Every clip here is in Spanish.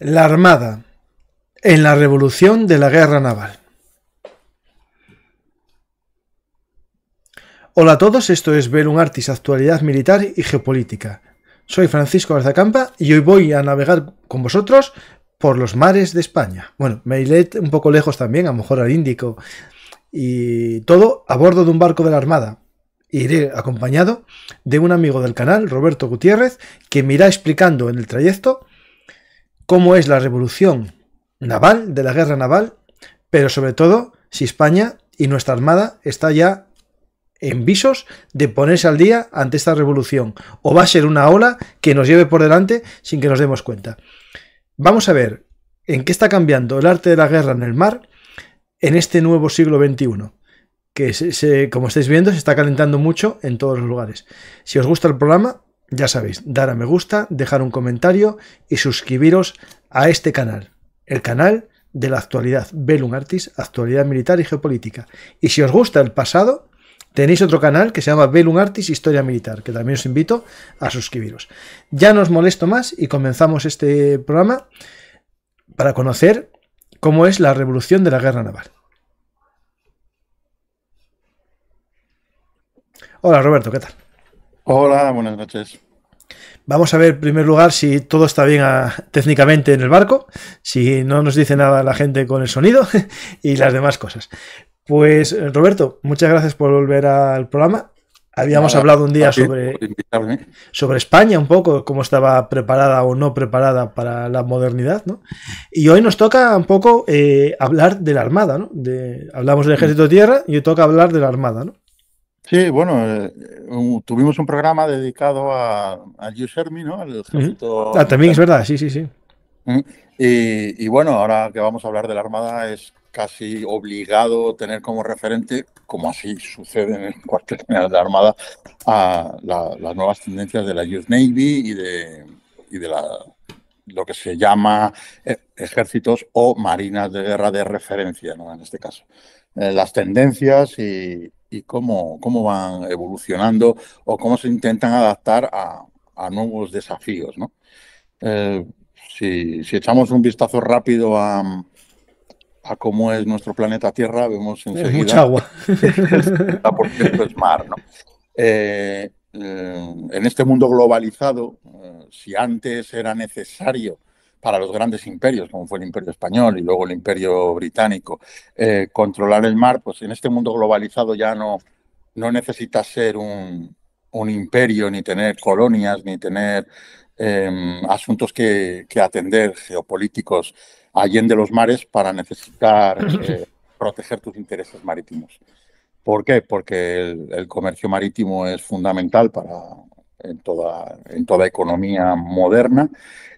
La Armada en la revolución de la guerra naval. Hola a todos, esto es un Artis, actualidad militar y geopolítica. Soy Francisco Garzacampa y hoy voy a navegar con vosotros por los mares de España. Bueno, me iré un poco lejos también, a lo mejor al Índico y todo a bordo de un barco de la Armada. Iré acompañado de un amigo del canal, Roberto Gutiérrez, que me irá explicando en el trayecto cómo es la revolución naval, de la guerra naval, pero sobre todo si España y nuestra Armada está ya en visos de ponerse al día ante esta revolución. O va a ser una ola que nos lleve por delante sin que nos demos cuenta. Vamos a ver en qué está cambiando el arte de la guerra en el mar en este nuevo siglo XXI. Que como estáis viendo se está calentando mucho en todos los lugares. Si os gusta el programa, ya sabéis, dar a me gusta, dejar un comentario y suscribiros a este canal, el canal de la actualidad, Belun Artis, actualidad militar y geopolítica. Y si os gusta el pasado, tenéis otro canal que se llama Belun Artis Historia Militar, que también os invito a suscribiros. Ya no os molesto más y comenzamos este programa para conocer cómo es la revolución de la guerra naval. Hola Roberto, ¿qué tal? Hola, buenas noches. Vamos a ver, en primer lugar, si todo está bien ah, técnicamente en el barco, si no nos dice nada la gente con el sonido y las demás cosas. Pues, eh, Roberto, muchas gracias por volver al programa. Habíamos hablado un día sobre, sobre España un poco, cómo estaba preparada o no preparada para la modernidad, ¿no? Y hoy nos toca un poco eh, hablar de la Armada, ¿no? hablamos del Ejército de Tierra y hoy toca hablar de la Armada, ¿no? Sí, bueno, eh, tuvimos un programa dedicado a, a Army, ¿no? Al ejército. Ah, también es verdad, sí, sí, sí. Mm, y, bueno, ahora que vamos a hablar de la Armada, es casi obligado tener como referente, como así sucede en cualquier cuartel general de la Armada, a las nuevas tendencias de la US Navy y de, y de la, lo que se llama eh, ejércitos o marinas de guerra de referencia, ¿no? en este caso. Eh, las tendencias y, y cómo, cómo van evolucionando o cómo se intentan adaptar a, nuevos desafíos. ¿no? Eh, si, echamos un vistazo rápido a, cómo es nuestro planeta Tierra, vemos enseguida... Mucha agua. por cierto, es mar. ¿no? Eh, eh, en este mundo globalizado, si antes era necesario para los grandes imperios, como fue el imperio español y luego el imperio británico. Eh, controlar el mar, pues en este mundo globalizado ya no, no necesitas ser un, imperio, ni tener colonias, ni tener em, asuntos que, atender geopolíticos de los mares para necesitar eh, proteger tus intereses marítimos. ¿Por qué? Porque el, comercio marítimo es fundamental para en toda, en toda economía moderna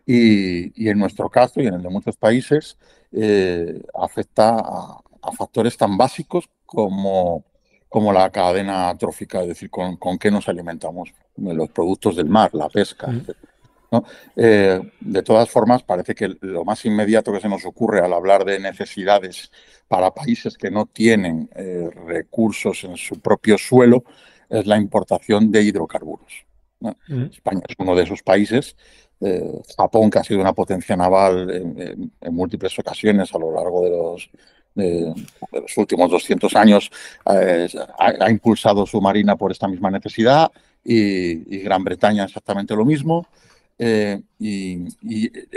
y, en nuestro caso y en el de muchos países eh, afecta a, factores tan básicos como, como la cadena trófica, es decir, con, con qué nos alimentamos, eh, los productos del mar, la pesca. Mm. Eh, de todas formas, parece que lo más inmediato que se nos ocurre al hablar de necesidades para países que no tienen recursos en su propio suelo es la importación de hidrocarburos. Mm. España es uno de esos países eh, Japón, que ha sido una potencia naval en, múltiples ocasiones a lo largo de los, últimos 200 años, eh, ha, impulsado su marina por esta misma necesidad y, Gran Bretaña exactamente lo mismo. Eh, y,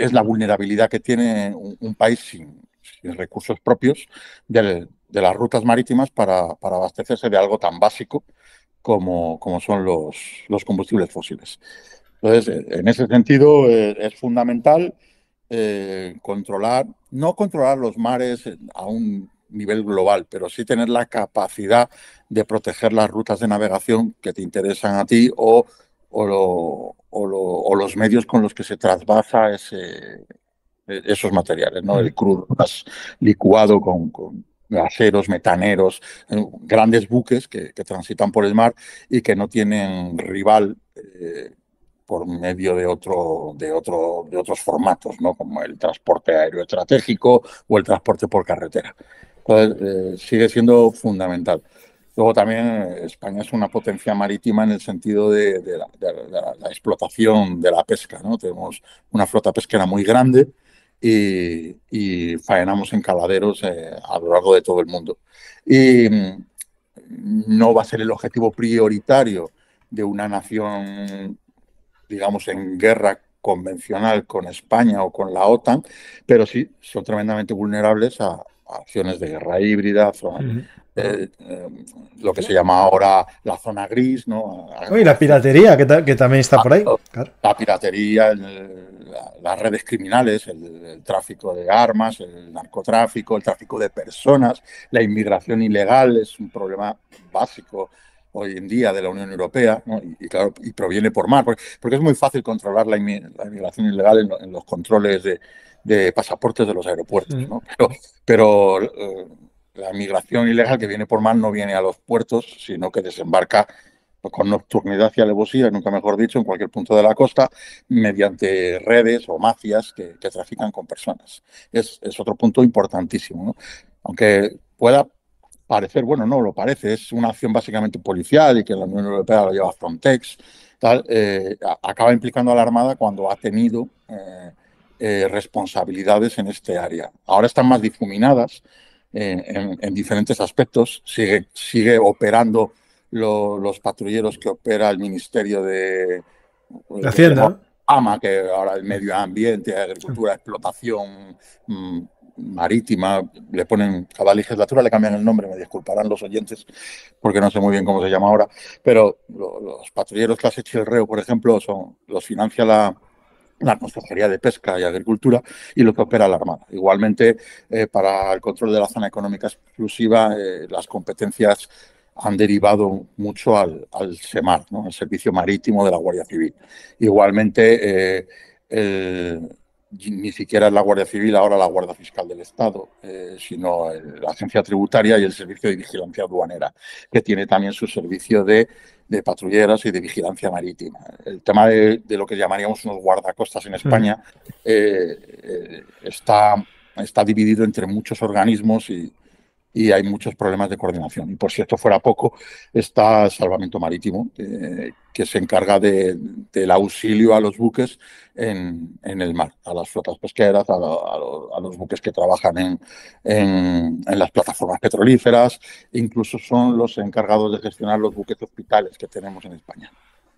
es la vulnerabilidad que tiene un, país sin, recursos propios de las rutas marítimas para, abastecerse de algo tan básico como, son los combustibles fósiles. Entonces, en ese sentido, eh, es fundamental eh, controlar, no controlar los mares a un nivel global, pero sí tener la capacidad de proteger las rutas de navegación que te interesan a ti o, los medios con los que se trasbasa ese, e, esos materiales, ¿no? El crudo más licuado con, con gaseros, metaneros, eh, grandes buques que, transitan por el mar y que no tienen rival. Eh, por medio de, otro, de, otro, de otros formatos, ¿no? como el transporte aéreo estratégico o el transporte por carretera. Eh, sigue siendo fundamental. Luego también eh, España es una potencia marítima en el sentido de, la, explotación de la pesca. ¿no? Tenemos una flota pesquera muy grande y, faenamos en caladeros eh, a lo largo de todo el mundo. Y mm, no va a ser el objetivo prioritario de una nación digamos, en guerra convencional con España o con la OTAN, pero sí son tremendamente vulnerables a, acciones de guerra híbrida, eh, eh, lo que se llama ahora la zona gris, ¿no? Y la piratería, que, también está por ahí. Ah, oh, la piratería, las redes criminales, el, tráfico de armas, el narcotráfico, el tráfico de personas, la inmigración ilegal es un problema básico hoy en día de la Unión Europea, y, claro, y proviene por mar, porque, es muy fácil controlar la, inmigración ilegal en, los controles de, pasaportes de los aeropuertos, pero, eh, la inmigración ilegal que viene por mar no viene a los puertos, sino que desembarca con nocturnidad y alevosía, nunca mejor dicho, en cualquier punto de la costa, mediante redes o mafias que, que trafican con personas. Es, otro punto importantísimo. ¿no? Aunque pueda parecer, bueno, no lo parece, es una acción básicamente policial y que la Unión Europea lo lleva Frontex, tal, eh, acaba implicando a la Armada cuando ha tenido eh, eh, responsabilidades en este área. Ahora están más difuminadas en, diferentes aspectos, sigue, sigue operando los patrulleros que opera el Ministerio de, de Hacienda. AMA, que ahora el medio ambiente, agricultura, explotación, mm, marítima, le ponen, cada legislatura le cambian el nombre, me disculparán los oyentes porque no sé muy bien cómo se llama ahora, pero los patrulleros clase Chilreo, por ejemplo, son los financia la, la Consejería de Pesca y Agricultura y lo que opera la Armada. Igualmente, eh, para el control de la zona económica exclusiva, eh, las competencias han derivado mucho al, SEMAR, ¿no? el Servicio Marítimo de la Guardia Civil. Igualmente, eh, ni siquiera es la Guardia Civil, ahora la Guardia Fiscal del Estado, eh, sino eh, la Agencia Tributaria y el Servicio de Vigilancia Aduanera, que tiene también su servicio de, patrulleras y de vigilancia marítima. El tema de, lo que llamaríamos unos guardacostas en España eh, está, está dividido entre muchos organismos y, y hay muchos problemas de coordinación. Y por si esto fuera poco, está el Salvamento Marítimo, eh, que se encarga del auxilio a los buques en, el mar, a las flotas pesqueras, a, los buques que trabajan en, las plataformas petrolíferas, incluso son los encargados de gestionar los buques hospitales que tenemos en España.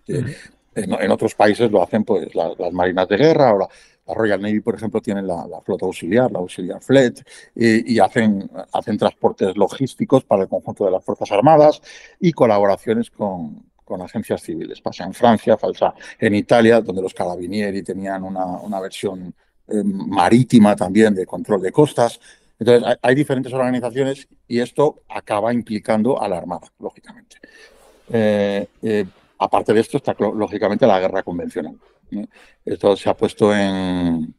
Eh, en, otros países lo hacen pues las, marinas de guerra, ahora la Royal Navy, por ejemplo, tiene la, flota auxiliar, la auxiliar Fleet, y hacen, hacen transportes logísticos para el conjunto de las Fuerzas Armadas y colaboraciones con, agencias civiles. Pasa en Francia, falsa en Italia, donde los carabinieri tenían una, versión eh, marítima también de control de costas. Entonces, hay, diferentes organizaciones y esto acaba implicando a la Armada, lógicamente. Eh, eh, aparte de esto está, lógicamente, la guerra convencional. Esto se ha puesto en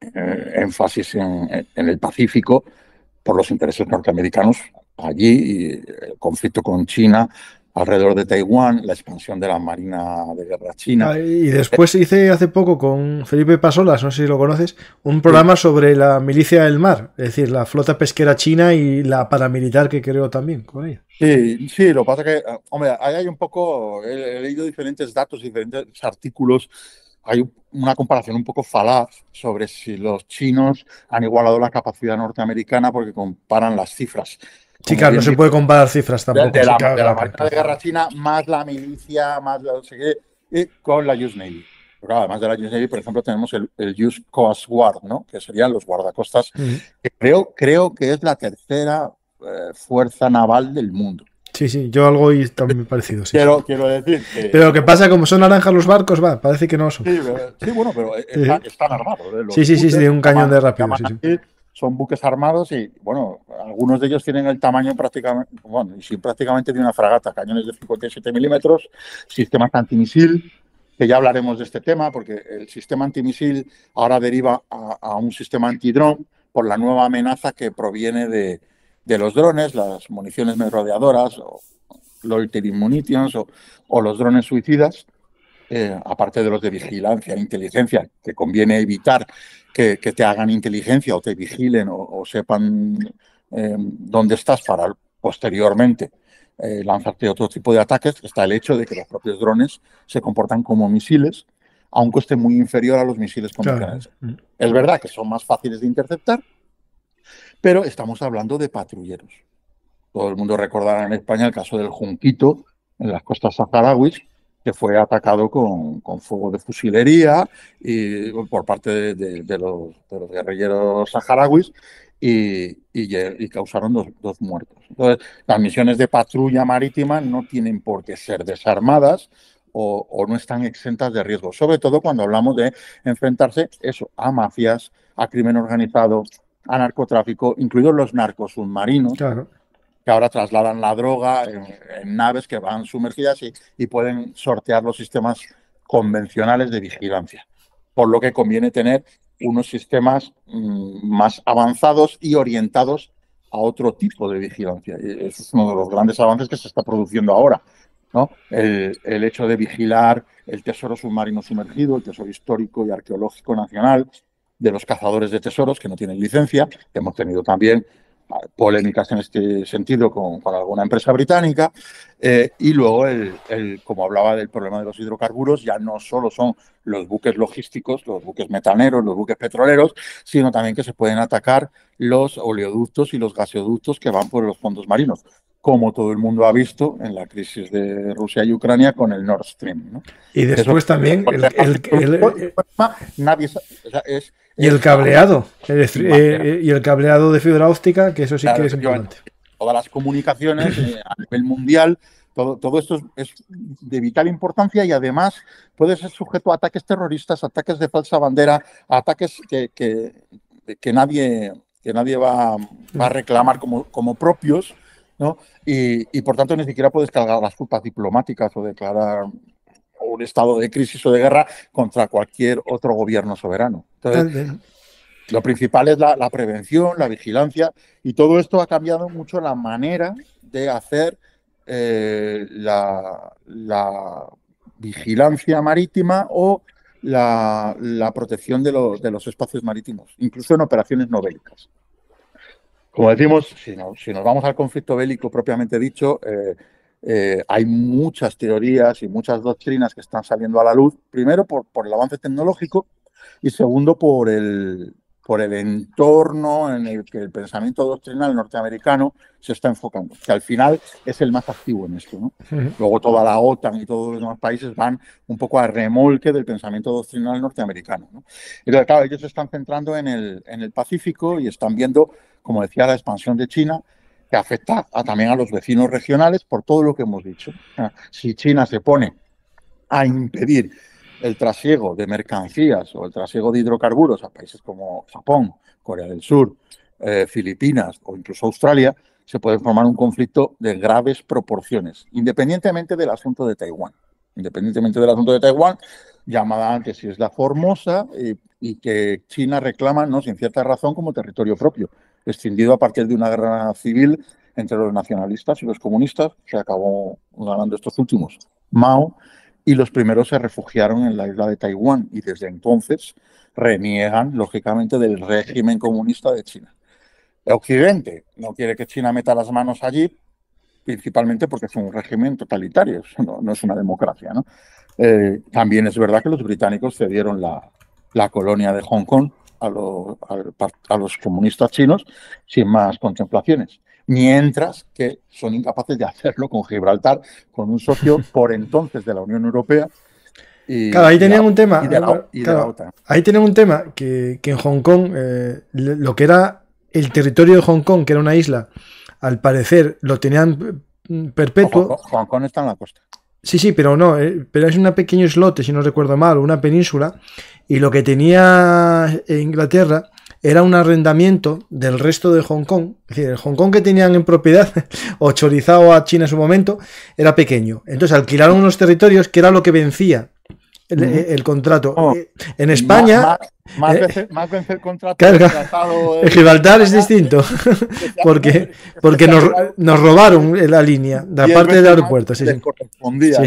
eh, énfasis en, el Pacífico por los intereses norteamericanos allí, el conflicto con China alrededor de Taiwán, la expansión de la Marina de Guerra China. Ah, y después eh, hice hace poco con Felipe Pasolas, no sé si lo conoces, un programa sobre la milicia del mar, es decir, la flota pesquera china y la paramilitar que creo también con ella. Sí, sí, lo que pasa es que, ah, hombre, ahí hay un poco, he, leído diferentes datos, diferentes artículos, hay una comparación un poco falaz sobre si los chinos han igualado la capacidad norteamericana porque comparan las cifras. Chicas, no se puede comparar cifras tampoco. De, la, de de guerra china, más la milicia, más la no sé qué, y con la US Navy. Porque además de la US Navy, por ejemplo, tenemos el, US Coast Guard, ¿no? que serían los guardacostas, que creo, creo que es la tercera eh, fuerza naval del mundo. Sí, sí, yo algo y también parecido. Sí, quiero, quiero decir que... Pero lo que pasa, como son naranjas los barcos, va, parece que no son. Sí, bueno, pero eh, están, armados. ¿eh? sí, sí, sí, de un cañón de rápido. Sí, sí son buques armados y, bueno, algunos de ellos tienen el tamaño prácticamente, bueno, y prácticamente de una fragata, cañones de 57 milímetros, sistemas antimisil, que ya hablaremos de este tema, porque el sistema antimisil ahora deriva a, un sistema antidrón por la nueva amenaza que proviene de, de los drones, las municiones merodeadoras, o loitering munitions, o, o los drones suicidas. Eh, aparte de los de vigilancia e inteligencia, que conviene evitar que, te hagan inteligencia o te vigilen o, sepan eh, dónde estás para posteriormente eh, lanzarte otro tipo de ataques, está el hecho de que los propios drones se comportan como misiles a un coste muy inferior a los misiles convencionales. Es verdad que son más fáciles de interceptar, pero estamos hablando de patrulleros. Todo el mundo recordará en España el caso del Junquito en las costas saharauis, que fue atacado con, fuego de fusilería por parte de, los, guerrilleros saharauis y, y, causaron dos, muertos. Entonces, las misiones de patrulla marítima no tienen por qué ser desarmadas o, no están exentas de riesgo, sobre todo cuando hablamos de enfrentarse eso, a mafias, a crimen organizado, a narcotráfico, incluidos los narcosubmarinos. submarinos, que ahora trasladan la droga en, naves que van sumergidas y, pueden sortear los sistemas convencionales de vigilancia. Por lo que conviene tener unos sistemas mm, más avanzados y orientados a otro tipo de vigilancia. es uno de los grandes avances que se está produciendo ahora. ¿no? El, el, hecho de vigilar el tesoro submarino sumergido, el tesoro histórico y arqueológico nacional de los cazadores de tesoros que no tienen licencia, que hemos tenido también polémicas en este sentido con, alguna empresa británica. Eh, y luego, el, como hablaba del problema de los hidrocarburos, ya no solo son los buques logísticos, los buques metaneros, los buques petroleros, sino también que se pueden atacar los oleoductos y los gaseoductos que van por los fondos marinos como todo el mundo ha visto en la crisis de Rusia y Ucrania con el Nord Stream. ¿no? Y después también el, y el cableado. Eh, y el cableado de fibra óptica, que eso sí que es importante. Todas las comunicaciones eh, a nivel mundial, todo, todo esto es, de vital importancia y además puede ser sujeto a ataques terroristas, ataques de falsa bandera, ataques que, que, nadie, que nadie va, a reclamar como, como propios y, por tanto ni siquiera puedes cargar las culpas diplomáticas o declarar un estado de crisis o de guerra contra cualquier otro gobierno soberano. Entonces, lo principal es la, prevención, la vigilancia, y todo esto ha cambiado mucho la manera de hacer eh, la, vigilancia marítima o la, protección de los, de los espacios marítimos, incluso en operaciones no bélicas. Como decimos, si, si nos vamos al conflicto bélico propiamente dicho, eh, eh, hay muchas teorías y muchas doctrinas que están saliendo a la luz, primero por, por el avance tecnológico y segundo por el, por el entorno en el que el pensamiento doctrinal norteamericano se está enfocando, que al final es el más activo en esto. ¿no? Luego toda la OTAN y todos los demás países van un poco a remolque del pensamiento doctrinal norteamericano. ¿no? Entonces, claro, ellos se están centrando en el, en el Pacífico y están viendo como decía, la expansión de China, que afecta a, también a los vecinos regionales por todo lo que hemos dicho. Si China se pone a impedir el trasiego de mercancías o el trasiego de hidrocarburos a países como Japón, Corea del Sur, eh, Filipinas o incluso Australia, se puede formar un conflicto de graves proporciones, independientemente del asunto de Taiwán. Independientemente del asunto de Taiwán, llamada antes si es la Formosa, eh, y que China reclama, no sin cierta razón, como territorio propio. Extendido a partir de una guerra civil entre los nacionalistas y los comunistas, se acabó ganando estos últimos, Mao, y los primeros se refugiaron en la isla de Taiwán y desde entonces reniegan, lógicamente, del régimen comunista de China. El Occidente no quiere que China meta las manos allí, principalmente porque es un régimen totalitario, no, es una democracia. Eh, también es verdad que los británicos cedieron la, la colonia de Hong Kong a, los comunistas chinos sin más contemplaciones, mientras que son incapaces de hacerlo con Gibraltar, con un socio por entonces de la Unión Europea. Y claro, ahí tenían un tema. Ahí tenían un tema que, en Hong Kong, eh, lo que era el territorio de Hong Kong, que era una isla, al parecer lo tenían perpetuo. Hong, Kong está en la costa. Sí, sí, pero no, eh, pero es un pequeño islote, si no recuerdo mal, una península y lo que tenía Inglaterra era un arrendamiento del resto de Hong Kong. Es decir, el Hong Kong que tenían en propiedad, o chorizado a China en su momento, era pequeño. Entonces alquilaron unos territorios que era lo que vencía el, contrato. Eh, en España. Eh, más, veces, el contrato. Gibraltar es distinto. porque porque nos, nos, robaron la línea, la parte del aeropuerto. Sí,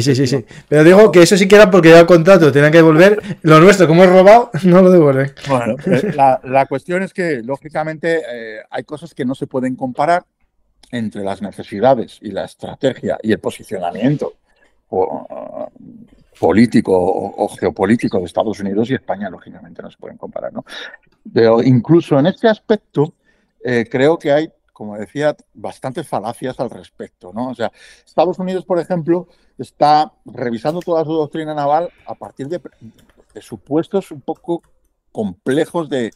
sí. Sí, sí, Pero digo que eso sí que era porque ya el contrato, tenían que devolver. Lo nuestro, como es robado, no lo devuelven. Bueno, pues, la, la cuestión es que, lógicamente, eh, hay cosas que no se pueden comparar entre las necesidades y la estrategia y el posicionamiento. O, político o, geopolítico de Estados Unidos y España, lógicamente, no se pueden comparar. ¿no? Pero incluso en este aspecto, eh, creo que hay, como decía, bastantes falacias al respecto. ¿no? O sea, Estados Unidos, por ejemplo, está revisando toda su doctrina naval a partir de supuestos un poco complejos de,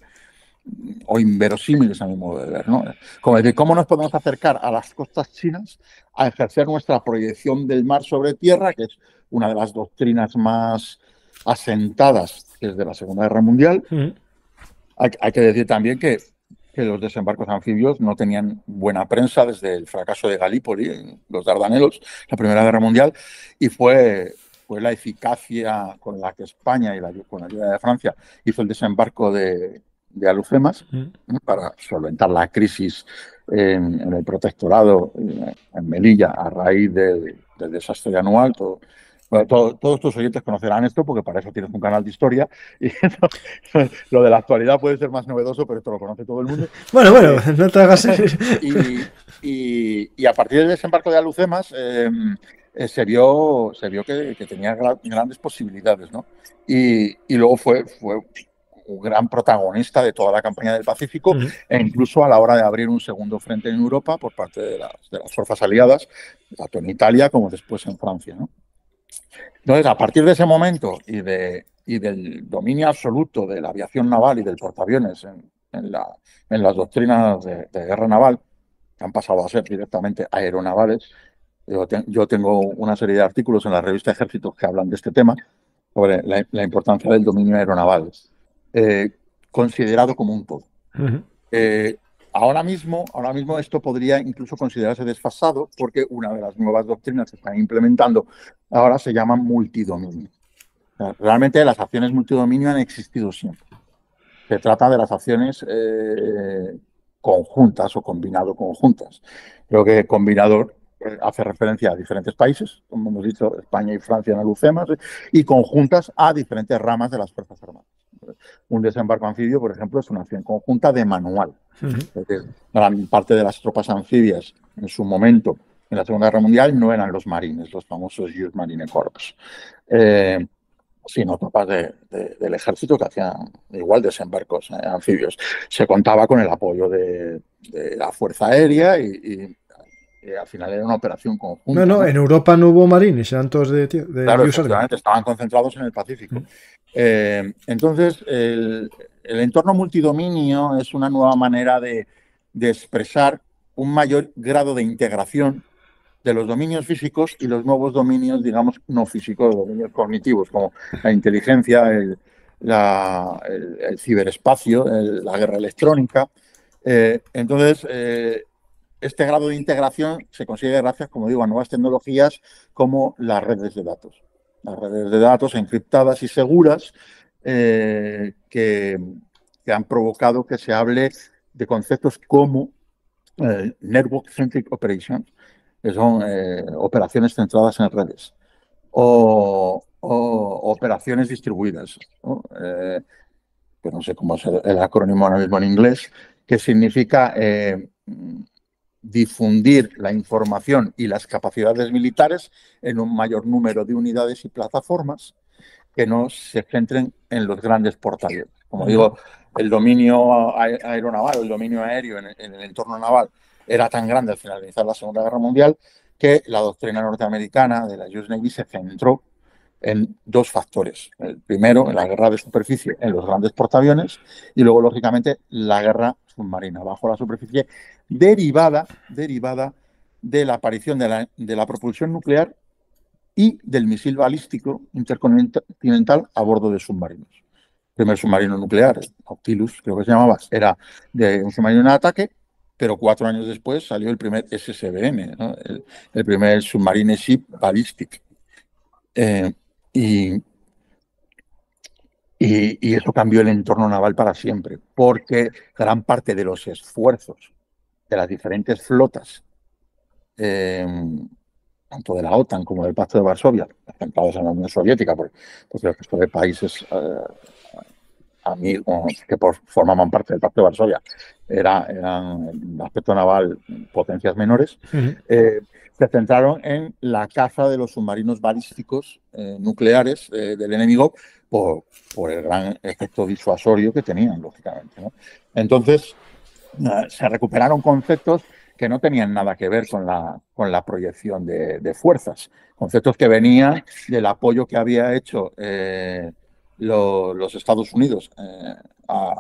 o inverosímiles a mi modo de ver, ¿no? Como decir, ¿cómo nos podemos acercar a las costas chinas a ejercer nuestra proyección del mar sobre tierra, que es una de las doctrinas más asentadas desde la Segunda Guerra Mundial? Mm. hay, que decir también que, los desembarcos anfibios no tenían buena prensa desde el fracaso de Galípoli, en los Dardanelos, la Primera Guerra Mundial, y fue fue la eficacia con la que España y la, con la ayuda de Francia hizo el desembarco de, de Alucemas para solventar la crisis en, el protectorado eh, en Melilla a raíz del desastre anual. Todo, todos tus oyentes conocerán esto porque para eso tienes un canal de historia y lo de la actualidad puede ser más novedoso, pero esto lo conoce todo el mundo. Bueno, bueno, eh, no te hagas y, y, a partir del desembarco de Alucemas eh, se, vio, se vio que, que tenía grandes posibilidades, ¿no? Y, y luego fue, fue un gran protagonista de toda la campaña del Pacífico e incluso a la hora de abrir un segundo frente en Europa por parte de las, fuerzas aliadas, tanto en Italia como después en Francia. Entonces, a partir de ese momento y, de, del dominio absoluto de la aviación naval y del portaaviones en, las doctrinas de, guerra naval, que han pasado a ser directamente aeronavales, yo, tengo una serie de artículos en la revista Ejércitos que hablan de este tema, sobre la, la importancia del dominio aeronaval. Eh, considerado como un todo. Eh, ahora, mismo, ahora mismo esto podría incluso considerarse desfasado porque una de las nuevas doctrinas que están implementando ahora se llama multidominio. Realmente las acciones multidominio han existido siempre. Se trata de las acciones eh, conjuntas o combinado conjuntas. Creo que combinador hace referencia a diferentes países, como hemos dicho, España y Francia en UCEMAS, y conjuntas a diferentes ramas de las Fuerzas Armadas. Un desembarco anfibio, por ejemplo, es una acción conjunta de manual. gran parte de las tropas anfibias en su momento, en la Segunda Guerra Mundial, no eran los marines, los famosos Youth Marine Corps, eh, sino tropas del ejército que hacían igual desembarcos eh, anfibios. Se contaba con el apoyo de, la Fuerza Aérea y eh, al final era una operación conjunta. No, no, en Europa no hubo marines, eran todos de, de Claro, exactamente, estaban concentrados en el Pacífico. Mm. Eh, entonces, el, entorno multidominio es una nueva manera de, expresar un mayor grado de integración de los dominios físicos y los nuevos dominios, digamos, no físicos, dominios cognitivos, como la inteligencia, el, ciberespacio, la guerra electrónica. Eh, entonces, este grado de integración se consigue gracias, como digo, a nuevas tecnologías como las redes de datos. Las redes de datos encriptadas y seguras eh, que, han provocado que se hable de conceptos como eh, Network Centric Operations, que son eh, operaciones centradas en redes, o, operaciones distribuidas, que no sé cómo es el, el, acrónimo ahora mismo en inglés, que significa difundir la información y las capacidades militares en un mayor número de unidades y plataformas que no se centren en los grandes portales. Como digo, el dominio aeronaval, el dominio aéreo en, el entorno naval era tan grande al finalizar la Segunda Guerra Mundial que la doctrina norteamericana de la US Navy se centró en dos factores. El primero, la guerra de superficie en los grandes portaaviones y luego, lógicamente, la guerra submarina bajo la superficie derivada, derivada de la aparición de la, propulsión nuclear y del misil balístico intercontinental a bordo de submarinos. El primer submarino nuclear, octilus creo que se llamaba, era de un submarino de ataque, pero cuatro años después salió el primer SSBN el, primer submarine ship ballistic. Eh, y, y, eso cambió el entorno naval para siempre, porque gran parte de los esfuerzos de las diferentes flotas, eh, tanto de la OTAN como del Pacto de Varsovia, centrados en la Unión Soviética, por el resto de países eh, amigos que formaban parte del Pacto de Varsovia era, eran, en aspecto naval, potencias menores, se centraron en la caza de los submarinos balísticos eh, nucleares eh, del enemigo por, por, el gran efecto disuasorio que tenían, lógicamente. Entonces, eh, se recuperaron conceptos que no tenían nada que ver con la, con la proyección de, fuerzas, conceptos que venían del apoyo que había hecho los Estados Unidos a,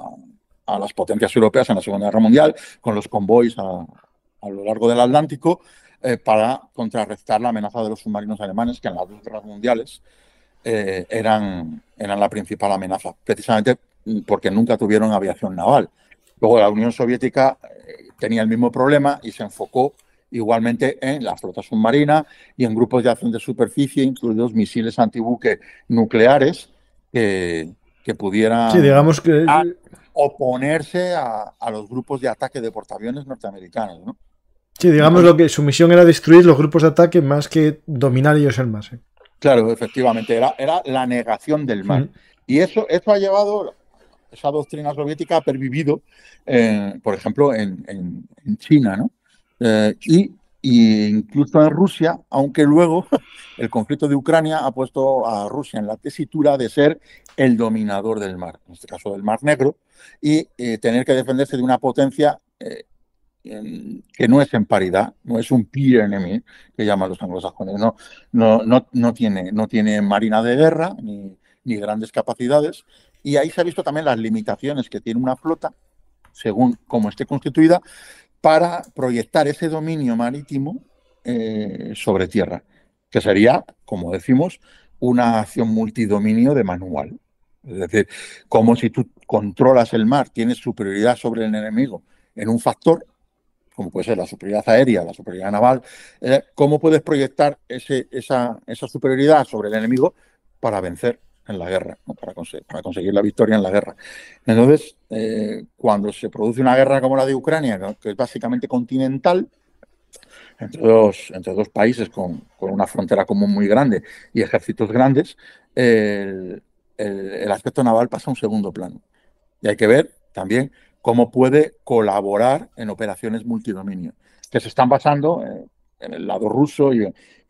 las potencias europeas en la Segunda Guerra Mundial, con los convoys a, a lo largo del Atlántico, eh, para contrarrestar la amenaza de los submarinos alemanes, que en las dos guerras mundiales eh, eran, eran la principal amenaza, precisamente porque nunca tuvieron aviación naval. Luego la Unión Soviética eh, tenía el mismo problema y se enfocó igualmente en la flota submarina y en grupos de acción de superficie, incluidos misiles antibuque nucleares que, pudieran digamos que... oponerse a, a, los grupos de ataque de portaaviones norteamericanos. ¿no? Sí, digamos lo que su misión era destruir los grupos de ataque más que dominar ellos el mar. Claro, efectivamente, era, era, la negación del mar. Y eso, eso ha llevado, esa doctrina soviética ha pervivido, eh, por ejemplo, en, China, ¿no? Eh, y, y, incluso en Rusia, aunque luego el conflicto de Ucrania ha puesto a Rusia en la tesitura de ser el dominador del mar, en este caso del Mar Negro, y eh, tener que defenderse de una potencia que no es en paridad, no es un peer enemy, que llaman los anglosajones, no, no, tiene, no tiene marina de guerra ni, grandes capacidades, y ahí se ha visto también las limitaciones que tiene una flota, según cómo esté constituida, para proyectar ese dominio marítimo eh, sobre tierra, que sería, como decimos, una acción multidominio de manual. Es decir, como si tú controlas el mar, tienes superioridad sobre el enemigo en un factor, como puede ser la superioridad aérea, la superioridad naval, eh, cómo puedes proyectar ese, esa, superioridad sobre el enemigo para vencer en la guerra, para, conseguir, la victoria en la guerra. Entonces, eh, cuando se produce una guerra como la de Ucrania, que es básicamente continental, entre dos, entre dos países con, una frontera común muy grande y ejércitos grandes, el aspecto naval pasa a un segundo plano. Y hay que ver también cómo puede colaborar en operaciones multidominio, que se están basando eh, en el lado ruso y,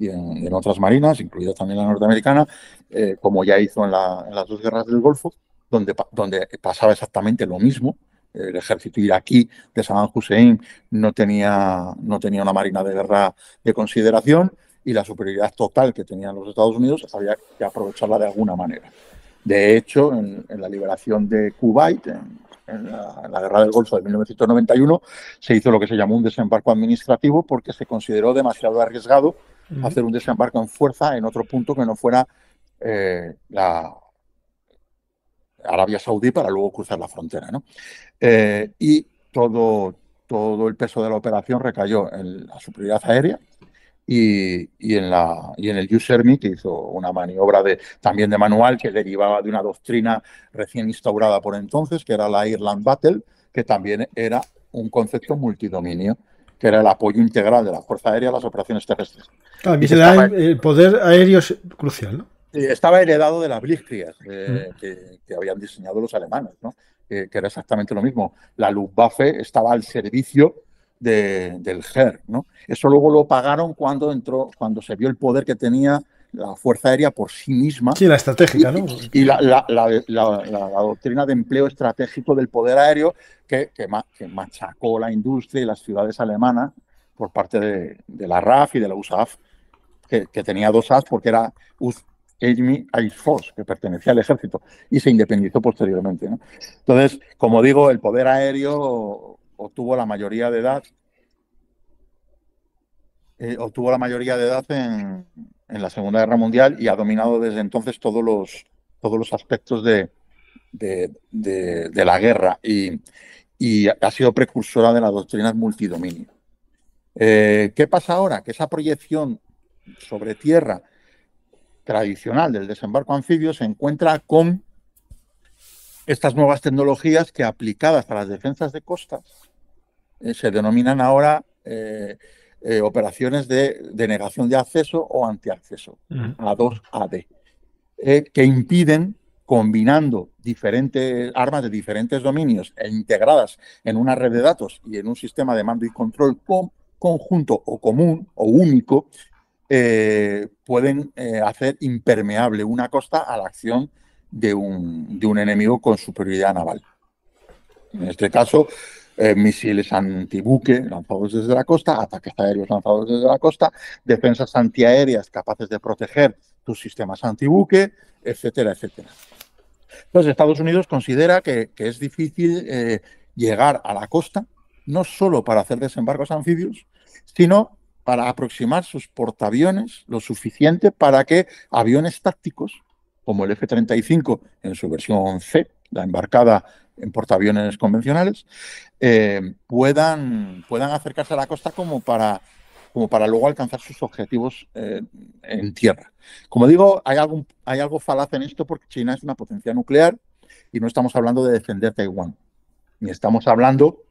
en, otras marinas, incluida también la norteamericana, eh, como ya hizo en, las dos guerras del Golfo, donde, donde pasaba exactamente lo mismo. El ejército iraquí de Saddam Hussein no tenía, no tenía una marina de guerra de consideración y la superioridad total que tenían los Estados Unidos había que aprovecharla de alguna manera. De hecho, en, en la liberación de Kuwait, en en la, guerra del Golfo de 1991, se hizo lo que se llamó un desembarco administrativo porque se consideró demasiado arriesgado hacer un desembarco en fuerza en otro punto que no fuera eh, Arabia Saudí para luego cruzar la frontera. Eh, y todo, todo el peso de la operación recayó en la superioridad aérea, y, en, la, y en el User que hizo una maniobra de, también de manual que derivaba de una doctrina recién instaurada por entonces, que era la Ireland Battle, que también era un concepto multidominio que era el apoyo integral de la Fuerza Aérea a las operaciones terrestres. Claro, y el eh, poder aéreo es crucial, ¿no? Estaba heredado de las Blitzkrieg eh, mm. que, habían diseñado los alemanes, ¿no? Eh, que era exactamente lo mismo. La Luftwaffe estaba al servicio del GER. ¿no? Eso luego lo pagaron cuando entró, cuando se vio el poder que tenía la Fuerza Aérea por sí misma. Sí, la estratégica, ¿no? Y, la, doctrina de empleo estratégico del poder aéreo que, que, machacó la industria y las ciudades alemanas por parte de, la RAF y de la USAF, que, tenía dos AS porque era US Army Air Force, que pertenecía al ejército, y se independizó posteriormente. ¿no? Entonces, como digo, el poder aéreo obtuvo la mayoría de edad, eh, obtuvo la mayoría de edad en, la Segunda Guerra Mundial y ha dominado desde entonces todos los, todos los aspectos de, la guerra y, ha sido precursora de las doctrinas multidominio. Eh, ¿Qué pasa ahora? Que esa proyección sobre tierra tradicional del desembarco anfibio se encuentra con estas nuevas tecnologías que aplicadas a las defensas de costas eh, se denominan ahora eh, eh, operaciones de, denegación negación de acceso o antiacceso, A2AD, que impiden, combinando diferentes armas de diferentes dominios e integradas en una red de datos y en un sistema de mando y control conjunto o común o único, pueden hacer impermeable una costa a la acción de un enemigo con superioridad naval. En este caso, eh, misiles antibuque lanzados desde la costa, ataques aéreos lanzados desde la costa, defensas antiaéreas capaces de proteger tus sistemas antibuque, etcétera, etcétera. Entonces, Estados Unidos considera que, es difícil eh, llegar a la costa, no solo para hacer desembarcos anfibios, sino para aproximar sus portaaviones lo suficiente para que aviones tácticos, como el F-35 en su versión C, la embarcada en portaaviones convencionales, eh, puedan, puedan acercarse a la costa como para, como para luego alcanzar sus objetivos eh, en tierra. Como digo, hay, hay algo falaz en esto porque China es una potencia nuclear y no estamos hablando de defender Taiwán, ni estamos hablando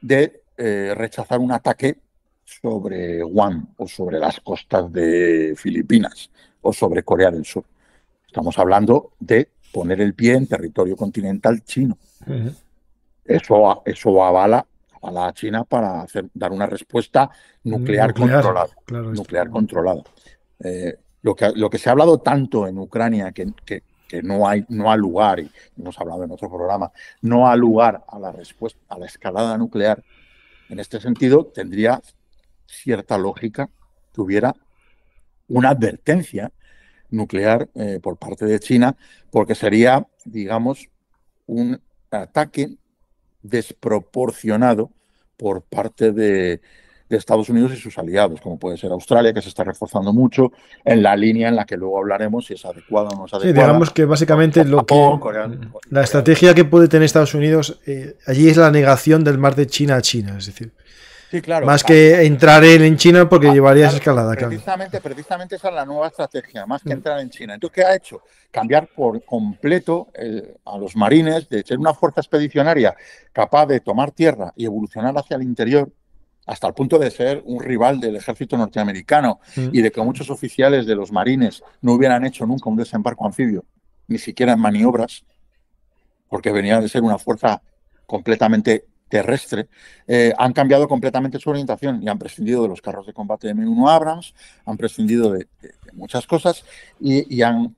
de eh, rechazar un ataque sobre Guam o sobre las costas de Filipinas o sobre Corea del Sur. Estamos hablando de poner el pie en territorio continental chino. Eso, eso avala, a la China para hacer, dar una respuesta nuclear, controlada. nuclear controlada. Eh, lo, que, lo que se ha hablado tanto en Ucrania, que, no, hay, no ha lugar, y hemos hablado en otro programa, no ha lugar a la respuesta, a la escalada nuclear, en este sentido tendría cierta lógica que hubiera una advertencia nuclear eh, por parte de China, porque sería, digamos, un, ataque desproporcionado por parte de, Estados Unidos y sus aliados, como puede ser Australia, que se está reforzando mucho en la línea en la que luego hablaremos si es adecuado o no es adecuada. digamos que básicamente lo que, la estrategia que puede tener Estados Unidos eh, allí es la negación del mar de China a China, es decir, claro. Más que entrar en, China porque llevaría llevarías escalada. Precisamente, esa es la nueva estrategia, más que mm. entrar en China. Entonces, ¿qué ha hecho? Cambiar por completo eh, a los marines de ser una fuerza expedicionaria capaz de tomar tierra y evolucionar hacia el interior hasta el punto de ser un rival del ejército norteamericano mm. y de que muchos oficiales de los marines no hubieran hecho nunca un desembarco anfibio, ni siquiera en maniobras, porque venía de ser una fuerza completamente terrestre, eh, han cambiado completamente su orientación y han prescindido de los carros de combate M1 Abrams, han prescindido de, muchas cosas y, han,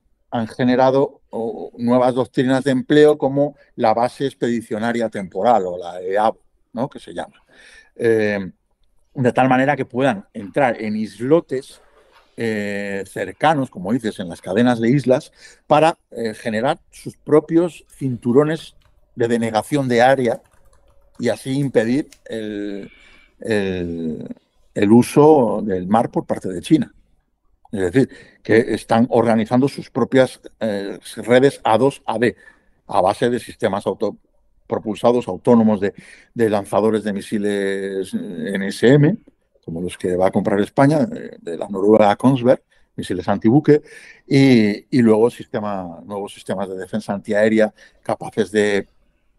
generado nuevas doctrinas de empleo como la base expedicionaria temporal o la EAB, ¿no? que se llama. Eh, de tal manera que puedan entrar en islotes eh, cercanos, como dices, en las cadenas de islas, para generar sus propios cinturones de denegación de área y así impedir el, el, uso del mar por parte de China. Es decir, que están organizando sus propias eh, redes A2-AD, a base de sistemas autopropulsados autónomos de, lanzadores de misiles eh, NSM, como los que va a comprar España, eh, de, la Noruega Kongsberg, misiles antibuque, y, y luego sistema, nuevos sistemas de defensa antiaérea capaces de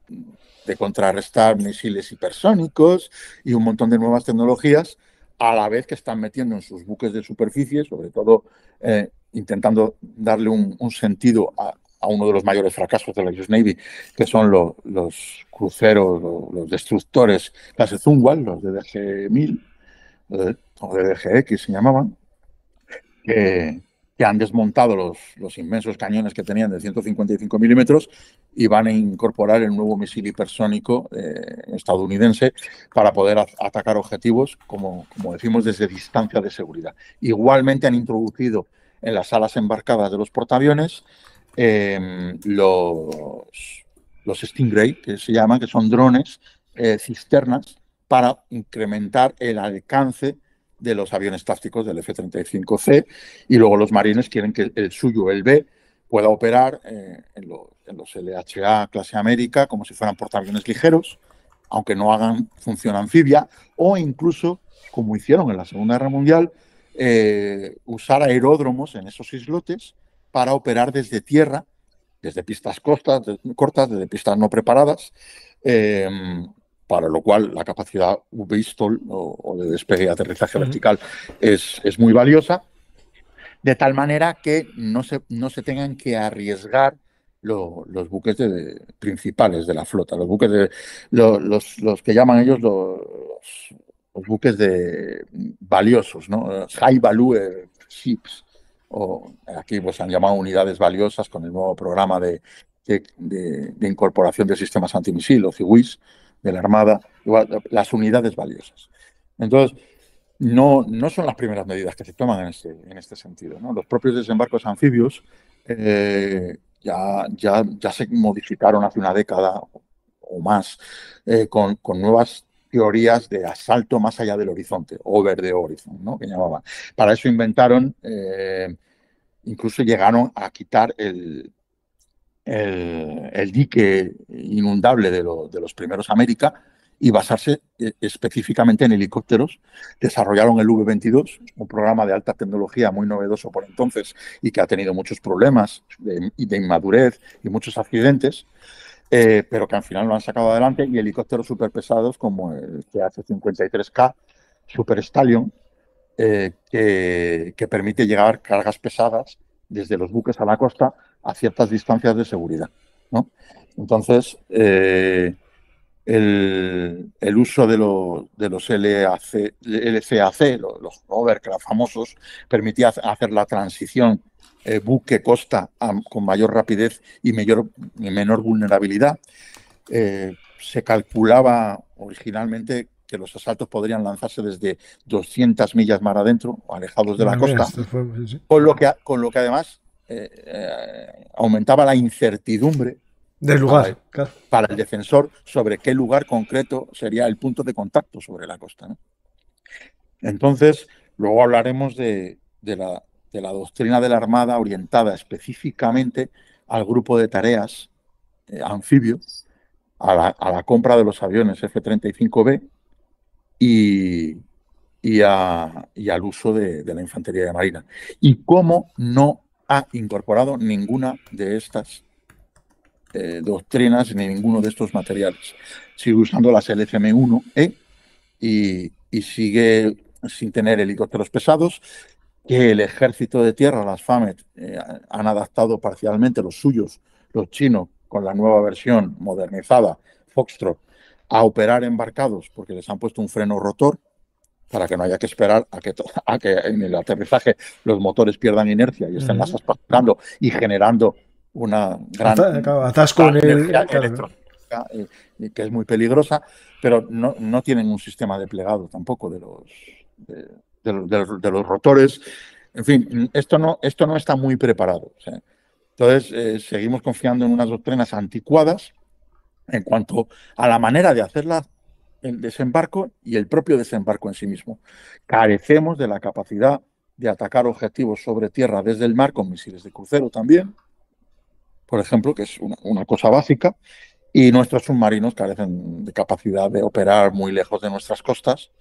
de contrarrestar misiles hipersónicos y un montón de nuevas tecnologías, a la vez que están metiendo en sus buques de superficie, sobre todo eh, intentando darle un, sentido a, uno de los mayores fracasos de la US Navy, que son los cruceros, los destructores clase Zumwalt, los DDG-1000, eh, o DDG-X se llamaban, que han desmontado los, los inmensos cañones que tenían de 155 milímetros y van a incorporar el nuevo misil hipersónico eh, estadounidense para poder atacar objetivos, como, como decimos, desde distancia de seguridad. Igualmente han introducido en las alas embarcadas de los portaaviones eh, los, los Stingray, que se llaman, que son drones eh, cisternas, para incrementar el alcance de los aviones tácticos del F-35C y luego los marines quieren que el suyo, el B, pueda operar eh, en, los, LHA clase América como si fueran portaaviones ligeros, aunque no hagan función anfibia, o incluso, como hicieron en la Segunda Guerra Mundial, eh, usar aeródromos en esos islotes para operar desde tierra, desde pistas cortas, desde pistas no preparadas, eh, para lo cual la capacidad VSTOL o, de despegue y aterrizaje vertical es, muy valiosa, de tal manera que no se, no se tengan que arriesgar los buques de, principales de la flota, los buques de, los, que llaman ellos los, los buques de valiosos, ¿no? high value ships, o aquí pues han llamado unidades valiosas con el nuevo programa de, incorporación de sistemas antimisil o CIWIS, de la Armada, las unidades valiosas. Entonces, no, no son las primeras medidas que se toman en este, este sentido. Los propios desembarcos anfibios eh, ya, ya, se modificaron hace una década o más eh, con, nuevas teorías de asalto más allá del horizonte, over the horizon, que llamaban. Para eso inventaron, eh, incluso llegaron a quitar el, el, dique inundable de, los primeros América y basarse eh, específicamente en helicópteros. Desarrollaron el V-22, un programa de alta tecnología muy novedoso por entonces y que ha tenido muchos problemas de, inmadurez y muchos accidentes, eh, pero que al final lo han sacado adelante, y helicópteros superpesados como el hace 53 k Super Stallion, eh, que, que permite llegar cargas pesadas desde los buques a la costa a ciertas distancias de seguridad. Entonces, eh, el, uso de, los LCAC, los, los, overcraft famosos, permitía hacer la transición eh, buque-costa con mayor rapidez y, mayor, menor vulnerabilidad. Eh, se calculaba originalmente que los asaltos podrían lanzarse desde 200 millas más adentro, alejados de la costa, con lo que, con lo que además eh, eh, aumentaba la incertidumbre del lugar para, el defensor sobre qué lugar concreto sería el punto de contacto sobre la costa. Entonces, luego hablaremos de, la, doctrina de la Armada orientada específicamente al grupo de tareas anfibio, eh, anfibios, a la, compra de los aviones F-35B y, al uso de, de, la infantería de marina. Y cómo no ha incorporado ninguna de estas eh, doctrinas ni ninguno de estos materiales. Sigue usando las LFM1E y, sigue sin tener helicópteros pesados, que el ejército de tierra, las FAMET, eh, han adaptado parcialmente los suyos, los chinos, con la nueva versión modernizada, Foxtrot, a operar embarcados porque les han puesto un freno rotor para que no haya que esperar a que, a que en el aterrizaje los motores pierdan inercia y estén las y generando una gran atasco en el, eh, que es muy peligrosa, pero no, no, tienen un sistema de plegado tampoco de los, de, de, los rotores. En fin, esto no, esto no está muy preparado. Entonces, eh, seguimos confiando en unas doctrinas anticuadas en cuanto a la manera de hacerlas, el desembarco y el propio desembarco en sí mismo. Carecemos de la capacidad de atacar objetivos sobre tierra desde el mar con misiles de crucero también, por ejemplo, que es una, cosa básica, y nuestros submarinos carecen de capacidad de operar muy lejos de nuestras costas.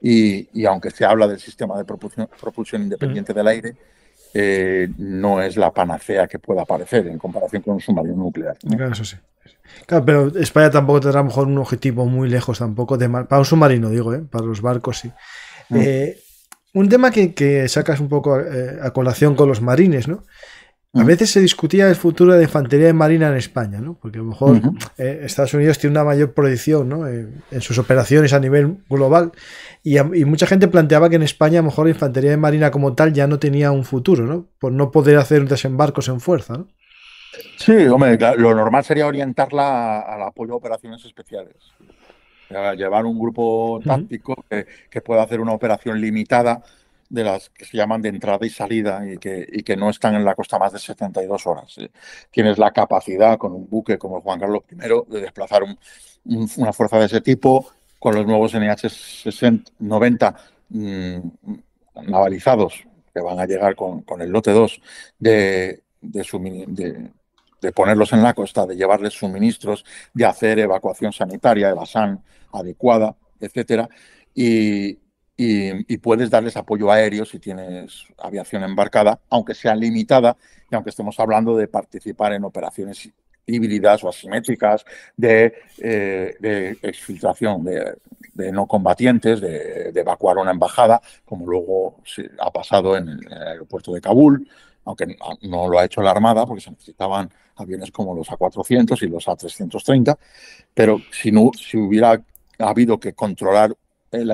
Y, aunque se habla del sistema de propulsión, mm. independiente del aire, eh, no es la panacea que pueda aparecer en comparación con un submarino nuclear. Claro, eso sí. Claro, pero España tampoco tendrá a lo mejor un objetivo muy lejos tampoco, de para un submarino digo, ¿eh? para los barcos sí. Mm. Eh, un tema que, sacas un poco a, colación con los marines, ¿no? A veces se discutía el futuro de infantería de marina en España, Porque a lo mejor eh, Estados Unidos tiene una mayor proyección eh, en sus operaciones a nivel global y, mucha gente planteaba que en España a lo mejor la infantería de marina como tal ya no tenía un futuro, Por no poder hacer desembarcos en fuerza, Sí, hombre, lo normal sería orientarla al apoyo a operaciones especiales. llevar un grupo táctico que, que pueda hacer una operación limitada de las que se llaman de entrada y salida y que, y que no están en la costa más de 72 horas. Eh, tienes la capacidad con un buque como Juan Carlos I de desplazar una fuerza de ese tipo con los nuevos NH-90 mm, navalizados que van a llegar con, el lote 2 de, de, ponerlos en la costa, de llevarles suministros, de hacer evacuación sanitaria, de la san, adecuada, etcétera. Y, y, puedes darles apoyo aéreo si tienes aviación embarcada, aunque sea limitada y aunque estemos hablando de participar en operaciones híbridas o asimétricas de, eh, exfiltración de, no combatientes, de, evacuar una embajada, como luego se ha pasado en el aeropuerto de Kabul, aunque no lo ha hecho la Armada porque se necesitaban aviones como los A400 y los A330, pero si, no, si hubiera habido que controlar el,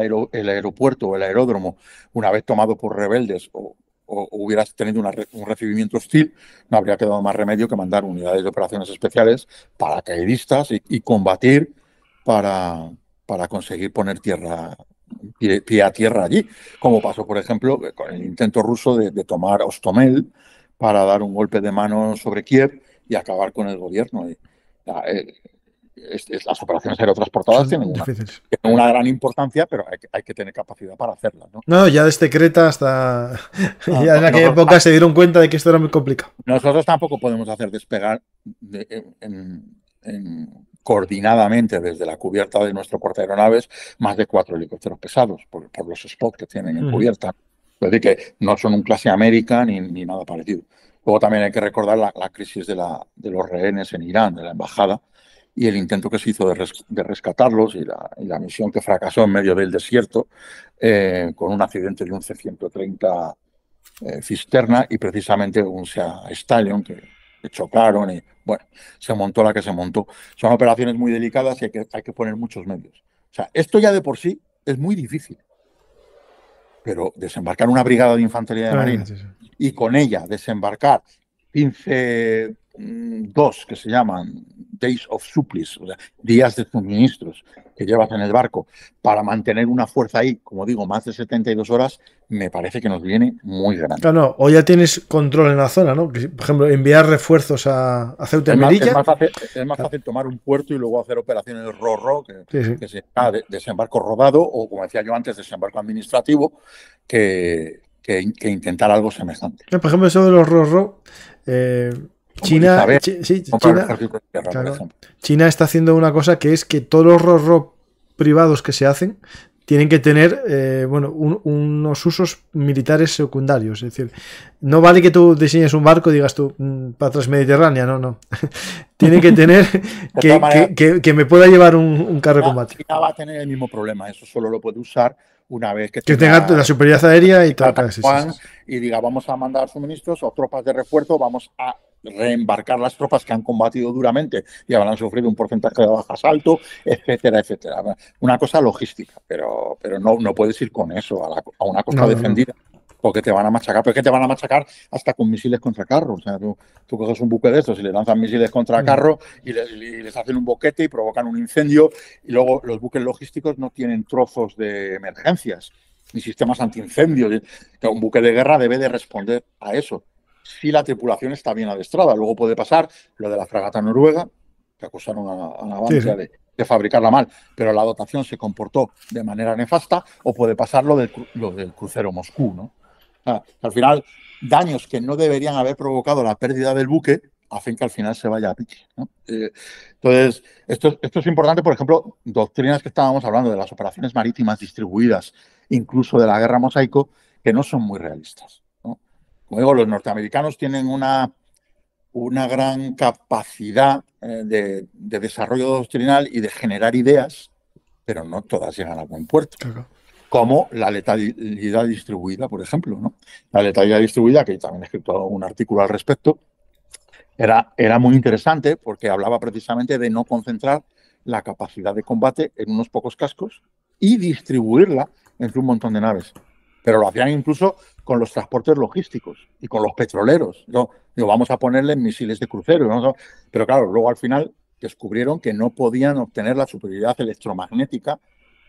aeropuerto o el aeródromo, una vez tomado por rebeldes o, hubieras tenido una, un recibimiento hostil, no habría quedado más remedio que mandar unidades de operaciones especiales para caeristas y combatir para, para conseguir poner tierra pie, a tierra allí, como pasó, por ejemplo, con el intento ruso de, tomar Ostomel para dar un golpe de mano sobre Kiev y acabar con el gobierno. Y, ah, eh, las operaciones aerotransportadas tienen una, gran importancia, pero hay que, tener capacidad para hacerlas. ¿no? ya desde Creta hasta. Ah, en aquella época ah. se dieron cuenta de que esto era muy complicado. Nosotros tampoco podemos hacer despegar coordinadamente desde la cubierta de nuestro porta aeronaves más de cuatro helicópteros pesados por, los spots que tienen en cubierta. Es decir, que no son un clase América ni, nada parecido. Luego también hay que recordar la, crisis de, la, de los rehenes en Irán, de la embajada, y el intento que se hizo de, rescatarlos y la, misión que fracasó en medio del desierto eh, con un accidente de un C-130 eh, cisterna y precisamente un SEA Stallion que, que, chocaron y bueno, se montó la que se montó. Son operaciones muy delicadas y hay que, hay que poner muchos medios. O sea, esto ya de por sí es muy difícil pero desembarcar una brigada de infantería de marina y con ella desembarcar 15 Mm, dos que se llaman Days of Supplies, o sea, días de suministros que llevas en el barco, para mantener una fuerza ahí, como digo, más de 72 horas, me parece que nos viene muy grande. Claro, no, o ya tienes control en la zona, ¿no? por ejemplo, enviar refuerzos a, Ceuta y Melilla. Es más, fácil, tomar un puerto y luego hacer operaciones ro que, se desembarco rodado, o como decía yo antes, desembarco administrativo, que, intentar algo semejante. Por ejemplo, eso de los ro Eh, China, está haciendo una cosa que es que todos los robots privados que se hacen tienen que tener eh, bueno, unos usos militares secundarios. Es decir, no vale que tú diseñes un barco y digas tú mm, para Mediterráneo, no, no. Tiene que tener que, que, me pueda llevar un, carro de combate. China va a tener el mismo problema, eso solo lo puede usar una vez que, tenga, la superioridad aérea y tal. Y diga, vamos a mandar suministros o tropas de refuerzo, vamos a reembarcar las tropas que han combatido duramente y habrán sufrido un porcentaje de bajas alto, etcétera, etcétera. Una cosa logística, pero, pero no, no puedes ir con eso a, una costa defendida. Porque te van a machacar, pero es te van a machacar hasta con misiles contra carro. O sea, tú, coges un buque de estos y le lanzan misiles contra mm. carro y, les hacen un boquete y provocan un incendio. Y luego los buques logísticos no tienen trozos de emergencias ni sistemas antiincendios. Un buque de guerra debe de responder a eso si la tripulación está bien adestrada. Luego puede pasar lo de la fragata noruega, que acusaron a, la de, fabricarla mal, pero la dotación se comportó de manera nefasta, o puede pasar lo del, crucero Moscú. ¿no? al final, daños que no deberían haber provocado la pérdida del buque hacen que al final se vaya a pique. Eh, entonces, esto es importante, por ejemplo, doctrinas que estábamos hablando de las operaciones marítimas distribuidas, incluso de la guerra mosaico, que no son muy realistas. Luego, los norteamericanos tienen una, una gran capacidad eh, de, desarrollo doctrinal y de generar ideas, pero no todas llegan a buen puerto. Como la letalidad distribuida, por ejemplo. La letalidad distribuida, que también he escrito un artículo al respecto, era, era muy interesante porque hablaba precisamente de no concentrar la capacidad de combate en unos pocos cascos y distribuirla entre un montón de naves pero lo hacían incluso con los transportes logísticos y con los petroleros. Yo digo, vamos a ponerle misiles de crucero. Pero claro, luego al final descubrieron que no podían obtener la superioridad electromagnética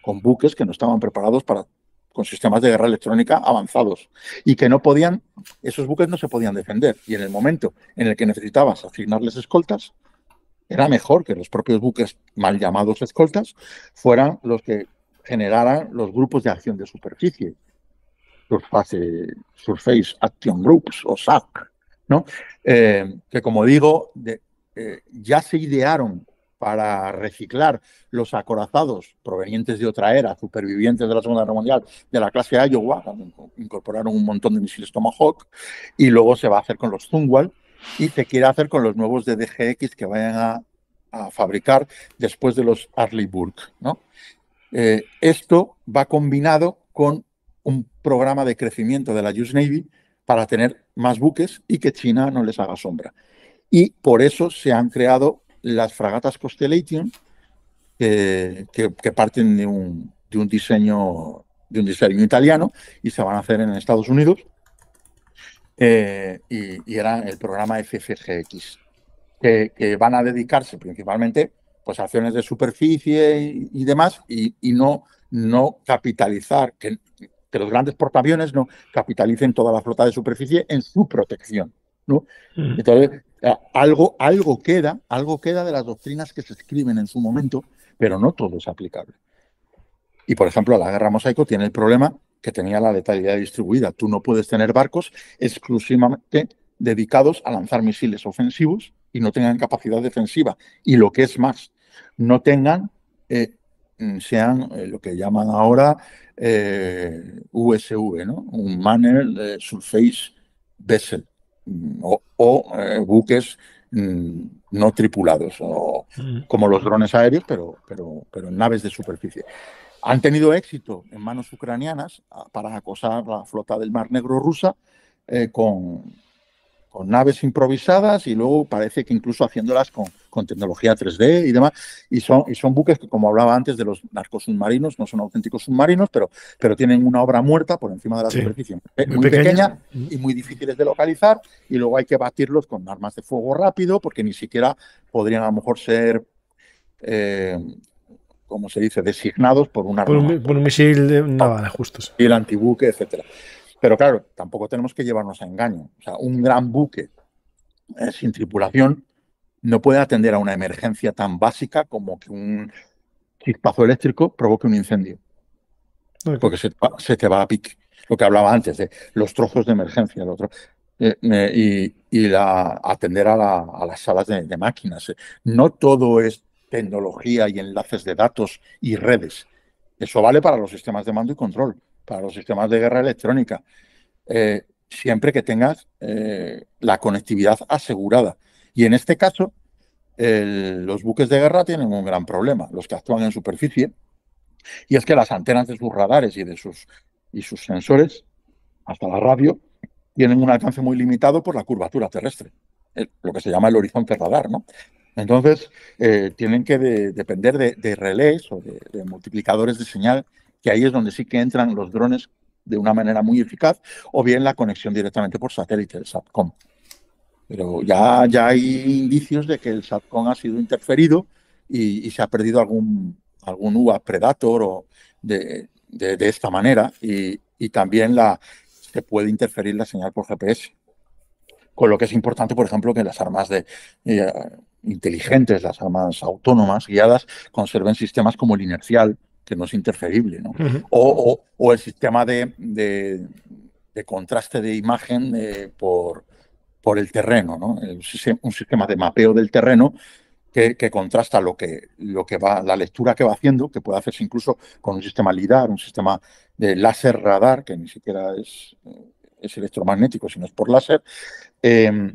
con buques que no estaban preparados para con sistemas de guerra electrónica avanzados y que no podían, esos buques no se podían defender. Y en el momento en el que necesitabas asignarles escoltas, era mejor que los propios buques mal llamados escoltas fueran los que generaran los grupos de acción de superficie Surface, Surface Action Groups o SAC, ¿no? Eh, que como digo, eh, ya se idearon para reciclar los acorazados provenientes de otra era, supervivientes de la Segunda Guerra Mundial, de la clase Iowa, incorporaron un montón de misiles Tomahawk, y luego se va a hacer con los Zungwall, y se quiere hacer con los nuevos de DGX que vayan a, fabricar después de los Arleigh Burke. ¿no? Eh, esto va combinado con un programa de crecimiento de la US Navy para tener más buques y que China no les haga sombra. Y por eso se han creado las fragatas Constellation, que, parten de un, de un, diseño, de un diseño italiano y se van a hacer en Estados Unidos. Eh, y, era el programa FFGX, que, van a dedicarse principalmente pues, a acciones de superficie y, demás, y, no, no capitalizar, que, que los grandes portaaviones no capitalicen toda la flota de superficie en su protección. ¿no? Entonces, algo, algo, queda, algo queda de las doctrinas que se escriben en su momento, pero no todo es aplicable. Y por ejemplo, la guerra mosaico tiene el problema que tenía la letalidad distribuida. Tú no puedes tener barcos exclusivamente dedicados a lanzar misiles ofensivos y no tengan capacidad defensiva. Y lo que es más, no tengan eh, sean eh, lo que llaman ahora eh, USV, ¿no? un Manner Surface Vessel, mm, o, eh, buques mm, no tripulados, o, mm. como los drones aéreos, pero, pero, pero naves de superficie. Han tenido éxito en manos ucranianas ah, para acosar la flota del Mar Negro rusa con, con naves improvisadas y luego parece que incluso haciéndolas con, tecnología 3D y demás. Y son, y son buques que, como hablaba antes de los narcos submarinos, no son auténticos submarinos, pero, pero tienen una obra muerta por encima de la superficie, eh, muy, pequeña. y muy difíciles de localizar. Y luego hay que batirlos con armas de fuego rápido, porque ni siquiera podrían a lo mejor ser... Eh, como se dice, designados por una un, por un misil de justos. Y el antibuque, etcétera. Pero claro, tampoco tenemos que llevarnos a engaño. O sea, un gran buque eh, sin tripulación no puede atender a una emergencia tan básica como que un chispazo eléctrico provoque un incendio. Porque se, te va a pique. Lo que hablaba antes de los trozos de emergencia. otro, eh, y, la, atender a, las salas de máquinas. No todo es tecnología y enlaces de datos y redes. Eso vale para los sistemas de mando y control para los sistemas de guerra electrónica, eh, siempre que tengas eh, la conectividad asegurada. Y en este caso, los buques de guerra tienen un gran problema, los que actúan en superficie, y es que las antenas de sus radares y de sus, y sus sensores, hasta la radio, tienen un alcance muy limitado por la curvatura terrestre, lo que se llama el horizonte radar, ¿no? Entonces, eh, tienen que depender de, relés o de multiplicadores de señal que ahí es donde sí que entran los drones de una manera muy eficaz, o bien la conexión directamente por satélite el SATCOM. Pero ya, ya hay indicios de que el SATCOM ha sido interferido y, se ha perdido algún, algún UA Predator o de, esta manera, y, también la, se puede interferir la señal por GPS. Con lo que es importante, por ejemplo, que las armas de, eh, inteligentes, las armas autónomas guiadas, conserven sistemas como el inercial, que no es interferible, ¿no? o, el sistema de, contraste de imagen eh, por, por el terreno, ¿no? un sistema de mapeo del terreno que, contrasta lo que, lo que va, la lectura que va haciendo, que puede hacerse incluso con un sistema LIDAR, un sistema de láser radar, que ni siquiera es, eh, es electromagnético, sino es por láser. Eh,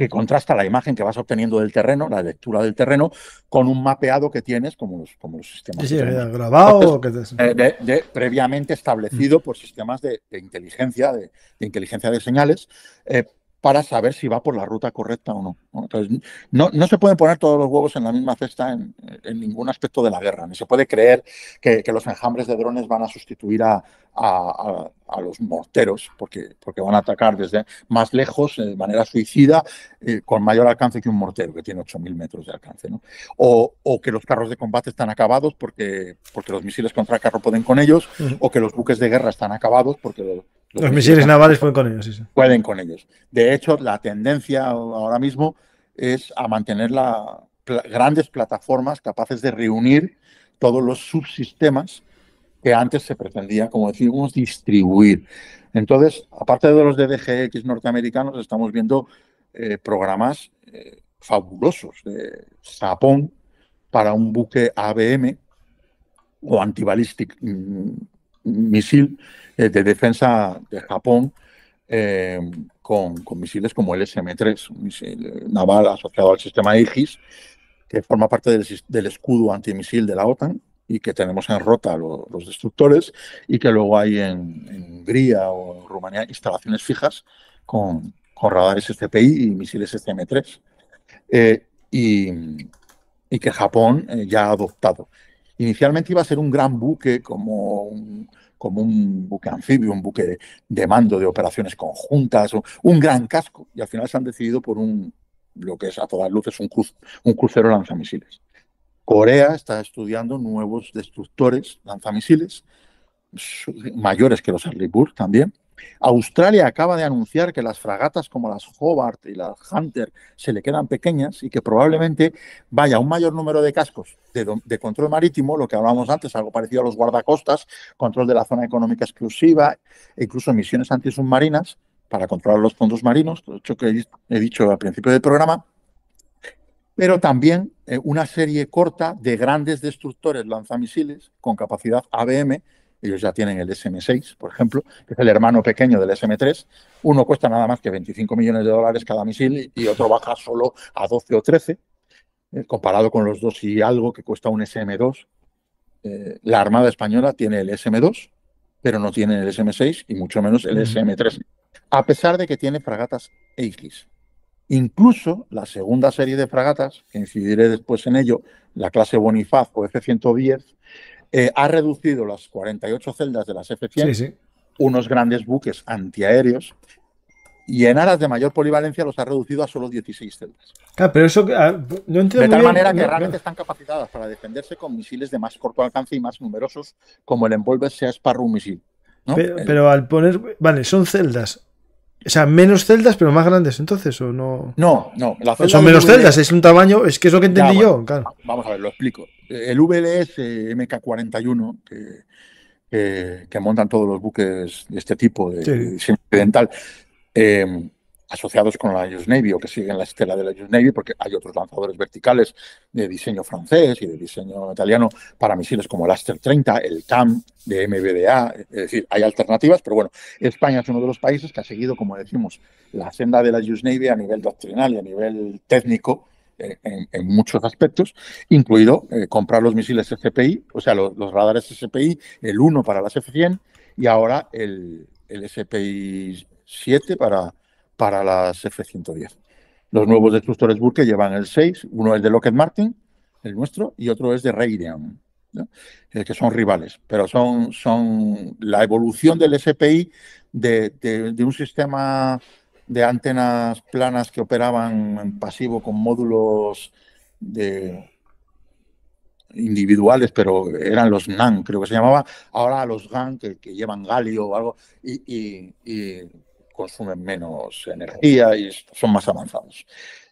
que contrasta la imagen que vas obteniendo del terreno, la lectura del terreno, con un mapeado que tienes, como los, como los sistemas. Sí, grabado o te... Eh, de, previamente establecido mm. por sistemas de, inteligencia, de, inteligencia de señales, eh, para saber si va por la ruta correcta o no. Entonces, no, no se pueden poner todos los huevos en la misma cesta en, ningún aspecto de la guerra, ni se puede creer que, los enjambres de drones van a sustituir a, los morteros, porque, porque van a atacar desde más lejos, eh, de manera suicida, eh, con mayor alcance que un mortero, que tiene 8.000 metros de alcance. O, que los carros de combate están acabados porque, porque los misiles contra carro pueden con ellos, o que los buques de guerra están acabados porque los los, misiles, navales pueden con ellos, sí, Pueden con ellos. De hecho, la tendencia ahora mismo es a mantener la, grandes plataformas capaces de reunir todos los subsistemas que antes se pretendía, como decimos, distribuir. Entonces, aparte de los de DGX norteamericanos, estamos viendo eh, programas eh, fabulosos de Japón para un buque ABM o antibalístico. Mm, misil eh, de defensa de Japón eh, con, misiles como el SM-3, un misil eh, naval asociado al sistema Aegis, que forma parte del, escudo antimisil de la OTAN y que tenemos en rota los destructores y que luego hay en, Hungría o en Rumanía instalaciones fijas con, radares SCPI y misiles SM-3. y, que Japón ya ha adoptado. Inicialmente iba a ser un gran buque como un, como un buque anfibio, un buque de mando de operaciones conjuntas, un gran casco, y al final se han decidido por un, lo que es a todas luces un, un crucero lanzamisiles. Corea está estudiando nuevos destructores lanzamisiles, mayores que los Arleigh también, Australia acaba de anunciar que las fragatas como las Hobart y las Hunter se le quedan pequeñas y que probablemente vaya un mayor número de cascos de, control marítimo, lo que hablábamos antes, algo parecido a los guardacostas, control de la zona económica exclusiva, e incluso misiones antisubmarinas para controlar los fondos marinos, lo que he dicho al principio del programa, pero también eh, una serie corta de grandes destructores lanzamisiles con capacidad ABM ellos ya tienen el SM6, por ejemplo, que es el hermano pequeño del SM3. Uno cuesta nada más que 25 millones de dólares cada misil y otro baja solo a 12 o 13, eh, comparado con los dos y algo que cuesta un SM2. Eh, la Armada Española tiene el SM2, pero no tiene el SM6 y mucho menos el SM3, a pesar de que tiene fragatas X. Incluso la segunda serie de fragatas, que incidiré después en ello, la clase Bonifaz o F-110, eh, ha reducido las 48 celdas de las F-100, unos grandes buques antiaéreos, y en aras de mayor polivalencia los ha reducido a solo 16 celdas. pero eso ah, no entiendo De tal manera que realmente están capacitadas para defenderse con misiles de más corto alcance y más numerosos, como el Envolver sea Sparrow misil. Pero, al poner. Vale, son celdas. O sea, menos celdas, pero más grandes, entonces, ¿o no? No, no. Pues son menos celdas, es un tamaño. Es que es lo que entendí yo. Claro. Vamos a ver, lo explico el VLS MK41, que, montan todos los buques de este tipo, de, diseño occidental, eh, asociados con la US Navy o que siguen la estela de la US Navy, porque hay otros lanzadores verticales de diseño francés y de diseño italiano para misiles como el Aster 30, el TAM de MBDA, es decir, hay alternativas, pero bueno, España es uno de los países que ha seguido, como decimos, la senda de la US Navy a nivel doctrinal y a nivel técnico eh, en, muchos aspectos, incluido eh, comprar los misiles SPI, o sea, los, radares SPI, el 1 para las F-100 y ahora el, SPI 7 para, para las F-110. Los nuevos destructores Burke llevan el 6, uno es de Lockheed Martin, el nuestro, y otro es de Raytheon, eh, que son rivales, pero son, son la evolución del SPI de un sistema de antenas planas que operaban en pasivo con módulos de individuales, pero eran los NAN, creo que se llamaba, ahora los GAN, que, llevan galio o algo, y, consumen menos energía y son más avanzados.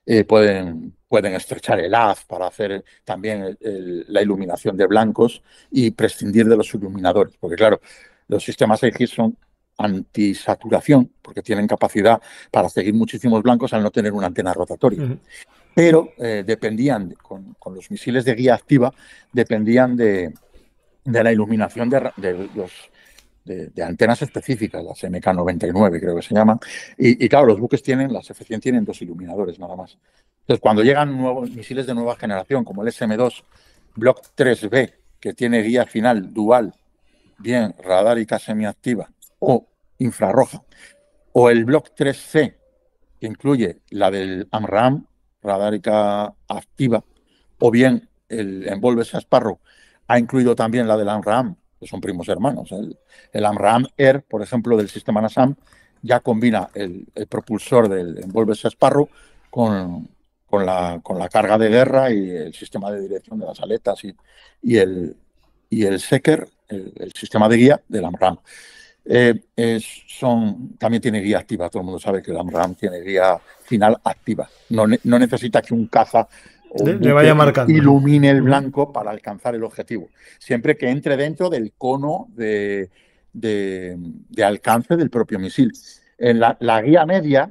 Eh, pueden, pueden estrechar el haz para hacer también la iluminación de blancos y prescindir de los iluminadores, porque claro, los sistemas x son antisaturación, porque tienen capacidad para seguir muchísimos blancos al no tener una antena rotatoria. Pero eh, dependían, con, los misiles de guía activa, dependían de, de la iluminación de, los de, antenas específicas, las MK99 creo que se llaman, y, claro, los buques tienen, las F-100 tienen dos iluminadores nada más. Entonces, cuando llegan nuevos misiles de nueva generación, como el SM-2 Block 3B, que tiene guía final dual, bien radar y semiactiva, o infrarroja. O el Block 3C, que incluye la del Amram radarica activa, o bien el Envolve Sparrow ha incluido también la del AMRAM, que son primos hermanos. El, amram AMRAAM Air, por ejemplo, del sistema NASAM, ya combina el, propulsor del Envolve Sparrow con, con la, con la, carga de guerra y el sistema de dirección de las aletas y, el, y el el, sistema de guía del AMRAM. Eh, son, también tiene guía activa, todo el mundo sabe que el AMRAM tiene guía final activa. No, necesita que un caza ilumine el blanco para alcanzar el objetivo. Siempre que entre dentro del cono de, de, alcance del propio misil. En la, guía media,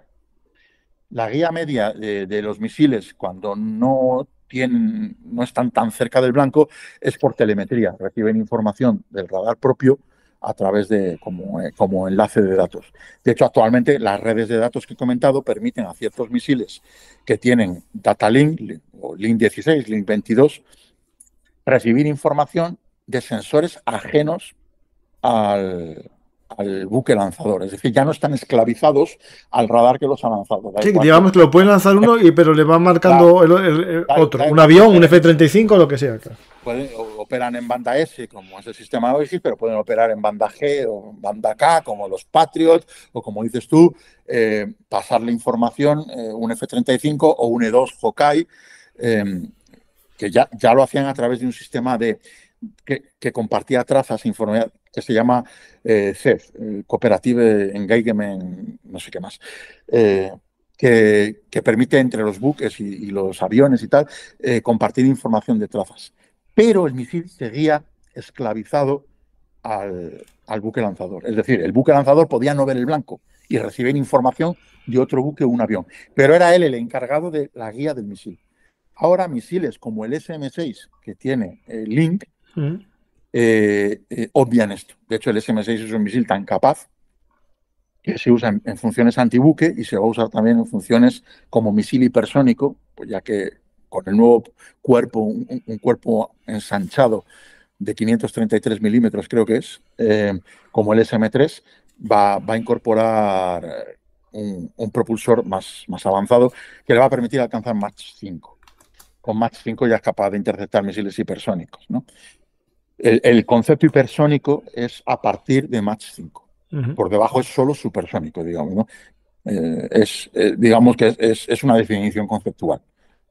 la guía media de, de los misiles, cuando no tienen, no están tan cerca del blanco, es por telemetría. Reciben información del radar propio a través de como, eh, como, enlace de datos. De hecho, actualmente las redes de datos que he comentado permiten a ciertos misiles que tienen data link o link 16, link 22 recibir información de sensores ajenos al, al buque lanzador. Es decir, ya no están esclavizados al radar que los ha lanzado. Sí, digamos que lo pueden lanzar uno, y, pero le van marcando otro, un avión, un F-35, lo que sea. operan en banda S, como es el sistema OISIS, pero pueden operar en banda G o banda K, como los Patriot, o como dices tú, eh, pasarle información, eh, un F-35 o un E-2 Hawkeye, em, que ya, ya lo hacían a través de un sistema de que, compartía trazas, informe, que se llama eh, CEF, eh, Cooperative Engagement, no sé qué más. Eh, que, permite entre los buques y, los aviones y tal compartir información de trazas. Pero el misil seguía esclavizado al, buque lanzador. Es decir, el buque lanzador podía no ver el blanco y recibir información de otro buque o un avión. Pero era él el encargado de la guía del misil. Ahora misiles como el SM6 que tiene el Link, mm. Eh, eh, obvian esto. De hecho, el SM-6 es un misil tan capaz que se usa en, funciones antibuque y se va a usar también en funciones como misil hipersónico, pues ya que con el nuevo cuerpo, un, cuerpo ensanchado de 533 milímetros creo que es, eh, como el SM-3, va, a incorporar un, propulsor más, más avanzado que le va a permitir alcanzar Mach 5. Con Mach 5 ya es capaz de interceptar misiles hipersónicos. ¿no? El, concepto hipersónico es a partir de Mach 5. Por debajo es solo supersónico, digamos. ¿no? Eh, es, eh, digamos que es, una definición conceptual.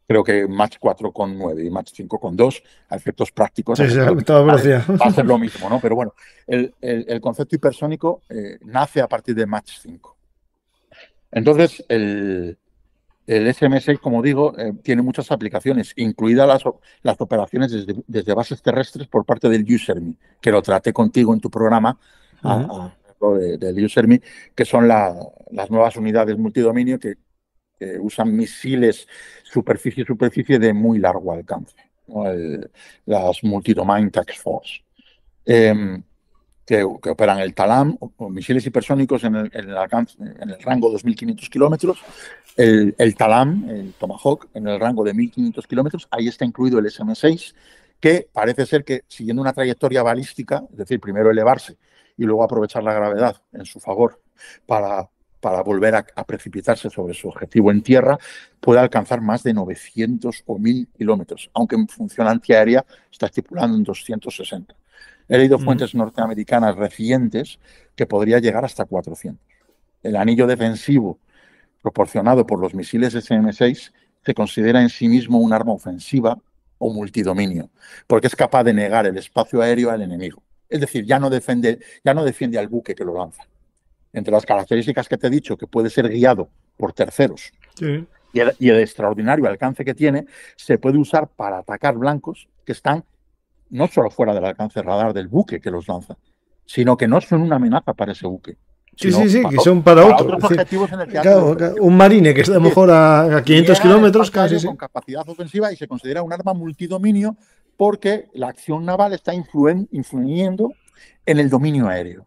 Creo que Mach 4,9 y Mach 5,2 a efectos prácticos sí, va a lo mismo, ¿no? Pero bueno, el, concepto hipersónico eh, nace a partir de Mach 5. Entonces, el, el SMS, como digo, eh, tiene muchas aplicaciones, incluidas las, las operaciones desde, bases terrestres por parte del UserMe, que lo traté contigo en tu programa, del UserMe, que son las nuevas unidades multidominio que, usan misiles superficie-superficie de muy largo alcance, las Multidomain Tax Force. Em, que, operan el TALAM, o, misiles hipersónicos en el, en el, rango de 2.500 kilómetros, el, el, TALAM, el Tomahawk, en el rango de 1.500 kilómetros, ahí está incluido el SM-6, que parece ser que siguiendo una trayectoria balística, es decir, primero elevarse y luego aprovechar la gravedad en su favor para, volver a, precipitarse sobre su objetivo en tierra, puede alcanzar más de 900 o 1.000 kilómetros, aunque en función antiaérea está estipulando en 260. He leído mm. fuentes norteamericanas recientes que podría llegar hasta 400. El anillo defensivo proporcionado por los misiles SM-6 se considera en sí mismo un arma ofensiva o multidominio, porque es capaz de negar el espacio aéreo al enemigo. Es decir, ya no defiende, ya no defiende al buque que lo lanza. Entre las características que te he dicho, que puede ser guiado por terceros y el extraordinario alcance que tiene, se puede usar para atacar blancos que están no solo fuera del alcance radar del buque que los lanza, sino que no son una amenaza para ese buque. Sí, sí, sí, que son para, otros objetivos en el un marine que está a lo mejor a, 500 kilómetros casi. Con capacidad ofensiva y se considera un arma multidominio porque la acción naval está influyendo en el dominio aéreo.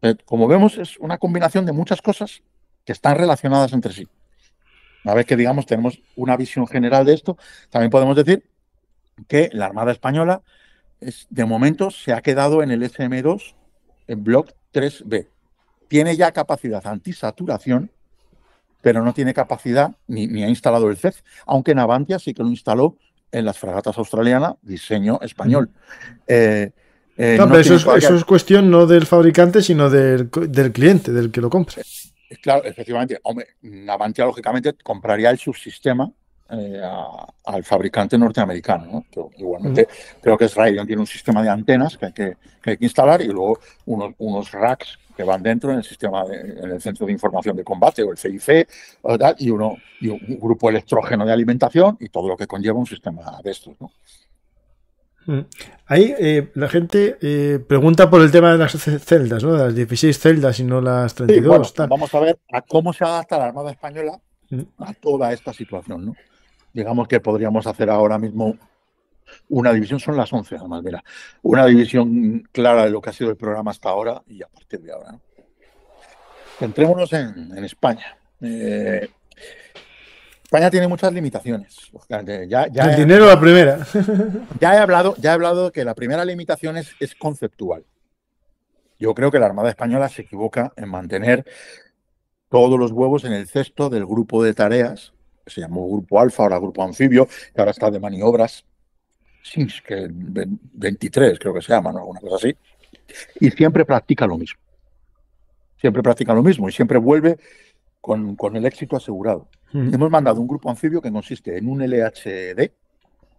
Eh, como vemos, es una combinación de muchas cosas que están relacionadas entre sí. Una vez que, digamos, tenemos una visión general de esto, también podemos decir que la Armada Española es, de momento se ha quedado en el SM2 en block 3B. Tiene ya capacidad antisaturación, pero no tiene capacidad ni, ha instalado el CEF, aunque Navantia sí que lo instaló en las fragatas australianas, diseño español. Eh, eh, eso es, cuestión no del fabricante, sino del, cliente, del que lo compre. Eh, claro, efectivamente. Navantia, lógicamente, compraría el subsistema eh, al fabricante norteamericano. ¿no? que igualmente creo que Israel tiene un sistema de antenas que hay que, instalar y luego unos, unos, racks que van dentro en el sistema, en el centro de información de combate o el CIC, y, uno, y un grupo electrógeno de alimentación y todo lo que conlleva un sistema de estos. Mm. Ahí eh, la gente eh, pregunta por el tema de las celdas, ¿no? las 16 celdas y no las 32. vamos a ver a cómo se adapta la Armada Española mm. a toda esta situación, ¿no? digamos que podríamos hacer ahora mismo una división, son las 11 además, mira, una división clara de lo que ha sido el programa hasta ahora y a partir de ahora. entrémonos en, España. Eh, España tiene muchas limitaciones. Ya, el dinero la primera. Ya he hablado, ya he hablado que la primera limitación es conceptual. Yo creo que la Armada Española se equivoca en mantener todos los huevos en el cesto del grupo de tareas se llamó Grupo Alfa, ahora Grupo Anfibio, que ahora está de maniobras, que 23 creo que se llama, ¿no? alguna cosa así, y siempre practica lo mismo. Siempre practica lo mismo y siempre vuelve con, el éxito asegurado. Mm. Hemos mandado un grupo anfibio que consiste en un LHD,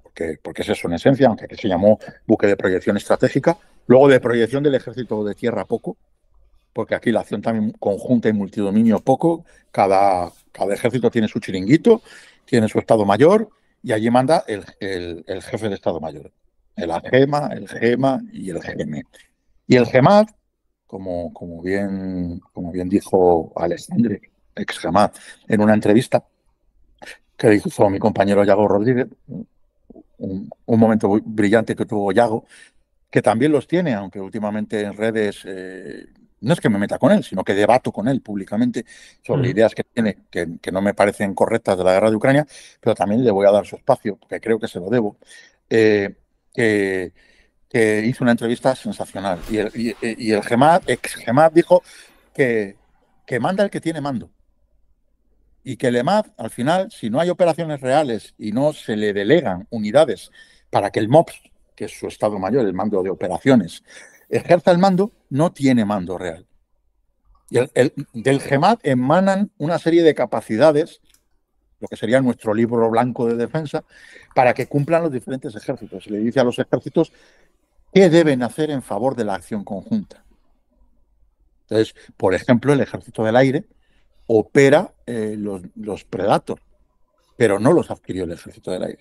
porque, porque es eso en esencia, aunque aquí se llamó buque de proyección estratégica, luego de proyección del ejército de tierra poco, porque aquí la acción también conjunta y multidominio poco, cada el ejército tiene su chiringuito, tiene su Estado Mayor y allí manda el, jefe de Estado Mayor. El AGEMA, el GEMA y el GM. Y el Gemad, como, bien, dijo Alexandre, ex GEMAT, en una entrevista que hizo mi compañero Yago Rodríguez, un, momento brillante que tuvo Yago, que también los tiene, aunque últimamente en redes eh, no es que me meta con él, sino que debato con él públicamente sobre mm. ideas que tiene que, no me parecen correctas de la guerra de Ucrania, pero también le voy a dar su espacio, porque creo que se lo debo, eh, que, hizo una entrevista sensacional. Y el, eh, GEMAD, ex GEMAD dijo que manda el que tiene mando. Y que el EMAD, al final, si no hay operaciones reales y no se le delegan unidades para que el MOPS, que es su estado mayor, el mando de operaciones, ejerza el mando, no tiene mando real. Y el, del GEMAT emanan una serie de capacidades, lo que sería nuestro libro blanco de defensa, para que cumplan los diferentes ejércitos. Se le dice a los ejércitos qué deben hacer en favor de la acción conjunta. Entonces, por ejemplo, el ejército del aire opera eh, los, los pero no los adquirió el ejército del aire.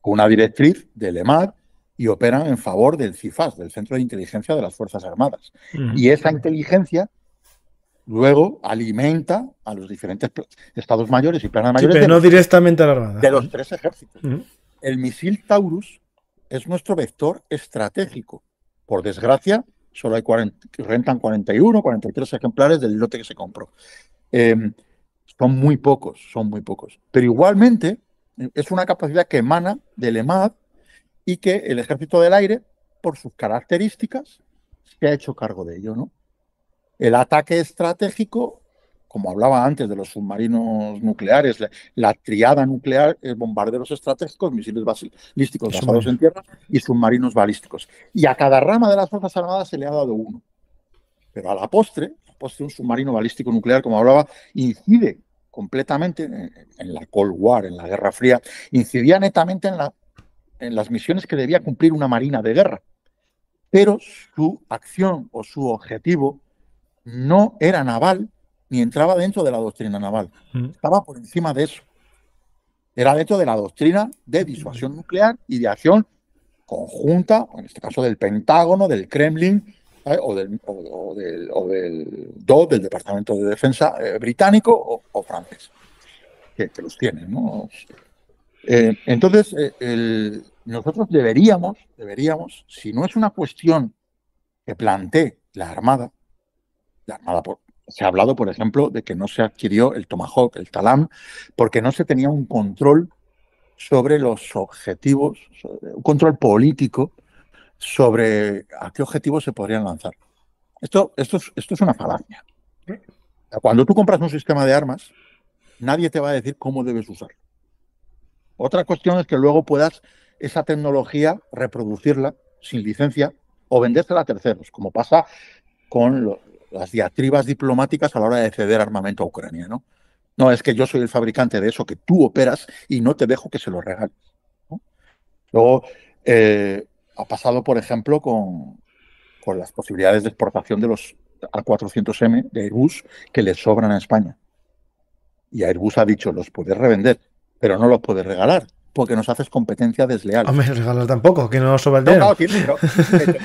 Con una directriz del EMAD y operan en favor del CIFAS, del Centro de Inteligencia de las Fuerzas Armadas. Y esa inteligencia luego alimenta a los diferentes estados mayores y planas mayores. no directamente a Armada. De los tres ejércitos. El misil Taurus es nuestro vector estratégico. Por desgracia, solo hay 40, rentan 41, 43 ejemplares del lote que se compró. Em, son muy pocos, son muy pocos. Pero igualmente, eh, es una capacidad que emana del EMAD y que el Ejército del Aire, por sus características, se ha hecho cargo de ello. ¿no? El ataque estratégico, como hablaba antes de los submarinos nucleares, la, triada nuclear, eh, bombarderos estratégicos, misiles balísticos basados en tierra y submarinos balísticos. Y a cada rama de las Fuerzas Armadas se le ha dado uno. Pero a la postre, a la postre un submarino balístico nuclear, como hablaba, incide completamente en la Cold War, en la Guerra Fría, incidía netamente en la en las misiones que debía cumplir una marina de guerra. Pero su acción o su objetivo no era naval ni entraba dentro de la doctrina naval. Mm. Estaba por encima de eso. Era dentro de la doctrina de disuasión nuclear y de acción conjunta, en este caso del Pentágono, del Kremlin eh, o del, o, del, o del DOD, del Departamento de Defensa eh, británico o, francés, que, los tienen. ¿no? Eh, entonces, eh, nosotros deberíamos, deberíamos, si no es una cuestión que plantee la Armada, la Armada se ha hablado, por ejemplo, de que no se adquirió el Tomahawk, el Talam, porque no se tenía un control sobre los objetivos, un control político sobre a qué objetivos se podrían lanzar. Esto, esto es una falacia. Cuando tú compras un sistema de armas, nadie te va a decir cómo debes usarlo. Otra cuestión es que luego puedas esa tecnología reproducirla sin licencia o vendérsela a terceros, como pasa con las diatribas diplomáticas a la hora de ceder armamento a Ucrania, ¿no? es que yo soy el fabricante de eso que tú operas y no te dejo que se lo regales. Luego, eh, ha pasado, por ejemplo, con, las posibilidades de exportación de los A400M de Airbus que les sobran a España. Y Airbus ha dicho, los puedes revender, pero no los puedes regalar porque nos haces competencia desleal. Hombre, regalar tampoco, que no nos sobra dinero. No, claro, pero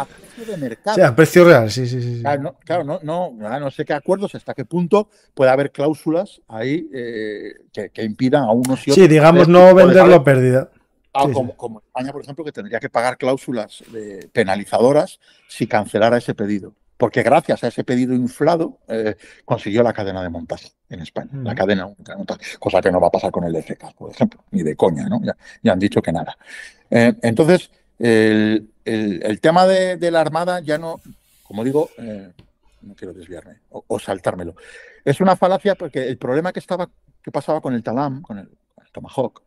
a precio de mercado. O sea, a precio real, sí, sí, sí. Claro, no, no, no, sé qué acuerdos, hasta qué punto puede haber cláusulas ahí eh, que, impidan a unos y otros. Sí, digamos, no venderlo a pérdida. Ah, como, España, por ejemplo, que tendría que pagar cláusulas penalizadoras si cancelara ese pedido porque gracias a ese pedido inflado eh, consiguió la cadena de montaje en España, la cadena de montaje, cosa que no va a pasar con el FK, por ejemplo, ni de coña, ¿no? Ya, han dicho que nada. Eh, entonces, el, tema de, la Armada ya no, como digo, eh, no quiero desviarme o, saltármelo. Es una falacia porque el problema que, estaba, que pasaba con el Talam, con el Tomahawk,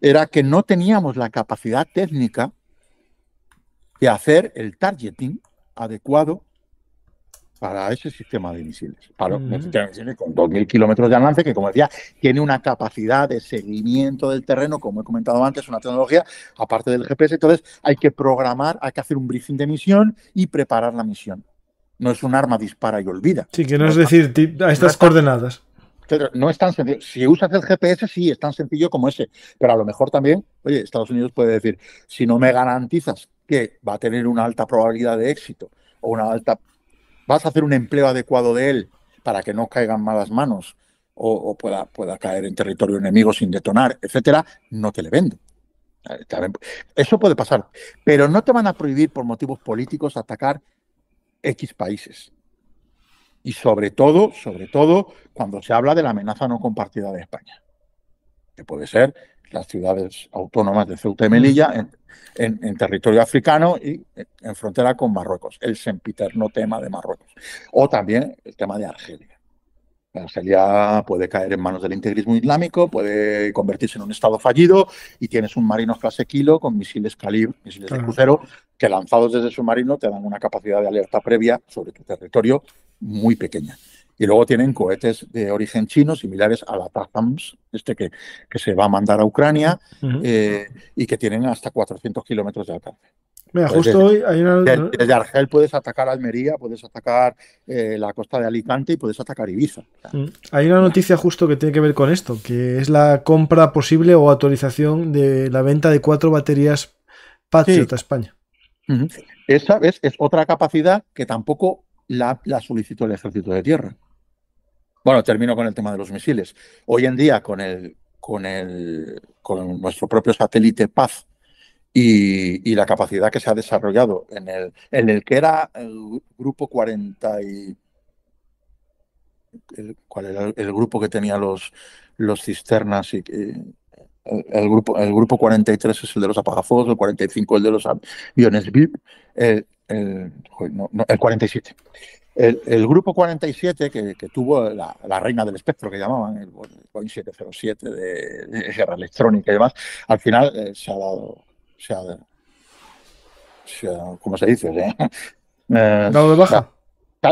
era que no teníamos la capacidad técnica de hacer el targeting adecuado para ese sistema de misiles. Para un sistema de con 2.000 kilómetros de alcance, que como decía, tiene una capacidad de seguimiento del terreno, como he comentado antes, una tecnología, aparte del GPS. Entonces, hay que programar, hay que hacer un briefing de misión y preparar la misión. No es un arma dispara y olvida. Sí, que no, es decir, a estas coordenadas. no es tan sencillo. Si usas el GPS, sí, es tan sencillo como ese. Pero a lo mejor también, oye, Estados Unidos puede decir, si no me garantizas que va a tener una alta probabilidad de éxito o una alta vas a hacer un empleo adecuado de él para que no caigan malas manos o, pueda, pueda caer en territorio enemigo sin detonar, etcétera, no te le vendo. Eh, eso puede pasar, pero no te van a prohibir por motivos políticos atacar X países. Y sobre todo, sobre todo, cuando se habla de la amenaza no compartida de España, que puede ser las ciudades autónomas de Ceuta y Melilla, en, territorio africano y eh, en frontera con Marruecos, el sempiterno tema de Marruecos. O también el tema de Argelia. Argelia puede caer en manos del integrismo islámico, puede convertirse en un estado fallido y tienes un marino clase kilo con misiles calibre, misiles de crucero, que lanzados desde marino te dan una capacidad de alerta previa sobre tu territorio muy pequeña. Y luego tienen cohetes de origen chino similares a la Tazams este que, se va a mandar a Ucrania eh, y que tienen hasta 400 kilómetros de alcance. Mira, pues desde, Argel puedes atacar Almería, puedes atacar eh, la costa de Alicante y puedes atacar Ibiza. Mm. hay una noticia justo que tiene que ver con esto, que es la compra posible o actualización de la venta de cuatro baterías Patriot a España. Esa es, otra capacidad que tampoco la solicitó el Ejército de Tierra. Bueno, termino con el tema de los misiles. Hoy en día, con, el, con, el, con nuestro propio satélite Paz y, la capacidad que se ha desarrollado en el, en el que era el eh, grupo 40 El, ¿Cuál era el, grupo que tenía los, los cisternas y eh, El grupo, el grupo 43 es el de los apagafuegos, el 45 el de los aviones VIP, el, el, el 47. El, grupo 47, que, tuvo la, reina del espectro, que llamaban, el Boeing 707 de, guerra electrónica y demás, al final eh, se ha dado, se ha, se ¿cómo se dice? No eh, lo de baja?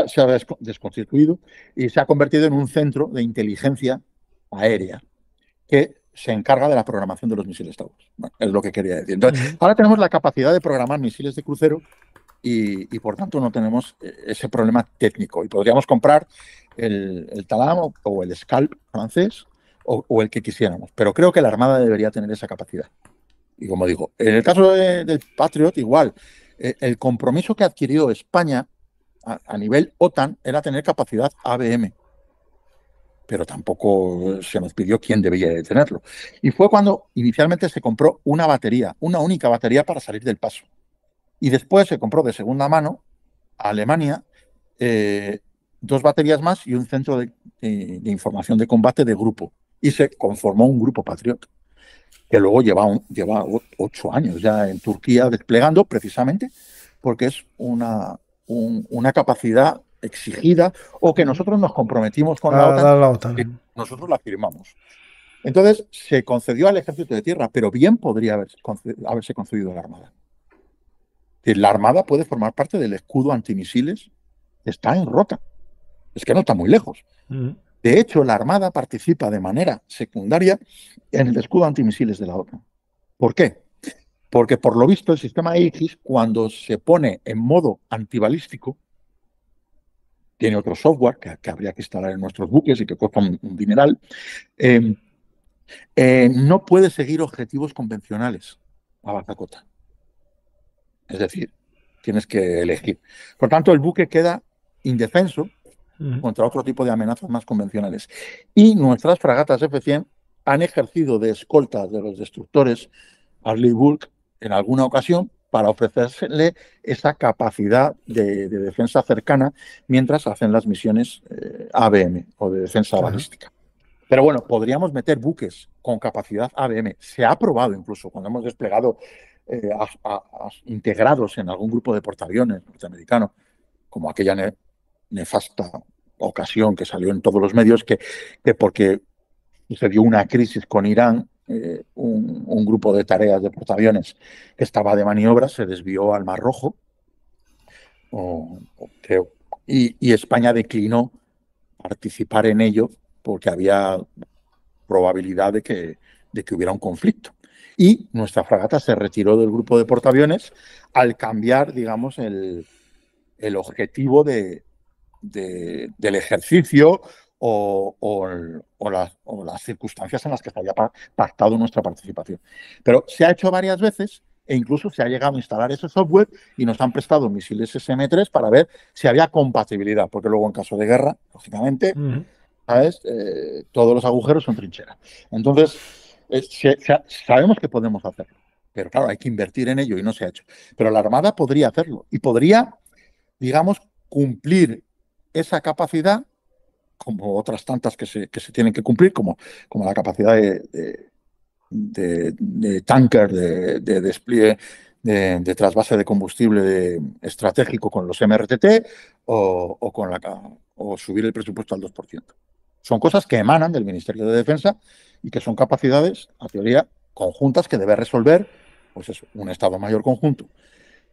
Se ha, desconstituido y se ha convertido en un centro de inteligencia aérea que se encarga de la programación de los misiles Taurus. es lo que quería decir. ahora tenemos la capacidad de programar misiles de crucero y, por tanto no tenemos eh, ese problema técnico. Y podríamos comprar el, el Talam o, el Scalp francés o, el que quisiéramos. Pero creo que la Armada debería tener esa capacidad. Y como digo, en el caso del Patriot, igual, eh, el compromiso que adquirió España a, a nivel OTAN era tener capacidad ABM pero tampoco se nos pidió quién debía de tenerlo. Y fue cuando inicialmente se compró una batería, una única batería para salir del paso. Y después se compró de segunda mano a Alemania eh, dos baterías más y un centro de, información de combate de grupo. Y se conformó un grupo patriota, que luego lleva, lleva ocho años ya en Turquía desplegando precisamente porque es una, una capacidad exigida o que nosotros nos comprometimos con la ah, OTAN, nosotros la firmamos. Entonces se concedió al ejército de tierra, pero bien podría haberse concedido a la Armada. La Armada puede formar parte del escudo antimisiles, está en rota. Es que no está muy lejos. Mm. De hecho, la Armada participa de manera secundaria en el escudo antimisiles de la OTAN. ¿Por qué? Porque por lo visto el sistema X, cuando se pone en modo antibalístico, tiene otro software que, habría que instalar en nuestros buques y que cuesta un, dineral, eh, eh, no puede seguir objetivos convencionales a cota. Es decir, tienes que elegir. Por tanto, el buque queda indefenso contra otro tipo de amenazas más convencionales. Y nuestras fragatas F-100 han ejercido de escoltas de los destructores Arleigh Burke en alguna ocasión para ofrecerle esa capacidad de, defensa cercana mientras hacen las misiones eh, ABM o de defensa balística. Pero bueno, podríamos meter buques con capacidad ABM. Se ha probado incluso cuando hemos desplegado eh, integrados en algún grupo de portaaviones norteamericano, como aquella nefasta ocasión que salió en todos los medios, que, que porque dio una crisis con Irán, eh, un, grupo de tareas de portaaviones que estaba de maniobra se desvió al Mar Rojo, y, y España declinó participar en ello porque había probabilidad de que, de que hubiera un conflicto y nuestra fragata se retiró del grupo de portaaviones al cambiar, digamos, el, el objetivo de, del ejercicio o, las, circunstancias en las que se había pactado nuestra participación. Pero se ha hecho varias veces e incluso se ha llegado a instalar ese software y nos han prestado misiles SM3 para ver si había compatibilidad, porque luego en caso de guerra, lógicamente, ¿sabes? Eh, todos los agujeros son trincheras. Entonces, sabemos que podemos hacerlo, pero claro, hay que invertir en ello y no se ha hecho. Pero la Armada podría hacerlo y podría, digamos, cumplir esa capacidad como otras tantas que se, tienen que cumplir, como, como la capacidad de, de, de, tanker, de, despliegue de, trasvase de combustible estratégico con los MRTT o, con la, o subir el presupuesto al 2%. Son cosas que emanan del Ministerio de Defensa y que son capacidades, a teoría, conjuntas que debe resolver pues es un Estado mayor conjunto.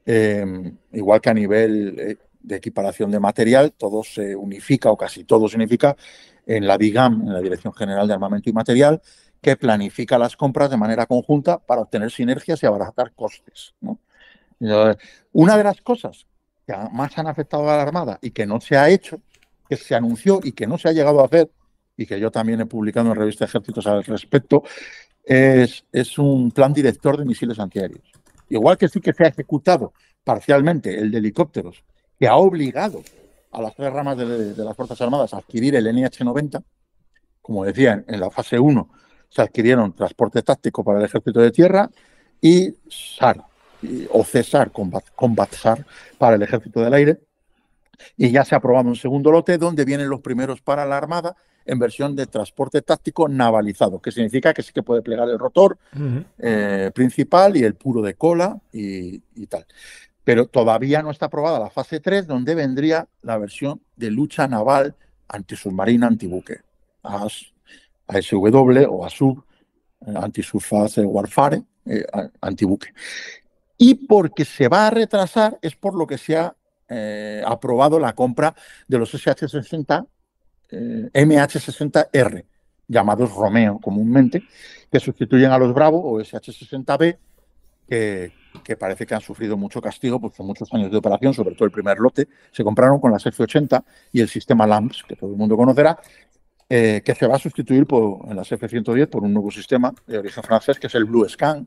Eh, igual que a nivel eh, de equiparación de material, todo se unifica o casi todo se unifica en la DIGAM, en la Dirección General de Armamento y Material, que planifica las compras de manera conjunta para obtener sinergias y abaratar costes. Una de las cosas que más han afectado a la Armada y que no se ha hecho, que se anunció y que no se ha llegado a hacer, y que yo también he publicado en revista Ejércitos al respecto, es, es un plan director de misiles antiaéreos. Igual que sí que se ha ejecutado parcialmente el de helicópteros, que ha obligado a las tres ramas de, las Fuerzas Armadas a adquirir el NH-90, como decía, en la fase 1 se adquirieron transporte táctico para el ejército de tierra y SAR, o CESAR, Combat SAR, para el ejército del aire. Y ya se ha aprobado un segundo lote donde vienen los primeros para la Armada en versión de transporte táctico navalizado, que significa que sí que puede plegar el rotor eh, principal y el puro de cola y, tal. Pero todavía no está aprobada la fase 3, donde vendría la versión de lucha naval antisubmarina antibuque, ASW o ASUB, eh, antisubfase warfare, eh, antibuque. Y porque se va a retrasar es por lo que se ha aprobado la compra de los SH-60 eh, MH60R, llamados Romeo comúnmente, que sustituyen a los Bravo o SH60B, que, parece que han sufrido mucho castigo sus pues, muchos años de operación, sobre todo el primer lote, se compraron con las F80 y el sistema LAMPS, que todo el mundo conocerá, eh, que se va a sustituir por, en las F110 por un nuevo sistema de origen francés, que es el Blue Scan,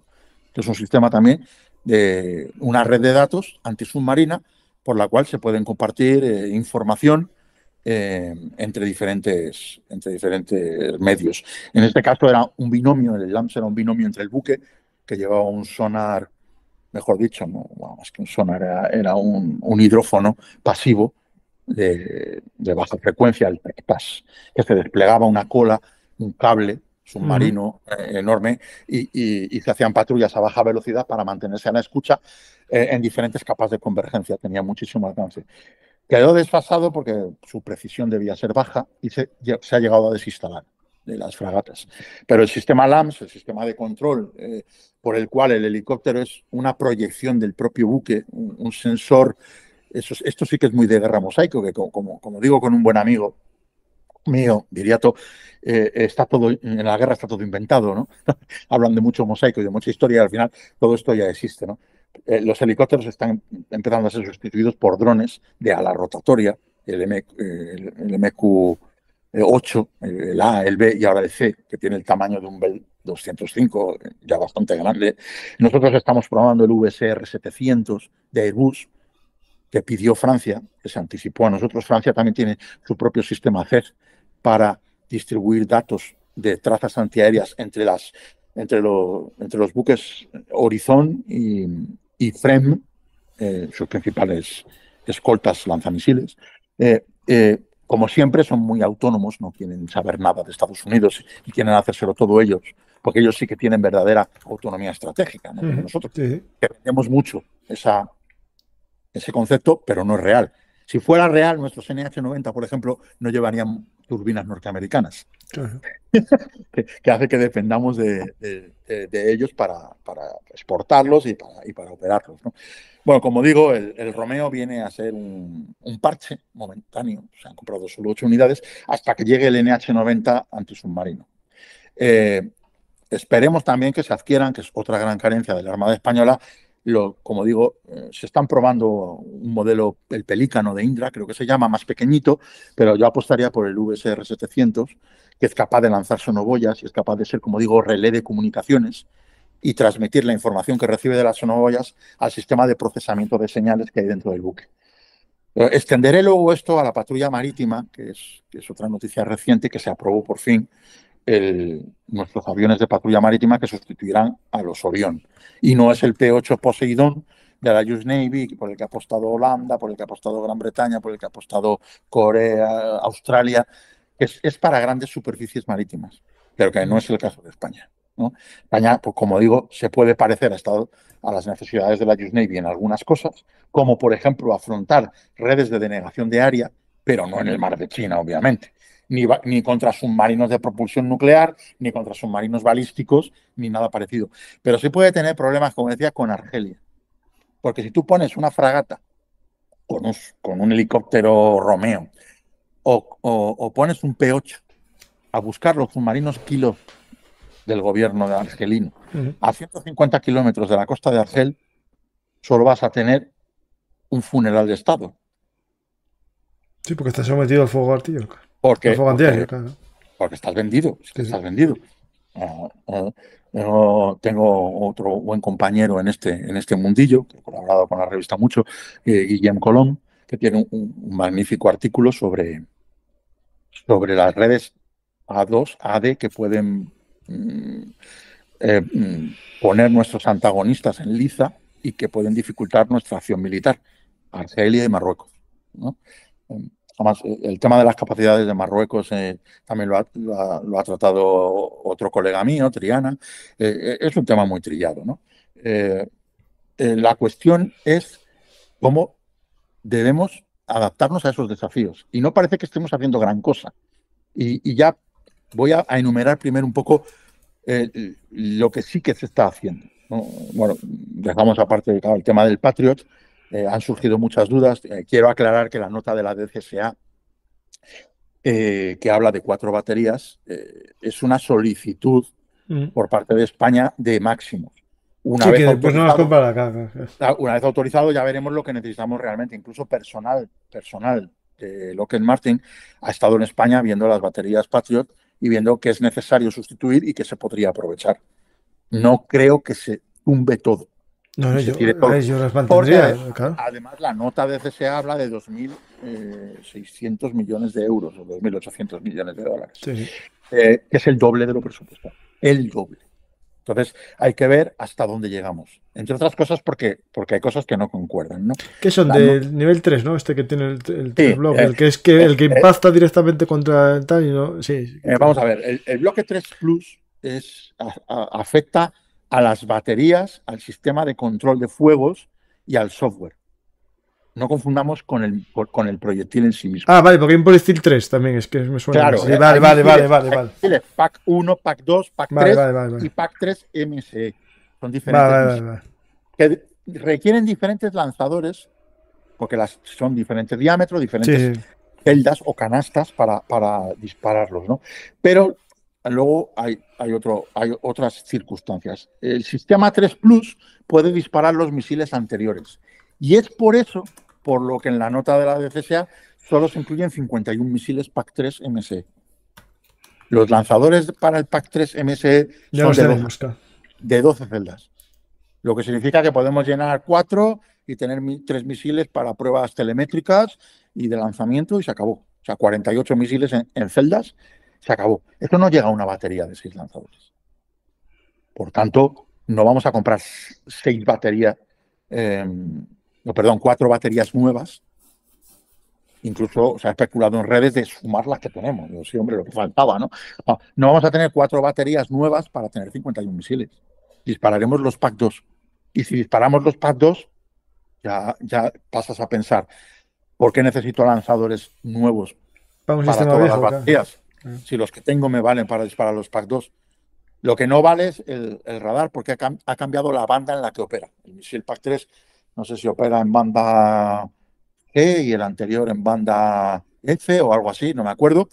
que es un sistema también de una red de datos antisubmarina por la cual se pueden compartir eh, información eh, entre, diferentes, entre diferentes medios. En este caso era un binomio, el LAMS era un binomio entre el buque que llevaba un sonar, mejor dicho, no, más que un sonar, era, un, un, hidrófono pasivo de, baja frecuencia, el que se desplegaba una cola, un cable submarino eh, enorme y, y, se hacían patrullas a baja velocidad para mantenerse a la escucha eh, en diferentes capas de convergencia, tenía muchísimo alcance. Quedó desfasado porque su precisión debía ser baja y se, ha llegado a desinstalar de las fragatas. Pero el sistema LAMS, el sistema de control eh, por el cual el helicóptero es una proyección del propio buque, un, sensor, esto sí que es muy de guerra mosaico, que como, digo con un buen amigo mío, diría eh, está todo, en la guerra está todo inventado, ¿no? Hablan de mucho mosaico y de mucha historia, y al final todo esto ya existe, ¿no? Eh, los helicópteros están empezando a ser sustituidos por drones de ala rotatoria, el, MQ-8, eh, eh, el A, el B y ahora el C, que tiene el tamaño de un Bell 205, ya bastante grande. Nosotros estamos probando el VSR-700 de Airbus, que pidió Francia, que se anticipó a nosotros. Francia también tiene su propio sistema CES para distribuir datos de trazas antiaéreas entre las entre, entre los buques Horizon y, y FREM, eh, sus principales escoltas lanzamisiles, eh, eh, como siempre son muy autónomos, no quieren saber nada de Estados Unidos y quieren hacérselo todo ellos, porque ellos sí que tienen verdadera autonomía estratégica. Nosotros mucho esa, ese concepto, pero no es real. Si fuera real, nuestros NH90, por ejemplo, no llevarían turbinas norteamericanas, que, hace que dependamos de, ellos para, exportarlos y para, operarlos. Bueno, como digo, el, Romeo viene a ser un, parche momentáneo, se han comprado solo ocho unidades, hasta que llegue el NH90 antisubmarino. Eh, esperemos también que se adquieran, que es otra gran carencia de la Armada Española, como digo, eh, se están probando un modelo, el Pelícano de Indra, creo que se llama, más pequeñito, pero yo apostaría por el VSR700, que es capaz de lanzar sonoboyas y es capaz de ser, como digo, relé de comunicaciones y transmitir la información que recibe de las sonoboyas al sistema de procesamiento de señales que hay dentro del buque. Eh, extenderé luego esto a la patrulla marítima, que es, que es otra noticia reciente que se aprobó por fin el, nuestros aviones de patrulla marítima que sustituirán a los Orión. Y no es el P-8 Poseidón de la US Navy, por el que ha apostado Holanda, por el que ha apostado Gran Bretaña, por el que ha apostado Corea, Australia. Es, para grandes superficies marítimas, pero que no es el caso de España. España, pues, como digo, se puede parecer a, Estado, a las necesidades de la US Navy en algunas cosas, como por ejemplo afrontar redes de denegación de área, pero no en el mar de China, obviamente ni, contra submarinos de propulsión nuclear, ni contra submarinos balísticos, ni nada parecido. Pero sí puede tener problemas, como decía, con Argelia. Porque si tú pones una fragata con un, helicóptero Romeo o, pones un P-8 a buscar los submarinos kilos del gobierno de argelino a 150 kilómetros de la costa de Argel, solo vas a tener un funeral de Estado. Sí, porque está sometido al fuego artío. Porque, porque, estás vendido, estás vendido. Eh, eh, tengo otro buen compañero en este, en este mundillo, que he colaborado con la revista mucho, eh, Guillem Colón, que tiene un, magnífico artículo sobre, sobre las redes A2, AD, que pueden mm, mm, poner nuestros antagonistas en liza y que pueden dificultar nuestra acción militar, Argelia y Marruecos. ¿no? Además, eh, el tema de las capacidades de Marruecos eh, también lo ha, tratado otro colega mío, Triana. Eh, es un tema muy trillado, la cuestión es cómo debemos adaptarnos a esos desafíos. Y no parece que estemos haciendo gran cosa. Y, ya voy a, enumerar primero un poco lo que sí que se está haciendo. Bueno, dejamos aparte el tema del Patriot, eh, han surgido muchas dudas. Eh, quiero aclarar que la nota de la DCSA, eh, que habla de cuatro baterías, es una solicitud mm. por parte de España de máximo. Una, vez autorizado, ah, una vez autorizado ya veremos lo que necesitamos realmente, incluso personal, personal. de Lockheed Martin ha estado en España viendo las baterías Patriot y viendo que es necesario sustituir y que se podría aprovechar. No creo que se tumbe todo no, yo, las mantendría. Además, la nota de CSA habla de 2.600 eh, millones de euros o 2.800 millones de dólares, eh, que es el doble de lo presupuestado. El doble. Entonces, hay que ver hasta dónde llegamos. Entre otras cosas, porque, porque hay cosas que no concuerdan, ¿no? Que son del nivel 3, ¿no? Este que tiene el, el, bloque, eh, el que es que el que impacta directamente contra el tal y no. Sí, vamos a ver, el, bloque 3 Plus es, afecta a las baterías, al sistema de control de fuegos y al software. No confundamos con el, con el proyectil en sí mismo. Ah, vale, porque hay un proyectil 3 también, es que me suena. Claro, vale, vale, vale, e. vale, vale. Pack 1, Pack 2, Pack 3 y Pack 3 MSE. Son diferentes. Que requieren diferentes lanzadores, porque las, son diferentes diámetros, diferentes celdas o canastas para, para dispararlos, ¿no? Pero Luego hay, hay, otro, hay otras circunstancias. El sistema 3 Plus puede disparar los misiles anteriores. Y es por eso, por lo que en la nota de la DCSA solo se incluyen 51 misiles PAC-3 MSE. Los lanzadores para el PAC-3 MSE son de 12, celdas. Lo que significa que podemos llenar 4 y tener 3 misiles para pruebas telemétricas y de lanzamiento y se acabó. O sea, 48 misiles en, en celdas se acabó. Esto no llega a una batería de seis lanzadores. Por tanto, no vamos a comprar seis baterías, eh, no, perdón, cuatro baterías nuevas. Incluso se ha especulado en redes de sumar las que tenemos. Yo sí, hombre, lo que faltaba, ¿no? Ah, ¿no? vamos a tener cuatro baterías nuevas para tener 51 misiles. Dispararemos los PAC-2. Y si disparamos los PAC-2, ya, ya pasas a pensar, ¿por qué necesito lanzadores nuevos para este todas las baterías? Si los que tengo me valen para disparar los PAC-2. Lo que no vale es el, radar, porque ha, cambiado la banda en la que opera. El misil PAC-3, no sé si opera en banda G y el anterior en banda F o algo así, no me acuerdo.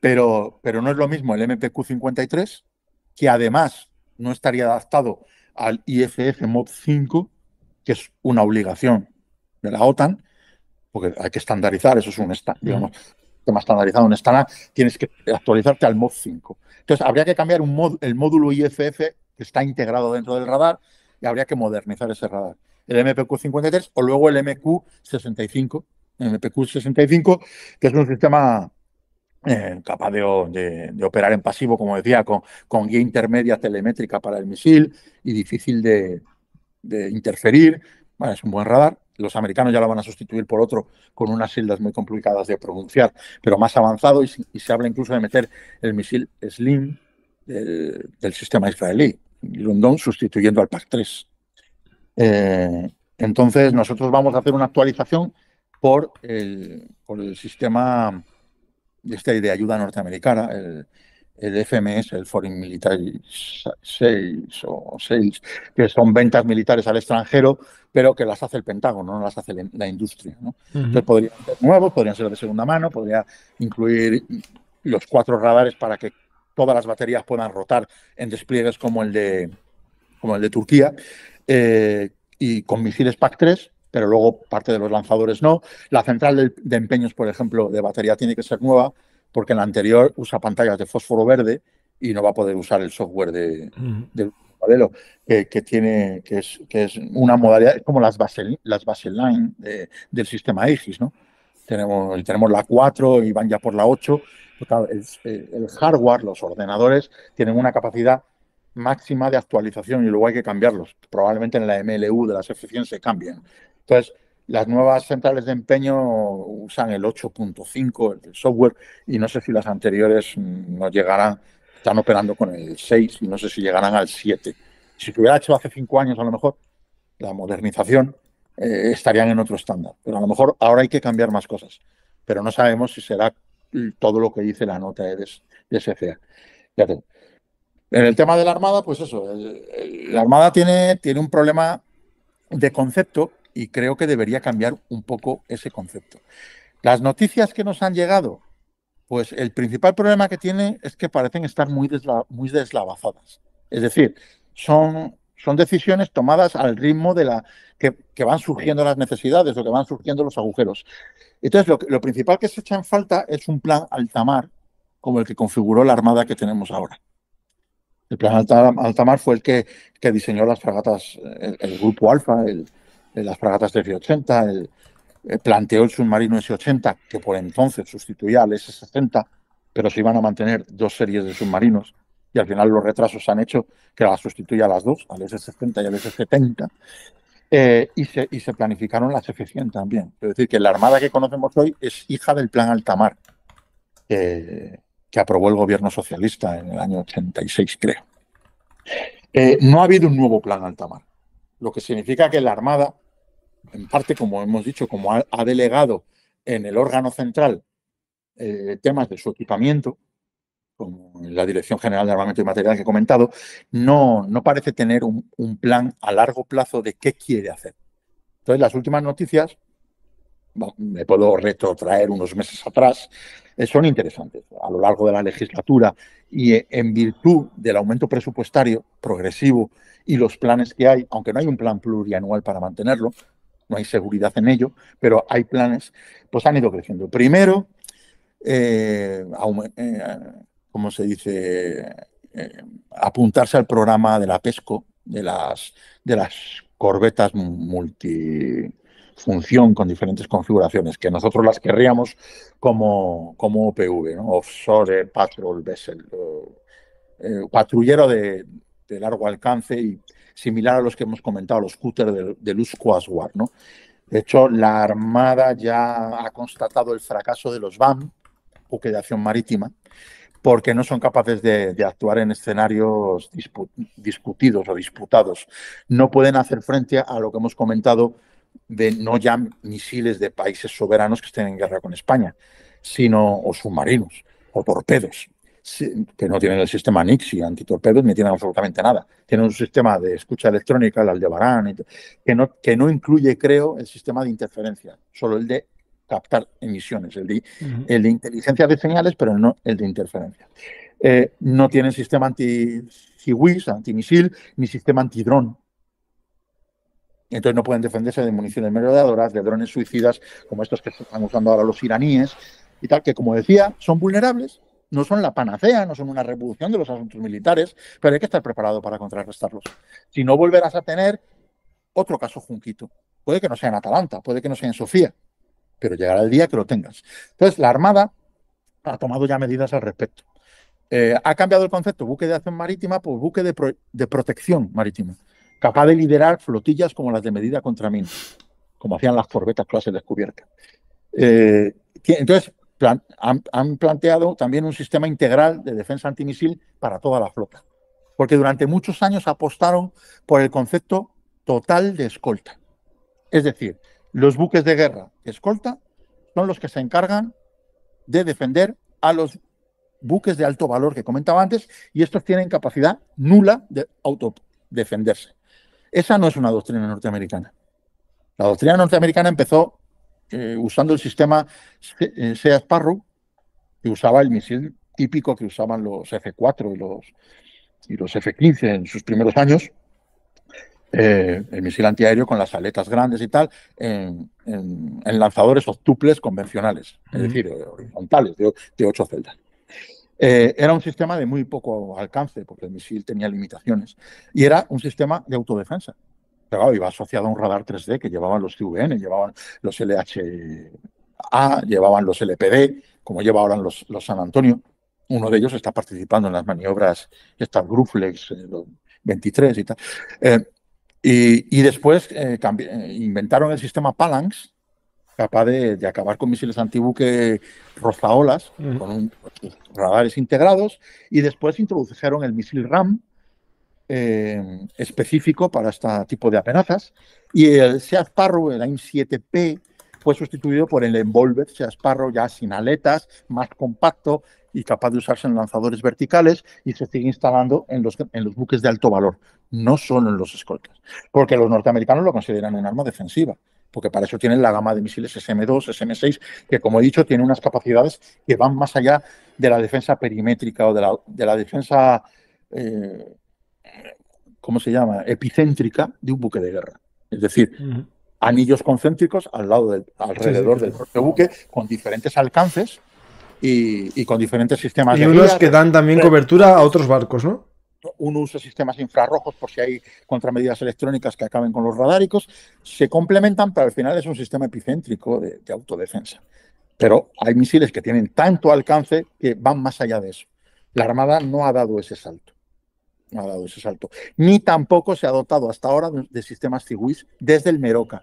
Pero, pero no es lo mismo el MPQ-53, que además no estaría adaptado al IFF MOB 5, que es una obligación de la OTAN, porque hay que estandarizar, eso es un, digamos, sistema estandarizado en Stana, tienes que actualizarte al mod 5. Entonces, habría que cambiar un el módulo IFF que está integrado dentro del radar y habría que modernizar ese radar. El MPQ-53 o luego el MQ-65. El MPQ-65, que es un sistema eh, capaz de, operar en pasivo, como decía, con, guía intermedia telemétrica para el misil y difícil de, interferir. Bueno, es un buen radar los americanos ya lo van a sustituir por otro con unas celdas muy complicadas de pronunciar, pero más avanzado y, se habla incluso de meter el misil Slim del, sistema israelí, rondón sustituyendo al PAC-3. Eh, entonces nosotros vamos a hacer una actualización por el, el sistema este de ayuda norteamericana, el, el FMS, el Foreign Military Sales o Sales, que son ventas militares al extranjero, pero que las hace el Pentágono, no las hace la industria. Entonces podrían ser nuevos, podrían ser de segunda mano, podría incluir los cuatro radares para que todas las baterías puedan rotar en despliegues como el de, como el de Turquía, eh, y con misiles PAC-3, pero luego parte de los lanzadores no. La central de empeños, por ejemplo, de batería tiene que ser nueva, porque en la anterior usa pantallas de fósforo verde y no va a poder usar el software del mm. modelo que, tiene que es, una modalidad como las las Baseline del sistema ISIS ¿no? Tenemos, tenemos la 4 y van ya por la 8. Pues el, hardware, los ordenadores, tienen una capacidad máxima de actualización y luego hay que cambiarlos. Probablemente en la MLU de las eficiencias se cambien. Entonces, las nuevas centrales de empeño usan el 8.5, el del software, y no sé si las anteriores mm, nos llegarán, están operando con el 6 y no sé si llegarán al 7. Si se hubiera hecho hace 5 años, a lo mejor, la modernización, eh, estarían en otro estándar. Pero a lo mejor ahora hay que cambiar más cosas. Pero no sabemos si será todo lo que dice la nota eh, de, de Ya tengo. En el tema de la Armada, pues eso, eh, la Armada tiene, tiene un problema de concepto y creo que debería cambiar un poco ese concepto. Las noticias que nos han llegado, pues el principal problema que tiene es que parecen estar muy, muy deslavazadas. Es decir, son, son decisiones tomadas al ritmo de la que, van surgiendo las necesidades o que van surgiendo los agujeros. Entonces, lo, principal que se echa en falta es un plan altamar como el que configuró la armada que tenemos ahora. El plan altamar fue el que, diseñó las fragatas, el grupo Alfa, el, las fragatas de F-80, el, eh, planteó el submarino S-80, que por entonces sustituía al S-60, pero se iban a mantener dos series de submarinos y al final los retrasos han hecho que las sustituya a las dos, al S-60 y al S-70. Eh, y, se, planificaron las F-100 también. Es decir, que la Armada que conocemos hoy es hija del Plan Altamar, que aprobó el gobierno socialista en el año 86, creo. Eh, no ha habido un nuevo Plan Altamar, lo que significa que la Armada en parte, como hemos dicho, como ha, delegado en el órgano central eh, temas de su equipamiento, como la Dirección General de Armamento y Material que he comentado, no, no parece tener un, plan a largo plazo de qué quiere hacer. Entonces, las últimas noticias, me puedo retrotraer unos meses atrás, eh, son interesantes. A lo largo de la legislatura y eh, en virtud del aumento presupuestario progresivo y los planes que hay, aunque no hay un plan plurianual para mantenerlo, no hay seguridad en ello, pero hay planes, pues han ido creciendo. Primero, eh, eh, como se dice? Eh, apuntarse al programa de la PESCO, de las, de las corbetas multifunción con diferentes configuraciones, que nosotros las querríamos como, como OPV, ¿no? Offshore Patrol Vessel, patrullero de, de largo alcance y similar a los que hemos comentado, los cúter de luz ¿no? De hecho, la Armada ya ha constatado el fracaso de los BAM, o de acción marítima, porque no son capaces de, actuar en escenarios discutidos o disputados. No pueden hacer frente a lo que hemos comentado de no ya misiles de países soberanos que estén en guerra con España, sino submarinos o torpedos que no tienen el sistema y antitorpedos, ni tienen absolutamente nada. Tienen un sistema de escucha electrónica, el Aldebarán, que no, que no incluye, creo, el sistema de interferencia, solo el de captar emisiones, el de, inteligencia de señales, pero no el de interferencia. Eh, no tienen sistema anti anti antimisil, ni sistema antidrón. Entonces no pueden defenderse de municiones merodeadoras, de drones suicidas, como estos que están usando ahora los iraníes y tal, que como decía, son vulnerables, no son la panacea, no son una revolución de los asuntos militares, pero hay que estar preparado para contrarrestarlos. Si no volverás a tener otro caso Junquito. Puede que no sea en Atalanta, puede que no sea en Sofía, pero llegará el día que lo tengas. Entonces, la Armada ha tomado ya medidas al respecto. Eh, ha cambiado el concepto buque de acción marítima por buque de, protección marítima, capaz de liderar flotillas como las de medida contra minas, como hacían las corbetas clase descubierta eh, entonces, han, planteado también un sistema integral de defensa antimisil para toda la flota. Porque durante muchos años apostaron por el concepto total de escolta. Es decir, los buques de guerra escolta son los que se encargan de defender a los buques de alto valor que comentaba antes y estos tienen capacidad nula de autodefenderse. Esa no es una doctrina norteamericana. La doctrina norteamericana empezó eh, usando el sistema SEA eh, Sparrow, que usaba el misil típico que usaban los F-4 y los, y los F-15 en sus primeros años, eh, el misil antiaéreo con las aletas grandes y tal, en, lanzadores octuples convencionales, es decir, horizontales, de, ocho celdas. era un sistema de muy poco alcance, porque el misil tenía limitaciones, y era un sistema de autodefensa iba asociado a un radar 3D que llevaban los CVN, llevaban los LHA, llevaban los LPD, como lleva ahora los, los San Antonio. Uno de ellos está participando en las maniobras, estas Gruflex 23 y tal. Eh, y, y, después eh, eh, inventaron el sistema Palanx, capaz de, de, acabar con misiles antibuque rozaolas, con un, radares integrados, y después introdujeron el misil RAM, Em, específico para este tipo de amenazas. Y el Sea Sparrow, el AIM-7P, fue sustituido por el Envolver Sea Sparrow ya sin aletas, más compacto y capaz de usarse en lanzadores verticales y se sigue instalando en los, en los buques de alto valor, no solo en los escoltas, porque los norteamericanos lo consideran un arma defensiva porque para eso tienen la gama de misiles SM2, SM6, que como he dicho, tiene unas capacidades que van más allá de la defensa perimétrica o de la, defensa eh, ¿cómo se llama?, epicéntrica de un buque de guerra. Es decir, anillos concéntricos al lado alrededor del buque, con diferentes alcances y, con diferentes sistemas. Y unos que dan también cobertura a otros barcos, ¿no? Uno usa sistemas infrarrojos por si hay contramedidas electrónicas que acaben con los radáricos. Se complementan, pero al final es un sistema epicéntrico de autodefensa. Pero hay misiles que tienen tanto alcance que van más allá de eso. La Armada no ha dado ese salto no ha dado ese salto. Ni tampoco se ha dotado hasta ahora de sistemas CIWIS desde el Meroca,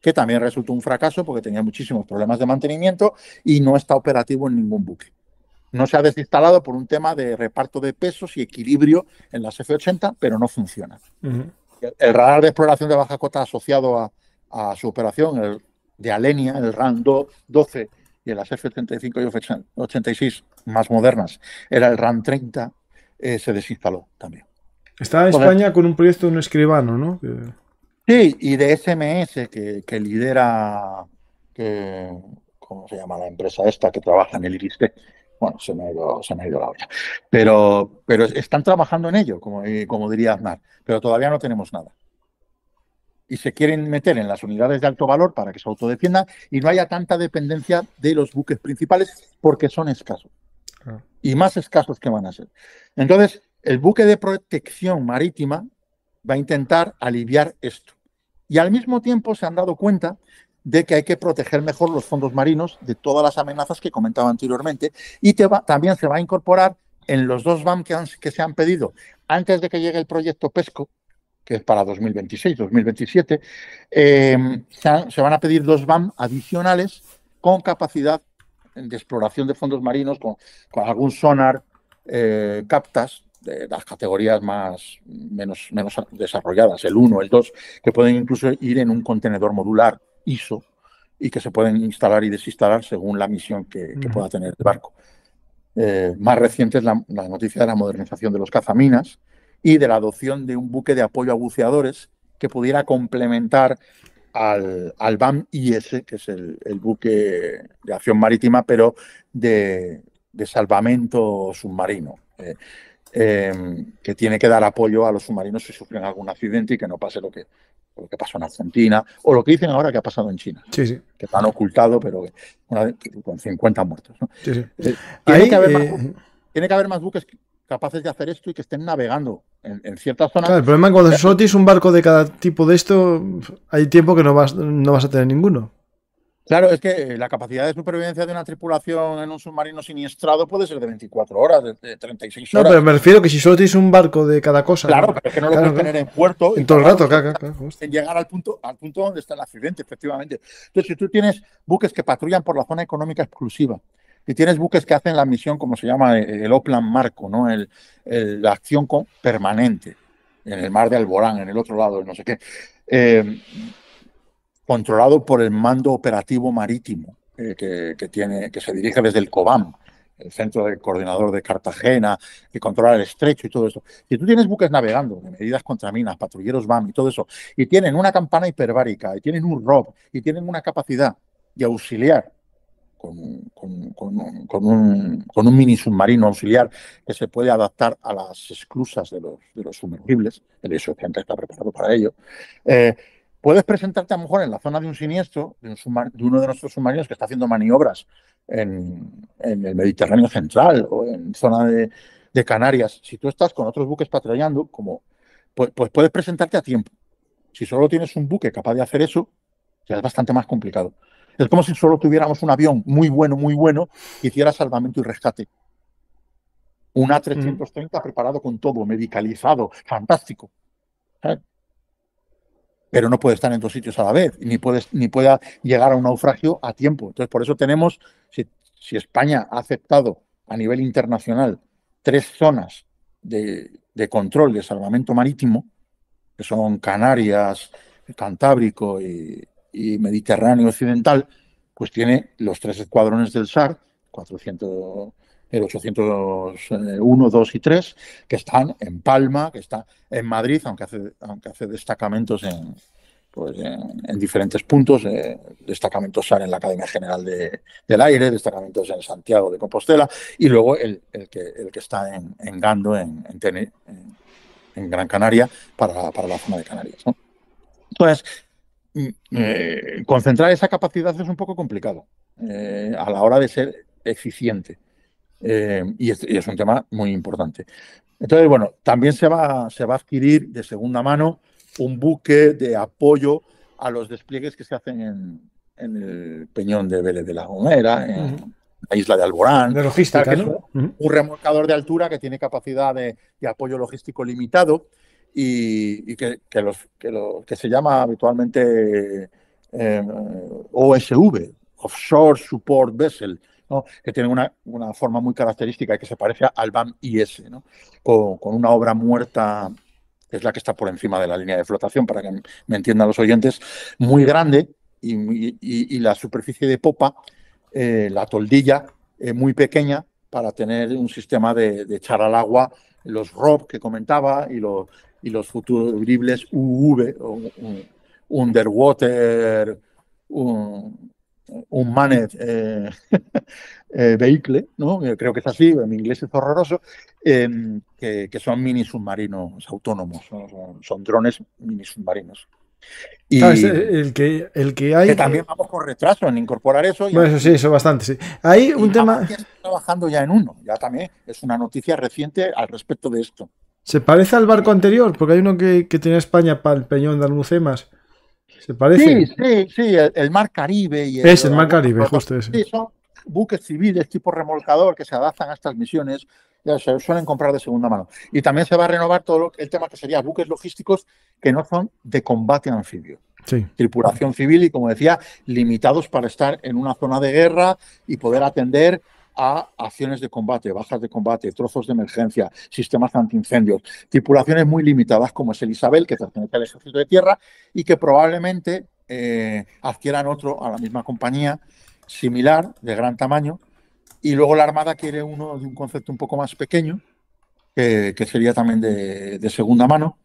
que también resultó un fracaso porque tenía muchísimos problemas de mantenimiento y no está operativo en ningún buque. No se ha desinstalado por un tema de reparto de pesos y equilibrio en las F-80, pero no funciona. El radar de exploración de baja cota asociado a, su operación, el de Alenia, el RAN 12 y las F-35 y F-86 más modernas, era el RAN 30, eh, se desinstaló también. Está en España con un proyecto de un escribano, ¿no? Sí, y de SMS que, lidera, ¿cómo se llama la empresa esta que trabaja en el IRISTE? Bueno, se me ha ido, se ido la olla. Pero, pero están trabajando en ello, como, eh, como diría Aznar, pero todavía no tenemos nada y se quieren meter en las unidades de alto valor para que se autodefiendan y no haya tanta dependencia de los buques principales porque son escasos. Y más escasos que van a ser. Entonces, el buque de protección marítima va a intentar aliviar esto. Y al mismo tiempo se han dado cuenta de que hay que proteger mejor los fondos marinos de todas las amenazas que comentaba anteriormente. Y también se va a incorporar en los dos BAM que, se han pedido antes de que llegue el proyecto PESCO, que es para 2026-2027, eh, se, van a pedir dos BAM adicionales con capacidad de exploración de fondos marinos con, algún sonar eh, captas de las categorías más menos, menos desarrolladas, el 1, el 2, que pueden incluso ir en un contenedor modular ISO y que se pueden instalar y desinstalar según la misión que, pueda tener el barco. Eh, más reciente es la, la, noticia de la modernización de los cazaminas y de la adopción de un buque de apoyo a buceadores que pudiera complementar al, al BAM-IS, que es el, buque de acción marítima, pero de, salvamento submarino. Eh, em, que tiene que dar apoyo a los submarinos si sufren algún accidente y que no pase lo que, lo que pasó en Argentina o lo que dicen ahora que ha pasado en China. Que están ocultado, pero con 50 muertos. Eh, tiene, que haber más, eh, tiene que haber más buques capaces de hacer esto y que estén navegando en, ciertas zonas. Claro, el problema es que cuando solo tienes un barco de cada tipo de esto, hay tiempo que no vas, no vas a tener ninguno. Claro, es que eh, la capacidad de supervivencia de una tripulación en un submarino siniestrado puede ser de 24 horas, de, 36 horas. No, pero me refiero que si solo tienes un barco de cada cosa. Claro, pero es que no lo puedes tener en puerto. En todo el rato, claro, claro. En llegar al punto, al punto donde está el accidente, efectivamente. Entonces, si tú tienes buques que patrullan por la zona económica exclusiva, y tienes buques que hacen la misión, como se llama, eh, el Oplan Marco, ¿no? la acción permanente en el mar de Alborán, en el otro lado, no sé qué, eh, controlado por el mando operativo marítimo eh, que, tiene, que se dirige desde el COBAM, el centro de coordinador de Cartagena, que controla el estrecho y todo eso. Si tú tienes buques navegando, de medidas contra minas, patrulleros BAM y todo eso, y tienen una campana hiperbárica, y tienen un ROV, y tienen una capacidad de auxiliar con, un, mini submarino auxiliar que se puede adaptar a las esclusas de los, de los sumergibles, el Occidental está preparado para ello. Eh, puedes presentarte a lo mejor en la zona de un siniestro, de, un de uno de nuestros submarinos que está haciendo maniobras en, el Mediterráneo central o en zona de, Canarias. Si tú estás con otros buques patrullando, como, pues, pues puedes presentarte a tiempo. Si solo tienes un buque capaz de hacer eso, ya es bastante más complicado. Es como si solo tuviéramos un avión muy bueno, muy bueno, que hiciera salvamento y rescate. Un A330 mm. preparado con todo, medicalizado, fantástico. ¿Eh? Pero no puede estar en dos sitios a la vez, ni puede, ni pueda llegar a un naufragio a tiempo. Entonces, por eso tenemos, si, España ha aceptado a nivel internacional tres zonas de, de, control de salvamento marítimo, que son Canarias, Cantábrico y, y Mediterráneo Occidental, pues tiene los tres escuadrones del SAR, 400, el 801, 2 y 3, que están en Palma, que está en Madrid, aunque hace, aunque hace destacamentos en, pues en, diferentes puntos, eh, destacamentos SAR en la Academia General de, del Aire, destacamentos en Santiago de Compostela, y luego el, que, el que, está en, Gando, en, en, Gran Canaria, para, la zona de Canarias. ¿no? Entonces, Mm, mm. Eh, concentrar esa capacidad es un poco complicado eh, a la hora de ser eficiente. Eh, y, es, un tema muy importante. Entonces, bueno, también se va, se va a adquirir de segunda mano un buque de apoyo a los despliegues que se hacen en, el Peñón de Vélez de la Gomera, en la isla de Alborán. Un remolcador de altura que tiene capacidad de apoyo logístico limitado y, que, los, que, que, se llama habitualmente eh, OSV, Offshore Support Vessel, ¿no? que tiene una, una, forma muy característica y que se parece al BAM IS, ¿no? con, una obra muerta, es la que está por encima de la línea de flotación, para que me entiendan los oyentes, muy grande y, la superficie de popa, eh, la toldilla, eh, muy pequeña para tener un sistema de, echar al agua los ROB que comentaba y, los y los futuros UV, un, underwater, un, un maned eh, eh, vehicle, ¿no? Eh, creo que es así, en inglés es horroroso, em, que, son mini submarinos autónomos, son, drones mini submarinos. Y El, que, el que hay. Que también vamos con retraso en incorporar eso. bueno, eso sí, eso bastante. Sí. Hay un tema. Trabajando ya en uno, ya también es una noticia reciente al respecto de esto. ¿Se parece al barco anterior? Porque hay uno que, tiene España para el Peñón de Almucemas. ¿Se parece? Sí, sí, sí, el, Mar Caribe. Y es el Mar Caribe, justo Sí, son buques civiles tipo remolcador que se adaptan a estas misiones. Ya se suelen comprar de segunda mano. Y también se va a renovar todo el tema que sería buques logísticos que no son de combate anfibio. Sí. Tripulación civil y, como decía, limitados para estar en una zona de guerra y poder atender a acciones de combate, bajas de combate, trozos de emergencia, sistemas antiincendios, tripulaciones muy limitadas como es el Isabel, que pertenece al Ejército de Tierra y que probablemente eh, adquieran otro a la misma compañía similar, de gran tamaño, y luego la Armada quiere uno de un concepto un poco más pequeño, que sería también de segunda mano,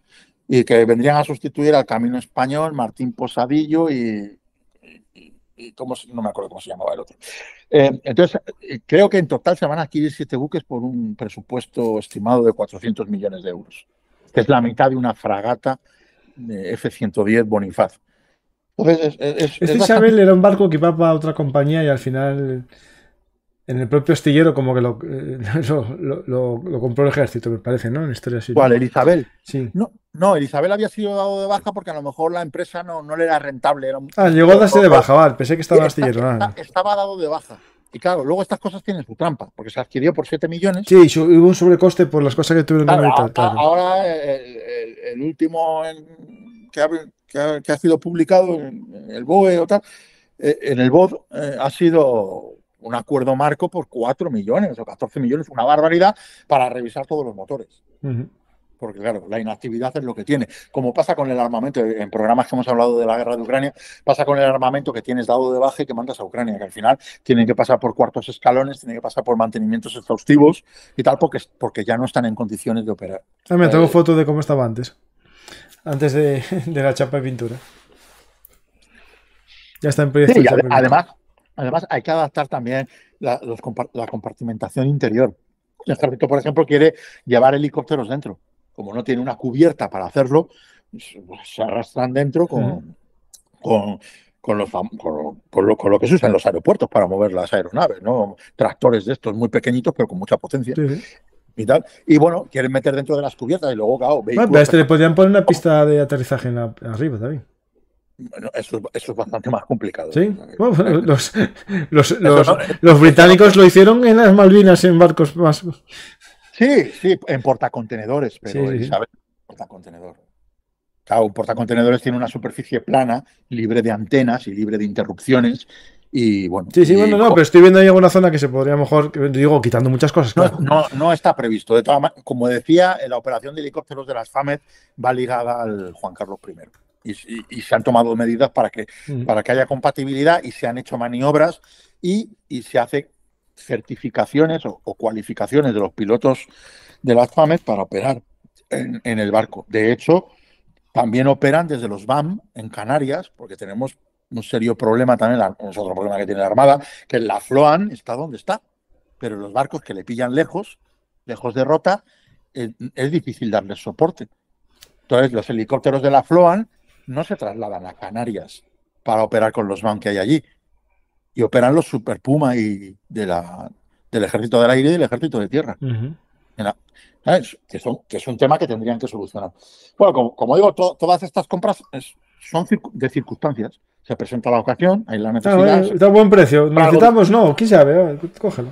y que vendrían a sustituir al Camino Español, Martín Posadillo y, no me acuerdo cómo se llamaba el otro. Eh, entonces, eh, creo que en total se van a adquirir siete buques por un presupuesto estimado de 400 millones de euros, que es la mitad de una fragata F-110 Bonifaz. este Isabel era un barco que iba para otra compañía y al final en el propio astillero como que eh, lo, lo, compró el ejército, me parece, ¿no? En historia así. ¿Cuál? Elizabeth. Sí. No, no, Elizabeth había sido dado de baja porque a lo mejor la empresa no, no le era rentable. Ah, llegó a darse de baja, vale, pensé que estaba en astillero. estaba dado de baja. Y claro, luego estas cosas tienen su trampa, porque se adquirió por 7 millones. Sí, hubo un sobrecoste por las cosas que tuvieron en que Ahora el, último que, ha, sido publicado, en el BOE o tal, eh, en el BOD eh, ha sido un acuerdo marco por 4 millones o 14 millones, una barbaridad, para revisar todos los motores. Porque claro, la inactividad es lo que tiene. Como pasa con el armamento, eh, en programas que hemos hablado de la guerra de Ucrania, pasa con el armamento que tienes dado de baja y que mandas a Ucrania, que al final tienen que pasar por cuartos escalones, tienen que pasar por mantenimientos exhaustivos y tal, porque, porque ya no están en condiciones de operar. también ah, tengo eh, fotos de cómo estaba antes, antes de, la chapa de pintura. Ya está en sí, además, Además, hay que adaptar también la, compartimentación interior. El ejército, por ejemplo, quiere llevar helicópteros dentro. Como no tiene una cubierta para hacerlo, pues, se arrastran dentro con, con, los, lo, que se usa en los aeropuertos para mover las aeronaves, ¿no? Tractores de estos muy pequeñitos, pero con mucha potencia. Y, tal. y bueno, quieren meter dentro de las cubiertas y luego, claro, vehículos... este pues, le podrían poner una pista de aterrizaje arriba también. Bueno, eso, es bastante más complicado. ¿eh? Pues, los, eh, británicos lo hicieron en las Malvinas en barcos más Sí, sí, en portacontenedores, pero sí, ¿sabes? Portacontenedor. Claro, un portacontenedores tiene una superficie plana, libre de antenas y libre de interrupciones. Y bueno. Sí, sí, bueno, no, pero estoy viendo ahí alguna zona que se podría mejor, digo, quitando muchas cosas. No, no, está previsto. De todas como decía, eh, la operación de helicópteros de las FAMED va ligada al Juan Carlos I y, se han tomado medidas para que, mm. para que haya compatibilidad y se han hecho maniobras y, se hacen certificaciones o, cualificaciones de los pilotos de las FAMES para operar en, el barco. De hecho, también operan desde los BAM en Canarias, porque tenemos un serio problema también, es otro problema que tiene la Armada, que la FLOAN está donde está, pero los barcos que le pillan lejos, lejos de rota, eh, es, difícil darles soporte. Entonces, los helicópteros de la FLOAN no se trasladan a Canarias para operar con los BAM que hay allí. Y operan los Super Puma y de la, del ejército del aire y del ejército de tierra. Que, son, que, es un tema que tendrían que solucionar. Bueno, como, como digo, todas estas compras son de circunstancias. Se presenta la ocasión, hay la necesidad. Está, eh, buen precio. Necesitamos, no, quién sabe, eh, cógelo.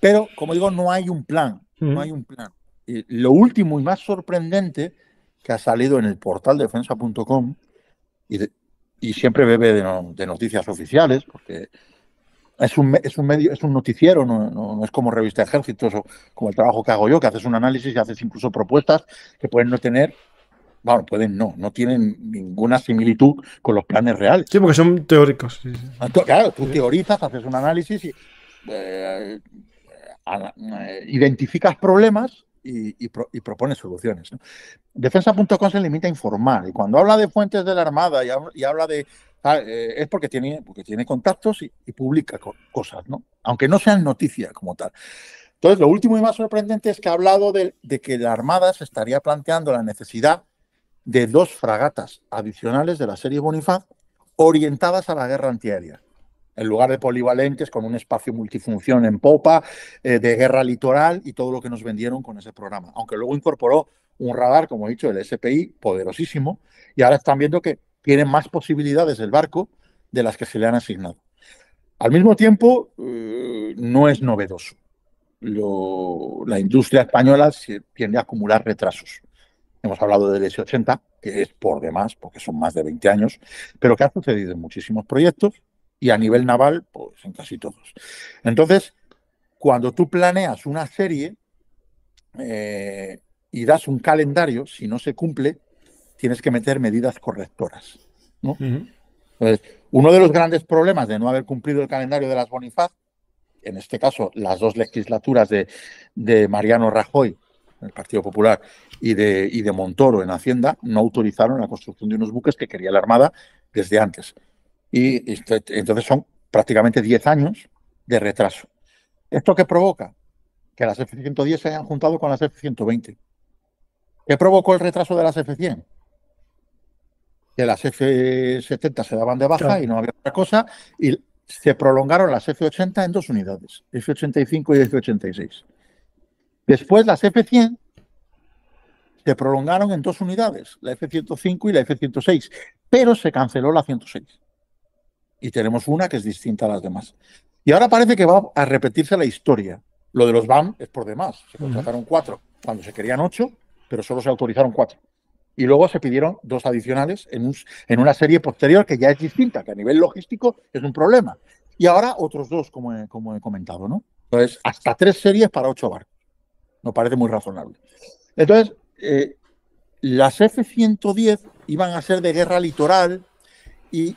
Pero, como digo, no hay un plan. No hay un plan. Y lo último y más sorprendente que ha salido en el portal defensa.com y, y siempre bebe de, noticias oficiales, porque es un, es un medio, es un noticiero, no, es como revista ejércitos o como el trabajo que hago yo, que haces un análisis y haces incluso propuestas que pueden no tener bueno, pueden no, no tienen ninguna similitud con los planes reales. Sí, porque son teóricos. Ah, claro, tú teorizas, haces un análisis y eh, eh, eh, identificas problemas y, propone soluciones. Defensa.com se limita a informar y cuando habla de fuentes de la Armada y, habla de... Ah, eh, es porque tiene, porque tiene contactos y, publica cosas, ¿no? aunque no sean noticias como tal. Entonces, lo último y más sorprendente es que ha hablado de, de que la Armada se estaría planteando la necesidad de dos fragatas adicionales de la serie Bonifaz orientadas a la guerra antiaérea en lugar de polivalentes, con un espacio multifunción en popa, eh, de guerra litoral y todo lo que nos vendieron con ese programa. Aunque luego incorporó un radar, como he dicho, el SPI, poderosísimo, y ahora están viendo que tiene más posibilidades el barco de las que se le han asignado. Al mismo tiempo, eh, no es novedoso. la industria española tiende a acumular retrasos. Hemos hablado del S80, que es por demás, porque son más de 20 años, pero que ha sucedido en muchísimos proyectos y a nivel naval, pues en casi todos. Entonces, cuando tú planeas una serie eh, y das un calendario, si no se cumple, tienes que meter medidas correctoras. uno de los grandes problemas de no haber cumplido el calendario de las Bonifaz, en este caso las dos legislaturas de, de Mariano Rajoy, el Partido Popular, y de, y de Montoro en Hacienda, no autorizaron la construcción de unos buques que quería la Armada desde antes. Y, entonces son prácticamente 10 años de retraso. ¿Esto qué provoca? Que las F-110 se hayan juntado con las F-120. ¿Qué provocó el retraso de las F-100? Que las F-70 se daban de baja y no había otra cosa, y se prolongaron las F-80 en dos unidades, F-85 y F-86. Después las F-100 se prolongaron en dos unidades, la F-105 y la F-106, pero se canceló la 106 y tenemos una que es distinta a las demás. Y ahora parece que va a repetirse la historia. Lo de los BAM es por demás. Se contrataron cuatro cuando se querían ocho, pero solo se autorizaron cuatro. Y luego se pidieron dos adicionales en, una serie posterior que ya es distinta, que a nivel logístico es un problema. Y ahora otros dos, como he, como he comentado, ¿no? Entonces, hasta tres series para ocho barcos. No parece muy razonable. Entonces, eh, las F-110 iban a ser de guerra litoral y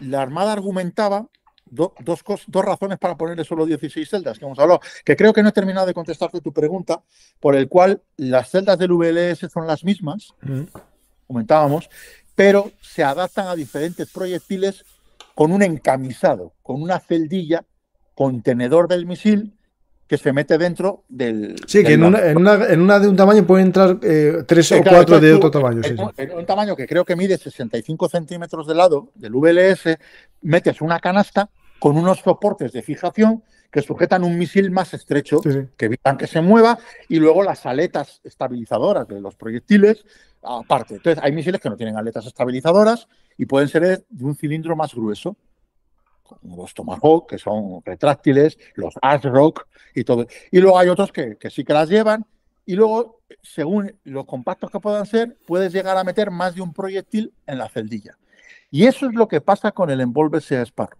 la Armada argumentaba dos, razones para ponerle solo 16 celdas, que hemos hablado, que creo que no he terminado de contestarte tu pregunta, por el cual las celdas del VLS son las mismas, mm. comentábamos, pero se adaptan a diferentes proyectiles con un encamisado, con una celdilla contenedor del misil que se mete dentro del. Sí, que en una, de un tamaño pueden entrar eh, tres o cuatro de otro tamaño. en, un tamaño que creo que mide 65 centímetros de lado del VLS, metes una canasta con unos soportes de fijación que sujetan un misil más estrecho que evitan que se mueva y luego las aletas estabilizadoras de los proyectiles aparte. Entonces, hay misiles que no tienen aletas estabilizadoras y pueden ser de un cilindro más grueso los Tomahawk, que son retráctiles, los Asrock y todo. Y luego hay otros que, sí que las llevan. Y luego, según los compactos que puedan ser, puedes llegar a meter más de un proyectil en la celdilla. Y eso es lo que pasa con el envolverse a Sparrow.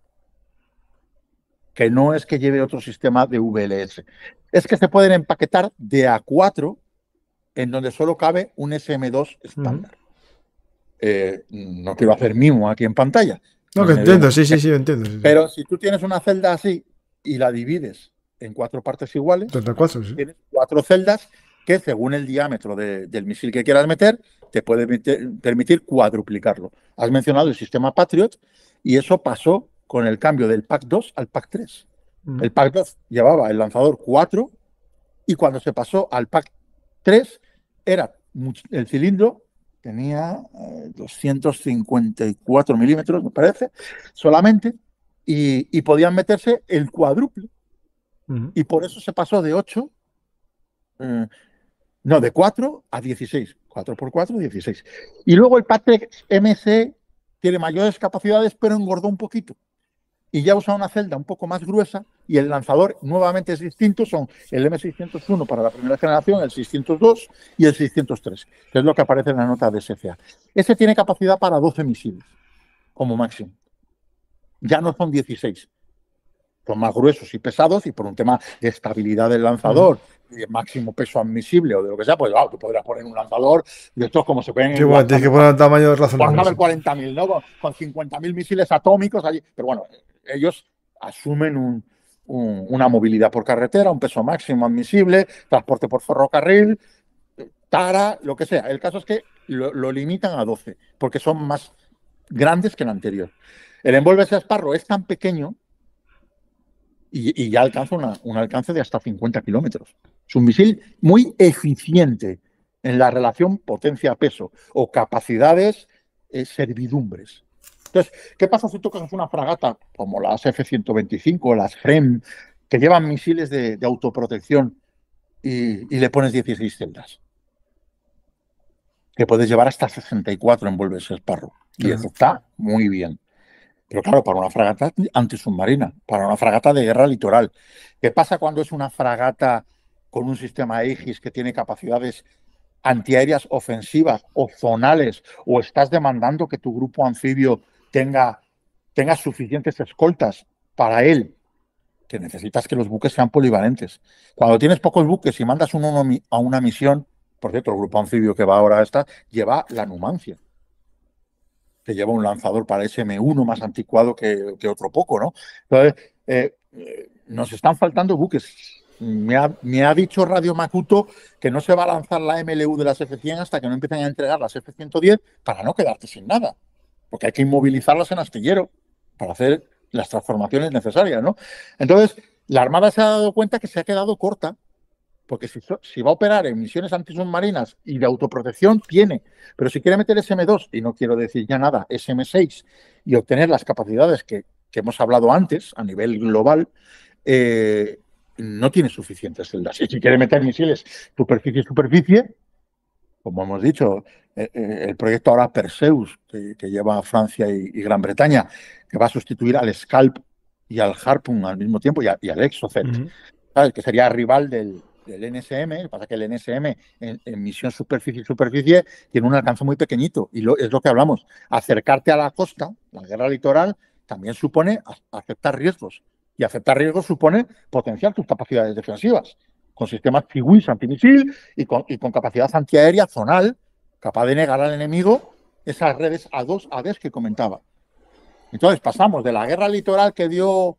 Que no es que lleve otro sistema de VLS. Es que se pueden empaquetar de A4 en donde solo cabe un SM2 estándar. Eh, no te iba a quiero hacer mimo aquí en pantalla, no, que eh, entiendo, sí, sí, sí, entiendo. Pero si tú tienes una celda así y la divides en cuatro partes iguales, tienes cuatro celdas que según el diámetro del misil que quieras meter, te puede permitir cuadruplicarlo. Has mencionado el sistema Patriot y eso pasó con el cambio del PAC 2 al PAC 3. Mm. El PAC 2 llevaba el lanzador 4 y cuando se pasó al PAC 3 era el cilindro tenía 254 eh, milímetros, me parece, solamente, y, podían meterse el cuádruple. Y por eso se pasó de 8, eh, no, de 4 a 16. 4 x 4, 16. Y luego el Patrick MC tiene mayores capacidades, pero engordó un poquito y ya usa una celda un poco más gruesa y el lanzador nuevamente es distinto, son el M601 para la primera generación, el 602 y el 603, que es lo que aparece en la nota de SCA. ese tiene capacidad para 12 misiles como máximo. Ya no son 16. Son más gruesos y pesados y por un tema de estabilidad del lanzador, y de máximo peso admisible o de lo que sea, pues claro, tú podrías poner un lanzador de estos como se pueden... Sí, tienes que poner el tamaño pues, razonable. Van a 40.000, ¿no? Con, 50.000 misiles atómicos allí. Pero bueno, ellos asumen una movilidad por carretera, un peso máximo admisible, transporte por ferrocarril, tara, lo que sea. El caso es que lo, limitan a 12, porque son más grandes que el anterior. El envuelve de asparro es tan pequeño y, ya alcanza un alcance de hasta 50 kilómetros. Es un misil muy eficiente en la relación potencia-peso o capacidades eh, servidumbres. Entonces, ¿qué pasa si tocas una fragata como las F-125, las FREM, que llevan misiles de, autoprotección y, le pones 16 celdas? Que puedes llevar hasta 64 envuelves el Esparro. Y eso está muy bien. Pero claro, para una fragata antisubmarina, para una fragata de guerra litoral. ¿Qué pasa cuando es una fragata con un sistema Aegis que tiene capacidades antiaéreas ofensivas o zonales, o estás demandando que tu grupo anfibio tenga, tenga suficientes escoltas para él, que necesitas que los buques sean polivalentes. Cuando tienes pocos buques y mandas uno a una misión, por cierto, el grupo anfibio que va ahora a esta, lleva la Numancia, que lleva un lanzador para SM1 más anticuado que, otro poco, ¿no? Entonces, eh, eh, nos están faltando buques. Me ha, me ha, dicho Radio Macuto que no se va a lanzar la MLU de las F100 hasta que no empiecen a entregar las F110 para no quedarte sin nada porque hay que inmovilizarlas en astillero para hacer las transformaciones necesarias, ¿no? Entonces, la Armada se ha dado cuenta que se ha quedado corta, porque si, va a operar en misiones antisubmarinas y de autoprotección, tiene, pero si quiere meter SM2, y no quiero decir ya nada, SM6, y obtener las capacidades que, hemos hablado antes a nivel global, eh, no tiene suficientes celdas. Y si quiere meter misiles superficie-superficie, como hemos dicho, eh, eh, el proyecto ahora Perseus, que, lleva a Francia y, Gran Bretaña, que va a sustituir al Scalp y al Harpoon al mismo tiempo y, al Exocet, que sería rival del, NSM. Lo que pasa es que el NSM en, misión superficie-superficie tiene un alcance muy pequeñito y es lo que hablamos. Acercarte a la costa, la guerra litoral, también supone aceptar riesgos. Y aceptar riesgos supone potenciar tus capacidades defensivas con sistemas FIWIS antimisil y con, y con capacidad antiaérea zonal capaz de negar al enemigo esas redes a dos aves que comentaba. Entonces pasamos de la guerra litoral que dio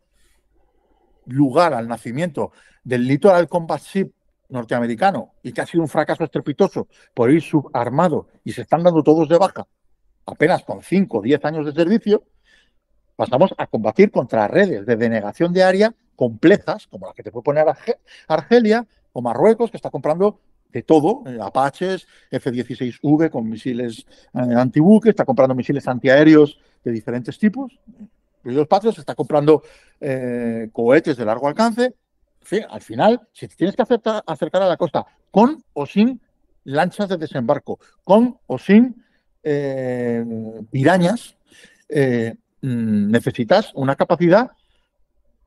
lugar al nacimiento del Litoral Combat Ship norteamericano y que ha sido un fracaso estrepitoso por ir subarmado y se están dando todos de baja apenas con 5 o 10 años de servicio, pasamos a combatir contra redes de denegación de área complejas, como la que te puede poner Argelia o Marruecos, que está comprando de todo, eh, Apaches, F-16V con misiles eh, antibuques, está comprando misiles antiaéreos de diferentes tipos, los patrios, está comprando eh, cohetes de largo alcance. al final, si tienes que acercar a la costa con o sin lanchas de desembarco, con o sin pirañas, mm, necesitas una capacidad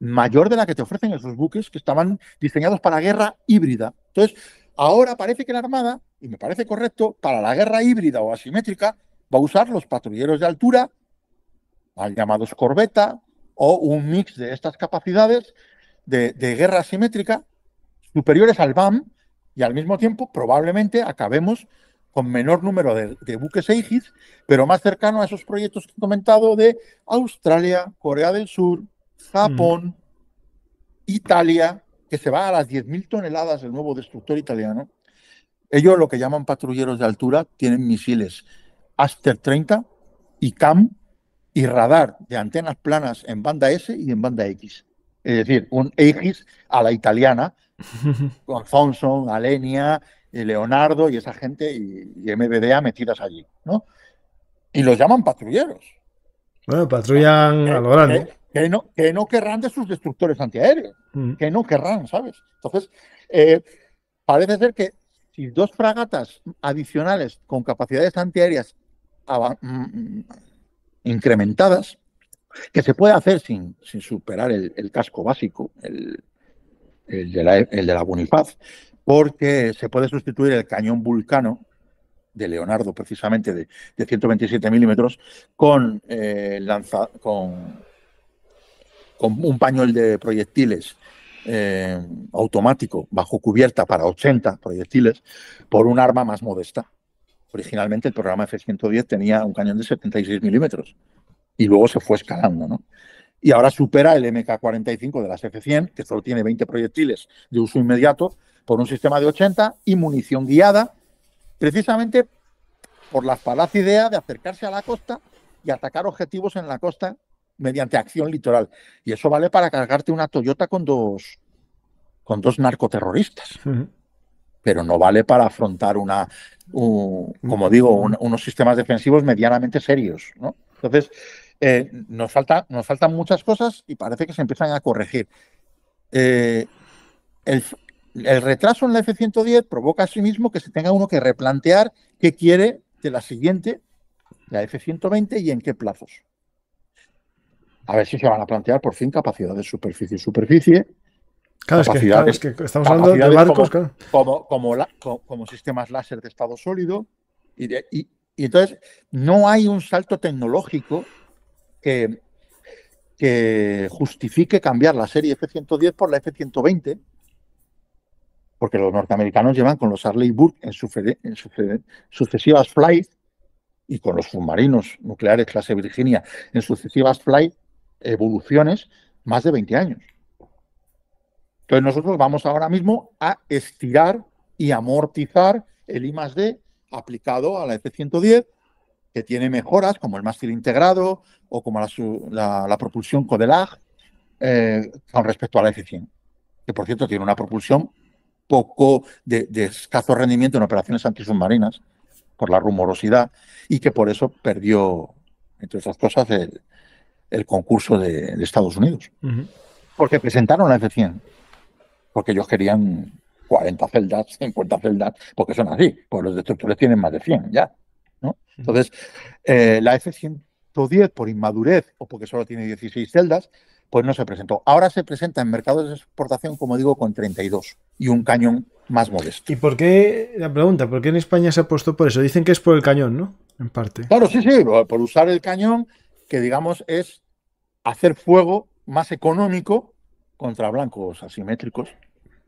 mayor de la que te ofrecen esos buques que estaban diseñados para guerra híbrida. Entonces, Ahora parece que la Armada, y me parece correcto, para la guerra híbrida o asimétrica, va a usar los patrulleros de altura, al llamados corbeta, o un mix de estas capacidades de, guerra asimétrica superiores al BAM, y al mismo tiempo probablemente acabemos con menor número de, buques EIGIS, pero más cercano a esos proyectos que he comentado de Australia, Corea del Sur, mm. Japón, Italia, se va a las 10.000 toneladas del nuevo destructor italiano. Ellos, lo que llaman patrulleros de altura, tienen misiles Aster 30 y CAM y radar de antenas planas en banda S y en banda X. Es decir, un X a la italiana, con Alfonso, Alenia, eh, Leonardo y esa gente y, MBDA metidas allí, ¿no? Y los llaman patrulleros. Bueno, patrullan eh, a lo grande. Eh, que no, que querrán de sus destructores antiaéreos, mm. que no querrán, ¿sabes? Entonces, eh, parece ser que si dos fragatas adicionales con capacidades antiaéreas mm, mm, incrementadas, que se puede hacer sin, sin superar el, casco básico, el, de la, el Bonifaz, porque se puede sustituir el cañón vulcano de Leonardo, precisamente de, 127 milímetros, con, eh, con con un pañol de proyectiles eh, automático bajo cubierta para 80 proyectiles por un arma más modesta. Originalmente el programa F-110 tenía un cañón de 76 milímetros y luego se fue escalando, ¿no? Y ahora supera el MK-45 de las F-100, que solo tiene 20 proyectiles de uso inmediato, por un sistema de 80 y munición guiada, precisamente por la falaz idea de acercarse a la costa y atacar objetivos en la costa mediante acción litoral. Y eso vale para cargarte una Toyota con dos, con dos narcoterroristas. Pero no vale para afrontar una, un, como digo, unos sistemas defensivos medianamente serios. Entonces, eh, nos, falta, nos faltan muchas cosas y parece que se empiezan a corregir. Eh, el, el retraso en la F-110 provoca a sí mismo que se tenga uno que replantear qué quiere de la siguiente, la F-120, y en qué plazos a ver si se van a plantear por fin capacidad de superficie y superficie. Claro, es que, estamos hablando de barcos. Como, como, sistemas láser de estado sólido. Y, entonces no hay un salto tecnológico que, justifique cambiar la serie F-110 por la F-120, porque los norteamericanos llevan con los Harley Burke en, su sucesivas flights y con los submarinos nucleares clase Virginia en sucesivas flights evoluciones más de 20 años. Entonces nosotros vamos ahora mismo a estirar y amortizar el I más D aplicado a la F110, que tiene mejoras como el mástil integrado o como la, propulsión Codelag eh, con respecto a la F100, que por cierto tiene una propulsión poco de, de escaso rendimiento en operaciones antisubmarinas por la rumorosidad y que por eso perdió, entre otras cosas, el, el concurso de, Estados Unidos. Porque presentaron la F100. Porque ellos querían 40 celdas, 50 celdas, porque son así. Pues los destructores tienen más de 100 ya. Entonces, eh, la F110, por inmadurez o porque solo tiene 16 celdas, pues no se presentó. Ahora se presenta en mercados de exportación, como digo, con 32 y un cañón más modesto. ¿Y por qué, la pregunta, por qué en España se apostó por eso? Dicen que es por el cañón, ¿no? En parte. Claro, sí, sí, por usar el cañón, que digamos es hacer fuego más económico contra blancos asimétricos,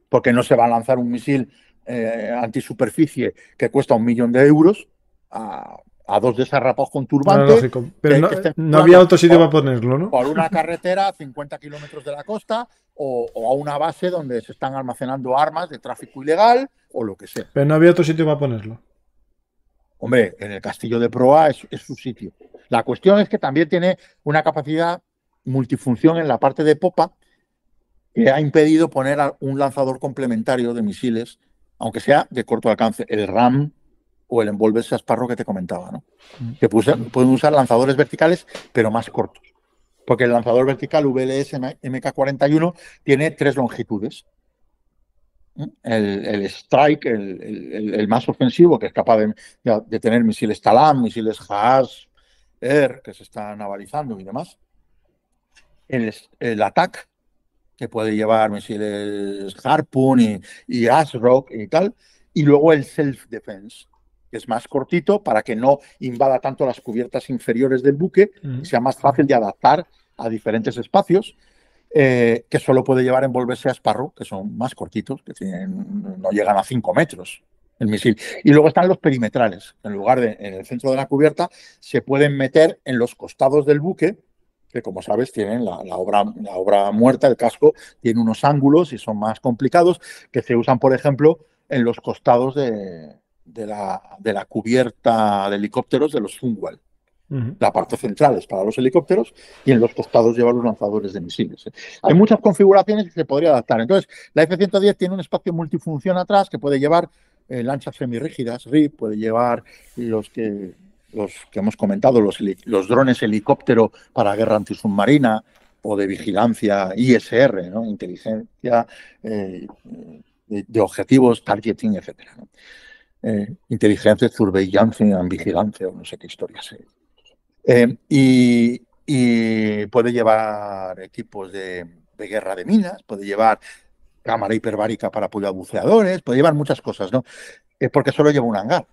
porque no se va a lanzar un misil eh, antisuperficie que cuesta un millón de euros a, dos desarrapados con turbante. No, Pero no, había otro sitio para ponerlo, ¿no? Por una carretera a 50 kilómetros de la costa o, a una base donde se están almacenando armas de tráfico ilegal o lo que sea. Pero no había otro sitio para ponerlo. Hombre, en el castillo de Proa es su sitio. La cuestión es que también tiene una capacidad multifunción en la parte de popa que ha impedido poner un lanzador complementario de misiles, aunque sea de corto alcance, el RAM o el envolverse asparro que te comentaba, ¿no? Mm. que pueden usar lanzadores verticales, pero más cortos. Porque el lanzador vertical VLS MK41 tiene tres longitudes. ¿Mm? El, strike, el, más ofensivo, que es capaz de, tener misiles Talam, misiles Haas, Air, que se están avalizando y demás, el, el que puede llevar misiles Harpoon y, Asrock y tal, y luego el self-defense, que es más cortito para que no invada tanto las cubiertas inferiores del buque mm. sea más fácil de adaptar a diferentes espacios. Eh, que solo puede llevar envolverse a Sparrow, que son más cortitos, que tienen, no llegan a 5 metros el misil. Y luego están los perimetrales, en lugar de en el centro de la cubierta, se pueden meter en los costados del buque que como sabes tienen la, obra, la obra muerta, el casco tiene unos ángulos y son más complicados que se usan, por ejemplo, en los costados de, la, de la, cubierta de helicópteros de los Zungwall. La parte central es para los helicópteros y en los costados lleva los lanzadores de misiles. Hay ah. muchas configuraciones que se podría adaptar. Entonces, la F-110 tiene un espacio multifunción atrás que puede llevar eh, lanchas semirrígidas, RIP, puede llevar los que los que hemos comentado, los, drones helicóptero para guerra antisubmarina o de vigilancia ISR, ¿no? inteligencia eh, de, objetivos, targeting, etc. Eh, inteligencia, surveillance, vigilancia o no sé qué historia sea. Eh, y, puede llevar equipos de, guerra de minas, puede llevar cámara hiperbárica para apoyo a buceadores, puede llevar muchas cosas, ¿no? porque solo lleva un hangar.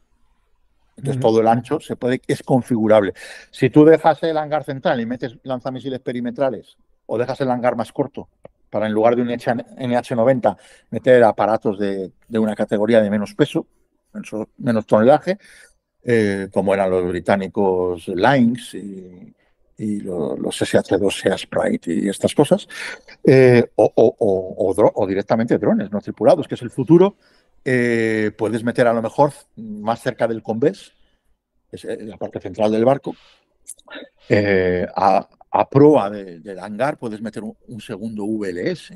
Entonces todo el ancho se puede, es configurable. Si tú dejas el hangar central y metes lanzamisiles perimetrales o dejas el hangar más corto para en lugar de un NH90 meter aparatos de, una categoría de menos peso, menos, tonelaje, eh, como eran los británicos Lynx y, los, SH2 sea Sprite y estas cosas, eh, o, o, directamente drones no tripulados, que es el futuro eh, puedes meter a lo mejor más cerca del convés, es eh, la parte central del barco, eh, a, proa del hangar puedes meter un, segundo VLS.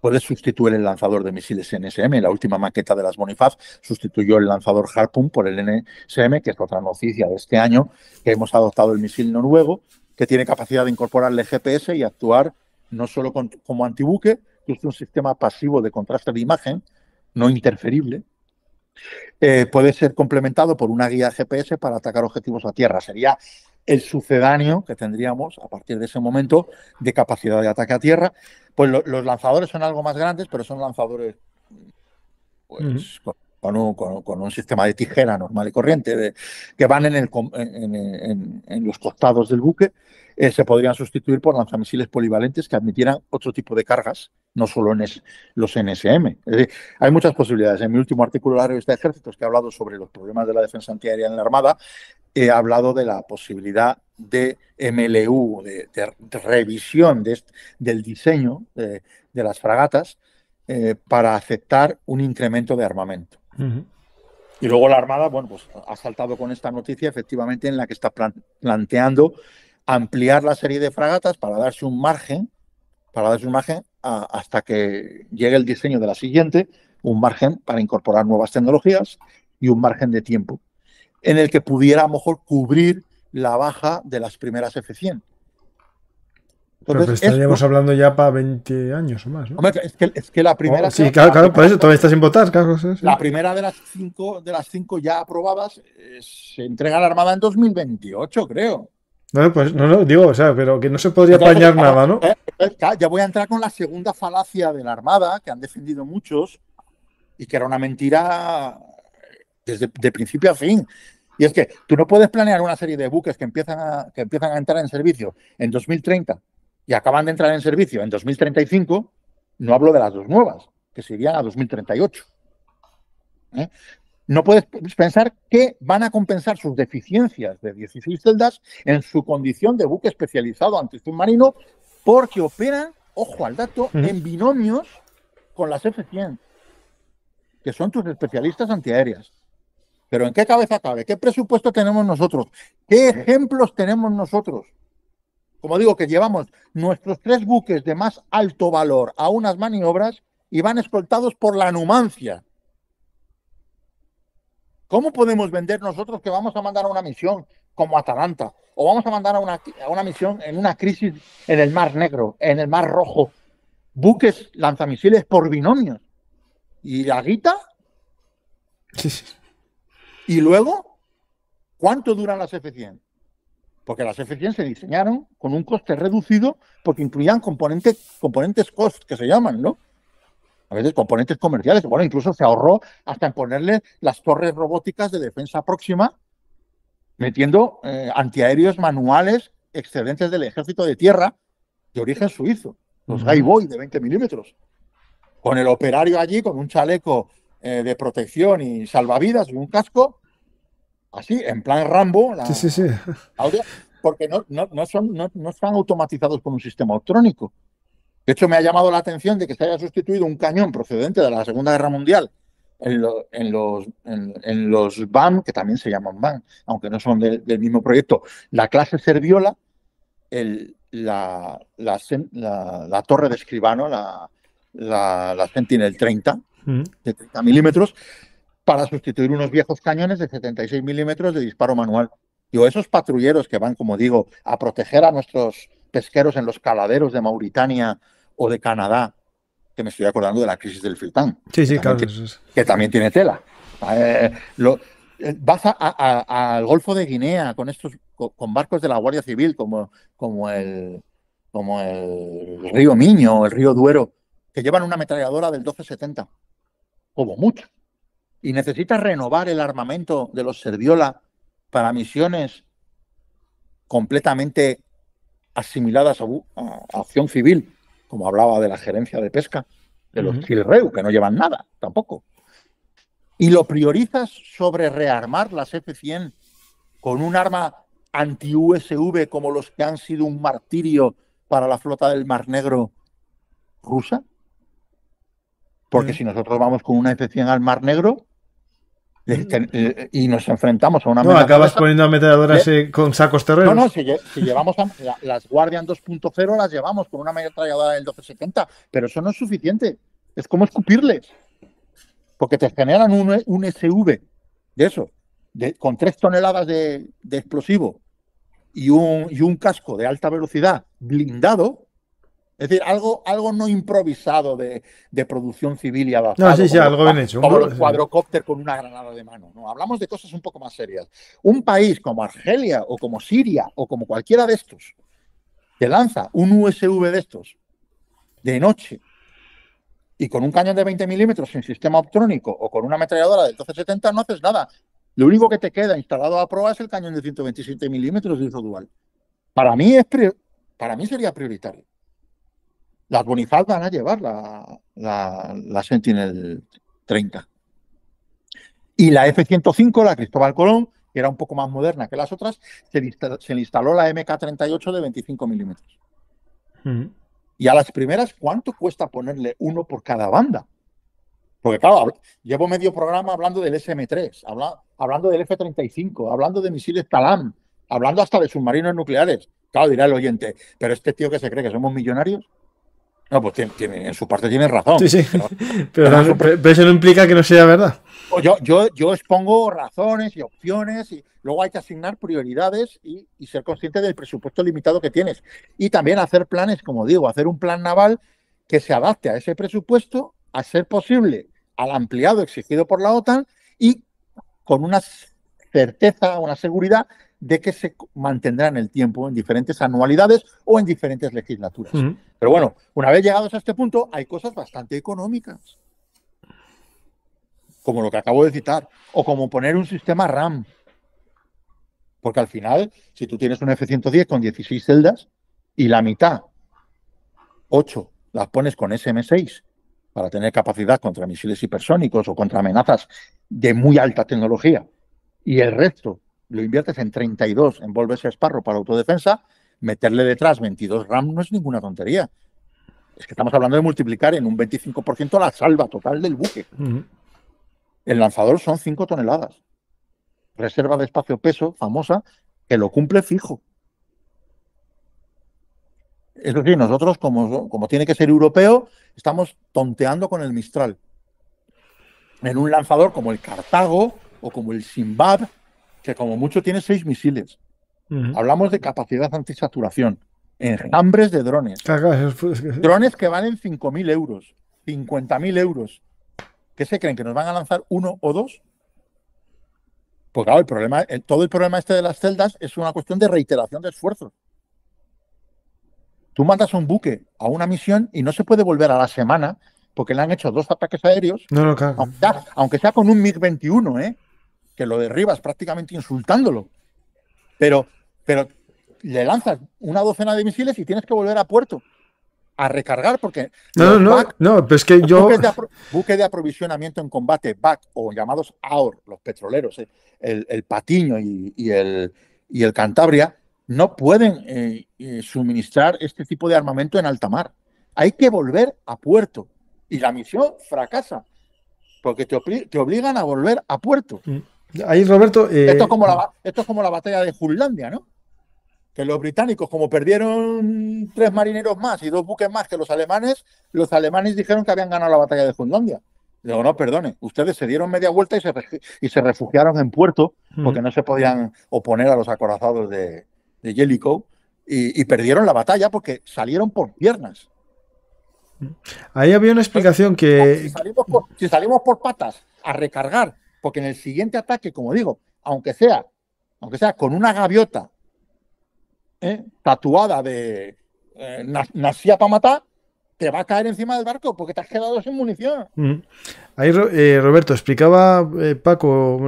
Puedes sustituir el lanzador de misiles NSM. La última maqueta de las Bonifaz sustituyó el lanzador Harpoon por el NSM, que es otra noticia de este año, que hemos adoptado el misil noruego, que tiene capacidad de incorporarle GPS y actuar no solo como antibuque, que un sistema pasivo de contraste de imagen, no interferible, eh, puede ser complementado por una guía GPS para atacar objetivos a tierra. Sería el sucedáneo que tendríamos a partir de ese momento de capacidad de ataque a tierra. Pues los lanzadores son algo más grandes, pero son lanzadores pues, con un, sistema de tijera normal y corriente, que van en, el, en, los costados del buque, eh, se podrían sustituir por lanzamisiles polivalentes que admitieran otro tipo de cargas, no solo en los NSM. hay muchas posibilidades. En mi último artículo de la revista de Ejércitos, que he hablado sobre los problemas de la defensa antiaérea en la Armada, he hablado de la posibilidad de MLU, de, revisión del diseño eh, de, las fragatas, eh, para aceptar un incremento de armamento. Y luego la Armada, bueno, pues ha saltado con esta noticia efectivamente en la que está planteando ampliar la serie de fragatas para darse un margen, para darse un margen hasta que llegue el diseño de la siguiente, un margen para incorporar nuevas tecnologías y un margen de tiempo en el que pudiera a lo mejor cubrir la baja de las primeras F100 pero pues estaríamos hablando ya para 20 años o más, ¿no? Hombre, es, que, es que la oh, primera. sí, claro, por eso todavía estás sin votar, claro. La primera de las cinco, de las cinco ya aprobadas eh, se entrega a la Armada en 2028, creo. No, pues no, no, digo, o sea, pero que no se podría apañar eh, nada, ¿no? Eh, ya voy a entrar con la segunda falacia de la Armada, que han defendido muchos, y que era una mentira desde principio a fin. Y es que tú no puedes planear una serie de buques que empiezan a, que empiezan a entrar en servicio en 2030 y acaban de entrar en servicio en 2035, no hablo de las dos nuevas, que serían a 2038. ¿Eh? No puedes pensar que van a compensar sus deficiencias de 16 celdas en su condición de buque especializado antisubmarino porque operan, ojo al dato, en binomios con las F-100, que son tus especialistas antiaéreas. Pero ¿en qué cabeza cabe? ¿Qué presupuesto tenemos nosotros? ¿Qué ejemplos tenemos nosotros? como digo, que llevamos nuestros tres buques de más alto valor a unas maniobras y van escoltados por la Numancia. ¿Cómo podemos vender nosotros que vamos a mandar a una misión como Atalanta o vamos a mandar a una, misión en una crisis en el Mar Negro, en el Mar Rojo? Buques lanzamisiles por binomios. ¿Y la guita? ¿Y luego? ¿Cuánto duran las f porque las F100 se diseñaron con un coste reducido porque incluían componentes, componentes cost, que se llaman, ¿no? A veces componentes comerciales. Bueno, incluso se ahorró hasta en ponerle las torres robóticas de defensa próxima, metiendo eh, antiaéreos manuales excelentes del ejército de tierra de origen suizo, los Guy Boy de 20 milímetros, con el operario allí, con un chaleco eh, de protección y salvavidas y un casco, así, en plan Rambo, porque no, están automatizados por un sistema electrónico. De hecho, me ha llamado la atención de que se haya sustituido un cañón procedente de la Segunda Guerra Mundial en, los, en, los BAM, que también se llaman BAM, aunque no son del mismo proyecto, la clase Serviola, el, la, torre de escribano, la, la, Sentinel 30, mm. de 30 milímetros, para sustituir unos viejos cañones de 76 milímetros de disparo manual. y o esos patrulleros que van, como digo, a proteger a nuestros pesqueros en los caladeros de Mauritania o de Canadá, que me estoy acordando de la crisis del Filtán. Sí, sí, que claro. También, que también tiene tela. Eh, eh, vas al Golfo de Guinea con estos con barcos de la Guardia Civil como, como el como el río Miño, el río Duero, que llevan una ametralladora del 1270, como mucho y necesitas renovar el armamento de los Serviola para misiones completamente asimiladas a, acción civil, como hablaba de la gerencia de pesca de los Chilreu, que no llevan nada tampoco. Y lo priorizas sobre rearmar las F-100 con un arma anti-USV como los que han sido un martirio para la flota del Mar Negro rusa. Porque si nosotros vamos con una F-100 al Mar Negro, y nos enfrentamos a una. No, acabas poniendo ametralladoras eh, con sacos terrenos. No, no, si, llevamos a, las Guardian 2.0 las llevamos con una ametralladora del 1270, pero eso no es suficiente. Es como escupirles. Porque te generan un, SV de eso, con tres toneladas de, explosivo y un, y un casco de alta velocidad blindado, es decir, algo, algo no improvisado de, producción civil y adaptado. No, sí, sí, algo bien hecho. Como los con una granada de mano. No, hablamos de cosas un poco más serias. Un país como Argelia o como Siria o como cualquiera de estos te lanza un USV de estos de noche y con un cañón de 20 milímetros sin sistema optrónico o con una ametralladora del 1270 no haces nada. Lo único que te queda instalado a prueba es el cañón de 127 milímetros de uso dual. Para mí, es para mí sería prioritario. Las Bonifaz van a llevar la, la, Sentinel 30. Y la F-105, la Cristóbal Colón, que era un poco más moderna que las otras, se, instaló la MK38 de 25 milímetros. Mm. Y a las primeras, ¿cuánto cuesta ponerle uno por cada banda? Porque claro, llevo medio programa hablando del SM3, hablando del F-35, hablando de misiles Talán hablando hasta de submarinos nucleares. Claro, dirá el oyente, pero este tío que se cree que somos millonarios. No, pues en su parte tienen razón. Sí, sí. Pero, eso no implica que no sea verdad. Pues yo, yo, yo expongo razones y opciones y luego hay que asignar prioridades y, y, ser consciente del presupuesto limitado que tienes. Y también hacer planes, como digo, hacer un plan naval que se adapte a ese presupuesto, a ser posible, al ampliado exigido por la OTAN y con una certeza, una seguridad de que se mantendrán el tiempo en diferentes anualidades o en diferentes legislaturas. Pero bueno, una vez llegados a este punto, hay cosas bastante económicas, como lo que acabo de citar, o como poner un sistema RAM. Porque al final, si tú tienes un F110 con 16 celdas y la mitad, 8, las pones con SM6 para tener capacidad contra misiles hipersónicos o contra amenazas de muy alta tecnología, y el resto lo inviertes en 32 en a Esparro para autodefensa, meterle detrás 22 RAM no es ninguna tontería. Es que estamos hablando de multiplicar en un 25% la salva total del buque. El lanzador son 5 toneladas. Reserva de espacio-peso famosa que lo cumple fijo. Es decir, nosotros, como, como tiene que ser europeo, estamos tonteando con el Mistral. En un lanzador como el Cartago o como el Simbab, como mucho tiene seis misiles. Hablamos de capacidad antisaturación, enjambres de drones. Drones que valen 5.000 euros, 50.000 euros. ¿Qué se creen? ¿Que nos van a lanzar uno o dos? Pues claro, el problema, todo el problema este de las celdas es una cuestión de reiteración de esfuerzos. Tú mandas un buque a una misión y no se puede volver a la semana porque le han hecho dos ataques aéreos, aunque sea con un MiG-21, ¿eh? que lo derribas prácticamente insultándolo. Pero, pero le lanzas una docena de misiles y tienes que volver a puerto a recargar porque... No, no, no, es que yo... Buques de, buque de, aprovisionamiento en combate, back o llamados AOR, los petroleros, eh, el, Patiño y, el, y el Cantabria, no pueden eh, eh, suministrar este tipo de armamento en alta mar. Hay que volver a puerto y la misión fracasa porque te, obligan a volver a puerto. Mm. Ahí, Roberto. Eh, esto, es como la, batalla de Jutlandia, ¿no? Que los británicos, como perdieron tres marineros más y dos buques más que los alemanes, los alemanes dijeron que habían ganado la batalla de Jutlandia. Digo, no, perdone, ustedes se dieron media vuelta y se, refugiaron en puerto porque no se podían oponer a los acorazados de, de Jellicoe y, perdieron la batalla porque salieron por piernas. Ahí había una explicación que... si salimos por patas a recargar porque en el siguiente ataque, como digo, aunque sea, aunque sea con una gaviota ¿eh? tatuada de eh, nacía para matar, te va a caer encima del barco porque te has quedado sin munición. Mm. Ahí, eh, Roberto, explicaba Paco,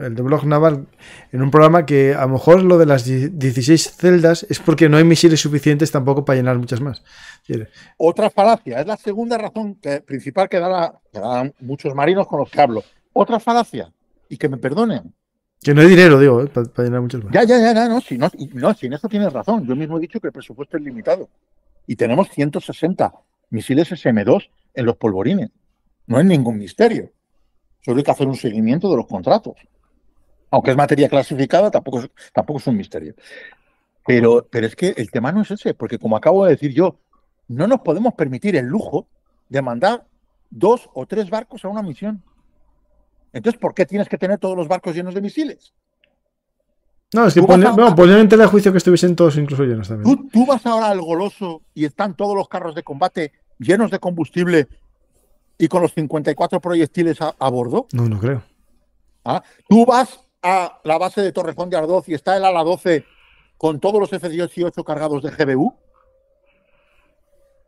el de Blog Naval, en un programa que a lo mejor lo de las 16 celdas es porque no hay misiles suficientes tampoco para llenar muchas más. Otra falacia, es la segunda razón principal que da, muchos marinos con los que hablo otra falacia, y que me perdonen. Que no hay dinero, digo, eh, para, llenar muchas Ya, ya, ya, no, si no, no, si en eso tienes razón. Yo mismo he dicho que el presupuesto es limitado. Y tenemos 160 misiles SM2 en los polvorines. No es ningún misterio. Solo hay que hacer un seguimiento de los contratos. Aunque es materia clasificada, tampoco es, tampoco es un misterio. Pero, pero es que el tema no es ese, porque como acabo de decir yo, no nos podemos permitir el lujo de mandar dos o tres barcos a una misión. Entonces, ¿por qué tienes que tener todos los barcos llenos de misiles? No, es que poner, en tela juicio que estuviesen todos incluso llenos también. ¿Tú, vas ahora al goloso y están todos los carros de combate llenos de combustible y con los 54 proyectiles a, bordo? No, no creo. Ah, tú vas a la base de Torrejón de Ardoz y está el ala 12 con todos los F-18 cargados de GBU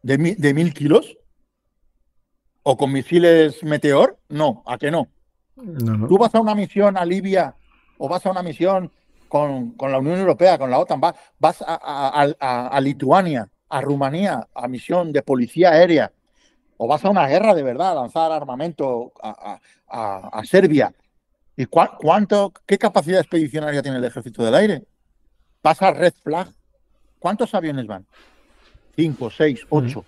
de mil kilos o con misiles Meteor. No, ¿a qué no? Tú vas a una misión a Libia o vas a una misión con, la Unión Europea, con la OTAN, vas, a, Lituania, a Rumanía, a misión de policía aérea, o vas a una guerra de verdad, a lanzar armamento a, Serbia. ¿Y cuánto, qué capacidad expedicionaria tiene el ejército del aire? Vas a Red Flag. ¿Cuántos aviones van? Cinco, seis, ocho.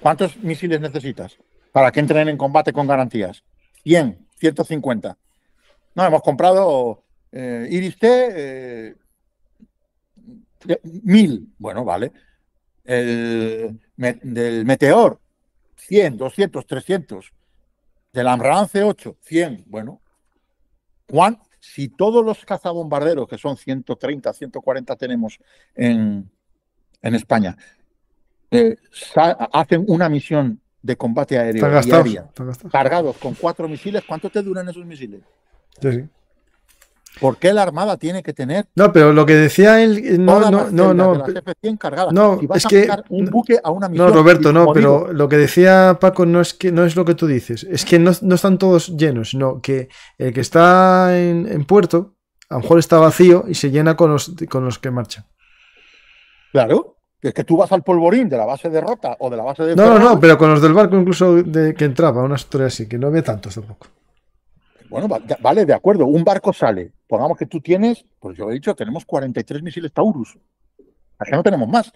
¿Cuántos misiles necesitas para que entren en combate con garantías? ¿Quién? 150. No, hemos comprado Iriste eh, Iris 1000. Eh, bueno, vale. El, del Meteor 100, 200, 300. Del Amrance 8 100. Bueno, Juan, si todos los cazabombarderos, que son 130, 140 tenemos en, en España, eh, hacen una misión de combate aéreo cargados con cuatro misiles, ¿cuánto te duran esos misiles? Sí, ¿Por qué la Armada tiene que tener? No, pero lo que decía él. Eh, no, no, no, no. es que. Un buque a una no, Roberto, no, pero lo que decía Paco no es, que, no es lo que tú dices. Es que no, están todos llenos, no que el que está en, en, puerto, a lo mejor está vacío y se llena con los, con los que marchan. Claro. Es que tú vas al polvorín de la base de Rota o de la base de. No, no, no, pero con los del barco, incluso que entraba, una historia así, que no había tantos tampoco. Bueno, vale, de acuerdo. Un barco sale. Pongamos que tú tienes, pues yo he dicho, tenemos 43 misiles Taurus. Aquí no tenemos más.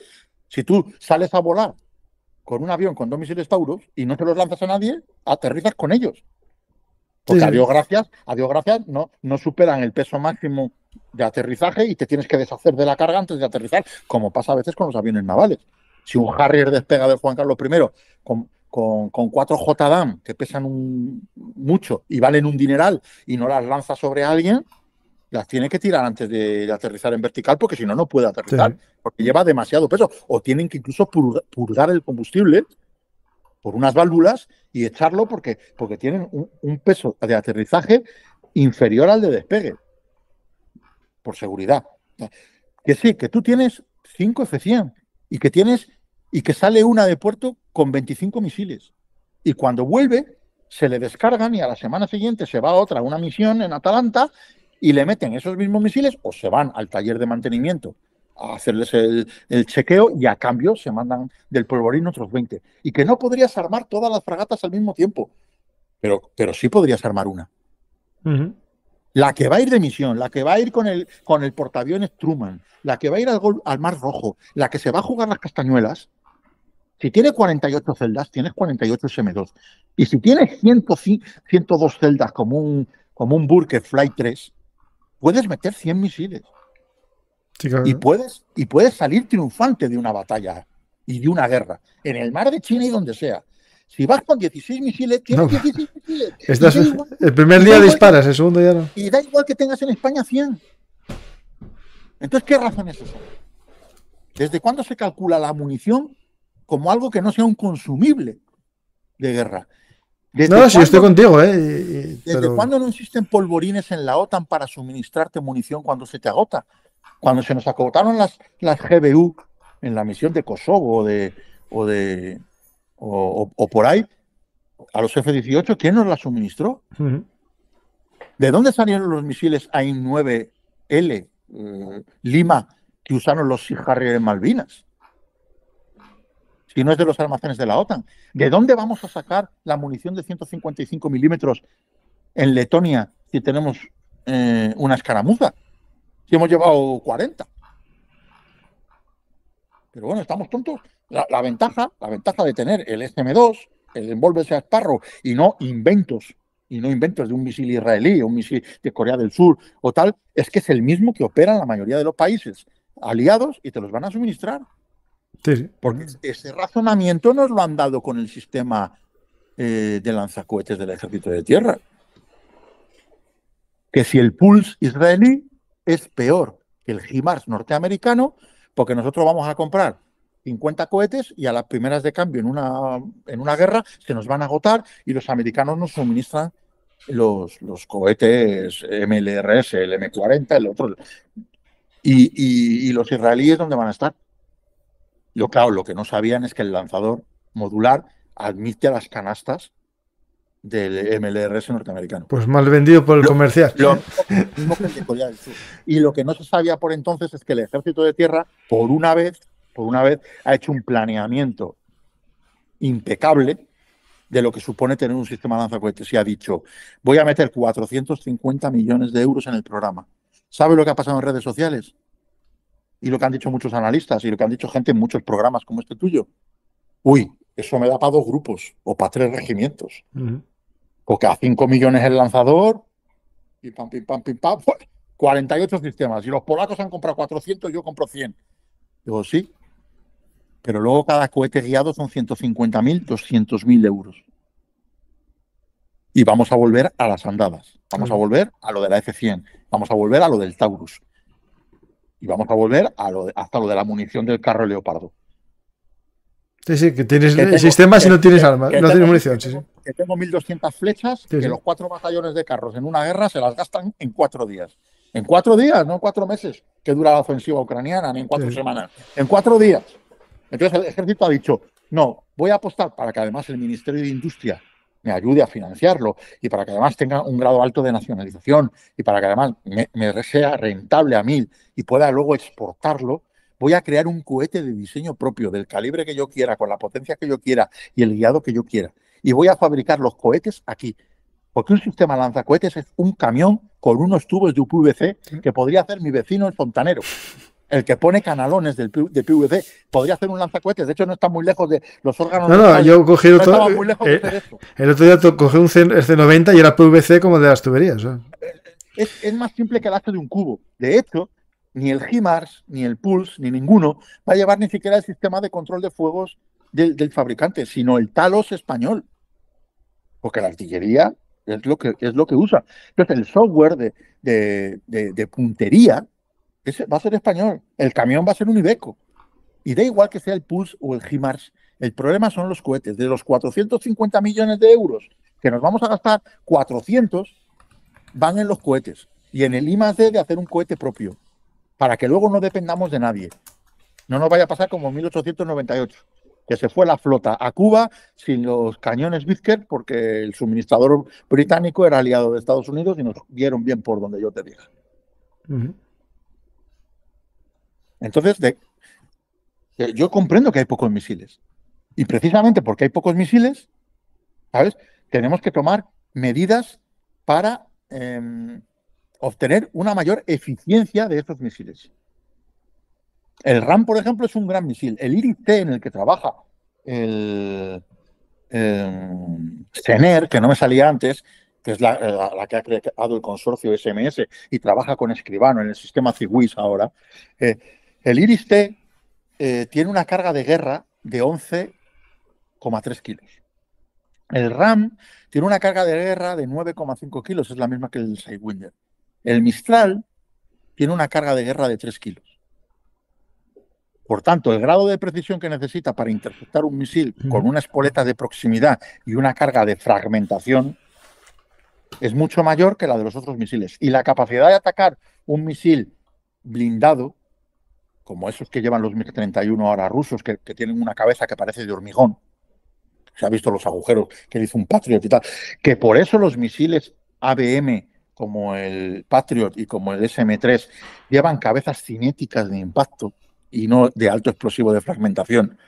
Si tú sales a volar con un avión con dos misiles Taurus y no te los lanzas a nadie, aterrizas con ellos. Porque a Dios gracias, a gracias, no, no superan el peso máximo de aterrizaje y te tienes que deshacer de la carga antes de aterrizar, como pasa a veces con los aviones navales. Si un Harrier despega de Juan Carlos I con, con, con cuatro JDAM que pesan un, mucho y valen un dineral y no las lanza sobre alguien, las tiene que tirar antes de, aterrizar en vertical porque si no, no puede aterrizar, porque lleva demasiado peso. O tienen que incluso purgar, el combustible por unas válvulas y echarlo porque, porque tienen un peso de aterrizaje inferior al de despegue por seguridad. Que sí, que tú tienes 5 F-100 y que tienes y que sale una de puerto con 25 misiles. Y cuando vuelve, se le descargan y a la semana siguiente se va a otra, una misión en Atalanta y le meten esos mismos misiles o se van al taller de mantenimiento a hacerles el, chequeo y a cambio se mandan del polvorín otros 20. Y que no podrías armar todas las fragatas al mismo tiempo, pero, pero sí podrías armar una. La que va a ir de misión, la que va a ir con el, con el portaaviones Truman, la que va a ir al, Mar Rojo, la que se va a jugar las castañuelas, si tiene 48 celdas, tienes 48 SM2. Y si tienes 102 celdas como un, como un Burke Fly 3, puedes meter 100 misiles. y, puedes, y puedes salir triunfante de una batalla y de una guerra, en el mar de China y donde sea. Si vas con 16 misiles, tienes 16 misiles. el primer día disparas, el segundo ya no. Y da igual que tengas en España 100. Entonces, ¿qué es son? ¿Desde cuándo se calcula la munición como algo que no sea un consumible de guerra? no, si estoy contigo, ¿eh? ¿Desde cuándo no existen polvorines en la OTAN para suministrarte munición cuando se te agota? Cuando se nos agotaron las, las GBU en la misión de Kosovo de, o de o, por ahí a los F-18, ¿quién nos la suministró? ¿De dónde salieron los misiles AIM-9L eh, Lima que usaron los Harrier en Malvinas? Si no es de los almacenes de la OTAN. ¿De dónde vamos a sacar la munición de 155 milímetros en Letonia si tenemos eh, una escaramuza? Si hemos llevado 40. Pero bueno, estamos tontos la, ventaja, la ventaja de tener el SM2, el envolverse a Esparro y no inventos, y no inventos de un misil israelí un misil de Corea del Sur o tal, es que es el mismo que opera la mayoría de los países aliados y te los van a suministrar. Porque ese razonamiento nos lo han dado con el sistema eh, de lanzacohetes del ejército de tierra. Que si el Pulse israelí es peor que el HIMARS norteamericano, porque nosotros vamos a comprar 50 cohetes y a las primeras de cambio en una, en una guerra se nos van a agotar y los americanos nos suministran los, los cohetes MLRS, el M40, el otro. Y, y, los israelíes, ¿dónde van a estar? Lo claro, lo que no sabían es que el lanzador modular admite a las canastas del MLRS norteamericano. Pues mal vendido por el comercial. y lo que no se sabía por entonces es que el ejército de tierra, por una vez, por una vez, ha hecho un planeamiento impecable de lo que supone tener un sistema de lanzacohetes y ha dicho, voy a meter 450 millones de euros en el programa. ¿Sabe lo que ha pasado en redes sociales? Y lo que han dicho muchos analistas y lo que han dicho gente en muchos programas como este tuyo. Uy, eso me da para dos grupos o para tres regimientos. o que a 5 millones el lanzador, y pam, pim, pam, pam, 48 sistemas. Y los polacos han comprado 400, yo compro 100. Digo, sí, pero luego cada cohete guiado son 150.000, 200.000 euros. Y vamos a volver a las andadas. Vamos a volver a lo de la F-100. Vamos a volver a lo del Taurus. Y vamos a volver a lo hasta lo de la munición del carro Leopardo. Sí, sí, que tienes sistemas y no tienes armas, no tienes munición. sí, tengo 1.200 flechas, que los cuatro batallones de carros en una guerra se las gastan en cuatro días. En cuatro días, no en cuatro meses, que dura la ofensiva ucraniana, ni en cuatro semanas. En cuatro días. Entonces el ejército ha dicho, no, voy a apostar para que además el Ministerio de Industria me ayude a financiarlo y para que además tenga un grado alto de nacionalización y para que además me, sea rentable a mil y pueda luego exportarlo, voy a crear un cohete de diseño propio, del calibre que yo quiera, con la potencia que yo quiera y el guiado que yo quiera. Y voy a fabricar los cohetes aquí. Porque un sistema lanzacohetes es un camión con unos tubos de UPVC que podría hacer mi vecino el fontanero el que pone canalones del, de PVC. Podría hacer un lanzacohetes, de hecho no está muy lejos de los órganos. No, no, yo cogí no el otro día cogí un C90 y era PVC como de las tuberías. Es, más simple que el haz de un cubo. De hecho, ni el HIMARS, ni el Pulse, ni ninguno va a llevar ni siquiera el sistema de control de fuegos del, fabricante, sino el Talos español. Porque la artillería es lo que, es lo que usa. Entonces, el software de, de puntería ese va a ser español. El camión va a ser un Ibeco. Y da igual que sea el Pulse o el HIMARS. El problema son los cohetes. De los 450 millones de euros que nos vamos a gastar, 400 van en los cohetes y en el I de hacer un cohete propio, para que luego no dependamos de nadie. No nos vaya a pasar como en 1898, que se fue la flota a Cuba sin los cañones Bitker porque el suministrador británico era aliado de Estados Unidos y nos vieron bien por donde yo te diga entonces, eh, yo comprendo que hay pocos misiles. Y precisamente porque hay pocos misiles, ¿sabes? Tenemos que tomar medidas para em, obtener una mayor eficiencia de esos misiles. El RAM, por ejemplo, es un gran misil. El IriC en el que trabaja el, em, Sener, que no me salía antes, que es la, eh, que ha creado el consorcio SMS y trabaja con Escribano en el sistema CIWIS ahora, eh, el Iris T eh, tiene una carga de guerra de 11,3 kilos. El RAM tiene una carga de guerra de 9,5 kilos, es la misma que el Sidewinder. El Mistral tiene una carga de guerra de 3 kilos. Por tanto, el grado de precisión que necesita para interceptar un misil con una espoleta de proximidad y una carga de fragmentación es mucho mayor que la de los otros misiles. Y la capacidad de atacar un misil blindado como esos que llevan los MiG-31 ahora rusos, que, tienen una cabeza que parece de hormigón. Se han visto los agujeros que hizo un Patriot y tal. Que por eso los misiles ABM, como el Patriot y como el SM-3, llevan cabezas cinéticas de impacto y no de alto explosivo de fragmentación.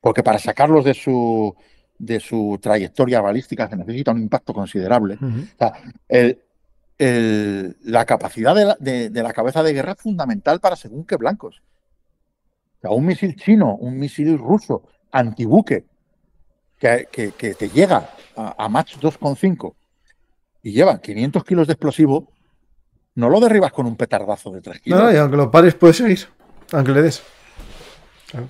Porque para sacarlos de su, de su trayectoria balística se necesita un impacto considerable. o sea, el, la capacidad de la, cabeza de guerra es fundamental para según que blancos. un misil chino, un misil ruso, antibuque, que, que, te llega a, a Mach 2,5 y lleva 500 kilos de explosivo, no lo derribas con un petardazo de 3 kilos. aunque lo pares, puedes seguir, aunque le des.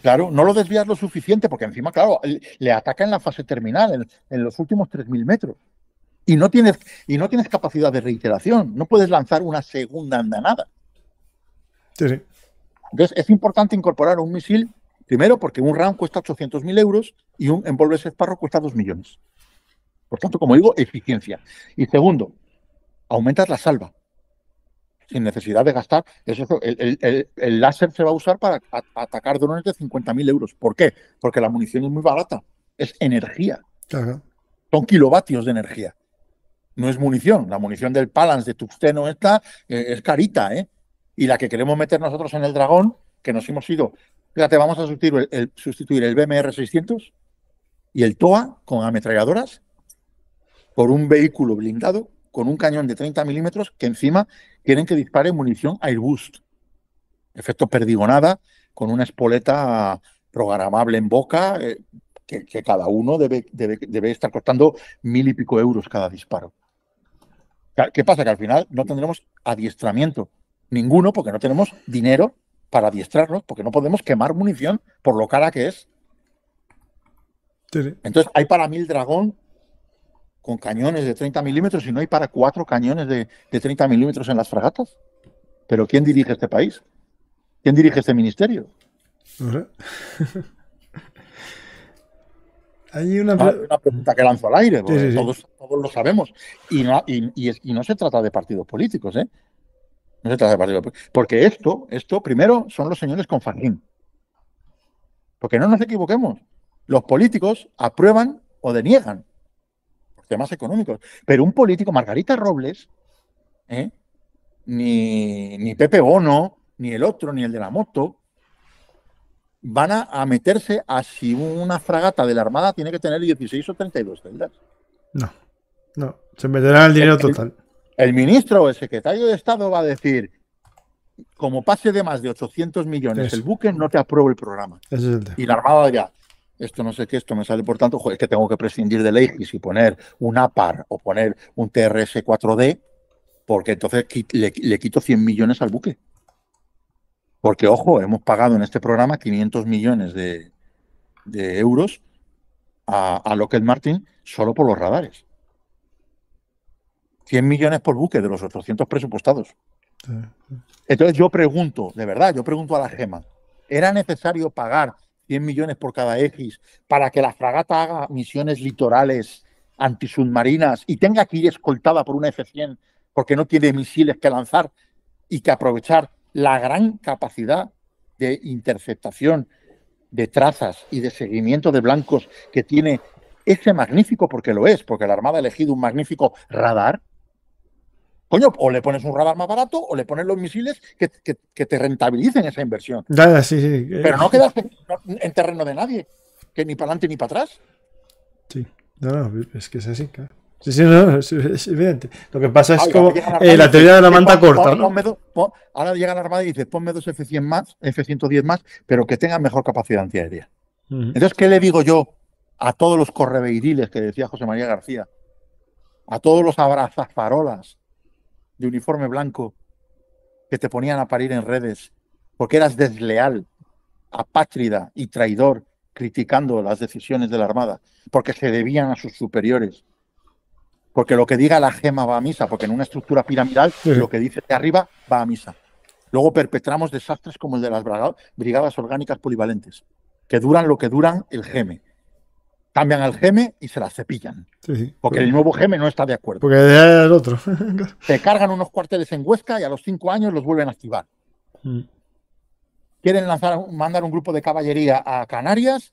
Claro, no lo desvías lo suficiente porque encima, claro, le ataca en la fase terminal, en, en los últimos 3.000 metros y no tienes, y no tienes capacidad de reiteración, no puedes lanzar una segunda andanada. Entonces es importante incorporar un misil, primero porque un RAM cuesta 800.000 euros y un envolverse esparro cuesta 2 millones. Por tanto, como digo, eficiencia. Y segundo, aumentas la salva sin necesidad de gastar. Eso, el, láser se va a usar para atacar drones de 50.000 euros. ¿Por qué? Porque la munición es muy barata. Es energía. Son kilovatios de energía no es munición. La munición del Palance de Tuxteno esta eh, es carita, ¿eh? Y la que queremos meter nosotros en el dragón, que nos hemos ido. Fíjate, vamos a sustituir el, BMR 600 y el TOA con ametralladoras por un vehículo blindado con un cañón de 30 milímetros que encima quieren que dispare munición Airboost. Efecto perdigonada con una espoleta programable en boca, eh, que, cada uno debe, debe, debe estar costando mil y pico euros cada disparo. ¿Qué pasa? Que al final no tendremos adiestramiento ninguno porque no tenemos dinero para adiestrarnos, porque no podemos quemar munición por lo cara que es. Entonces, hay para mil dragón con cañones de 30 milímetros y no hay para cuatro cañones de, 30 milímetros en las fragatas. Pero ¿quién dirige este país? ¿Quién dirige este ministerio? Ah, hay una... pregunta que lanzo al aire, todos, lo sabemos. Y no, se trata de partidos políticos, ¿eh? No se trata de partidos Porque esto, esto primero son los señores con fajín. Porque no nos equivoquemos. Los políticos aprueban o deniegan los temas económicos. Pero un político, Margarita Robles, ¿eh? ni, ni Pepe Bono, ni el otro, ni el de la moto, van a, meterse a si una fragata de la Armada tiene que tener 16 o 32 celdas. No, no, se meterán el dinero total. El, ministro o el secretario de Estado va a decir, como pase de más de 800 millones, el buque no te apruebo el programa. y la Armada ya, esto no sé qué, esto me sale, por tanto, es que tengo que prescindir de ley y si poner un APAR o poner un TRS-4D, porque entonces le, le quito 100 millones al buque. Porque, ojo, hemos pagado en este programa 500 millones de, euros a, Lockheed Martin solo por los radares. 100 millones por buque de los 800 presupuestados. Entonces yo pregunto, de verdad, yo pregunto a la GEMA, ¿era necesario pagar 100 millones por cada X para que la fragata haga misiones litorales antisubmarinas y tenga que ir escoltada por una F-100 porque no tiene misiles que lanzar y que aprovechar la gran capacidad de interceptación de trazas y de seguimiento de blancos que tiene ese magnífico, porque lo es, porque la Armada ha elegido un magnífico radar. Coño, o le pones un radar más barato o le pones los misiles que, te rentabilicen esa inversión. sí, Pero no quedas en terreno de nadie, que ni para adelante ni para atrás. Sí, no, es que es así, claro. Sí, sí, es, evidente. Lo que pasa es que como la eh, teoría de la manta corta. ahora ¿no? la Armada y dice ponme dos F100 más, F110 más, pero que tengan mejor capacidad antiaérea. Entonces, ¿qué le digo yo a todos los correveiriles que decía José María García? A todos los abrazafarolas de uniforme blanco que te ponían a parir en redes porque eras desleal, apátrida y traidor criticando las decisiones de la Armada, porque se debían a sus superiores porque lo que diga la gema va a misa, porque en una estructura piramidal lo que dice de arriba va a misa. Luego perpetramos desastres como el de las brigadas orgánicas polivalentes, que duran lo que duran el geme. Cambian al geme y se las cepillan. porque, el nuevo geme no está de acuerdo. Porque el otro. se cargan unos cuarteles en Huesca y a los cinco años los vuelven a activar. Mm. Quieren lanzar, mandar un grupo de caballería a Canarias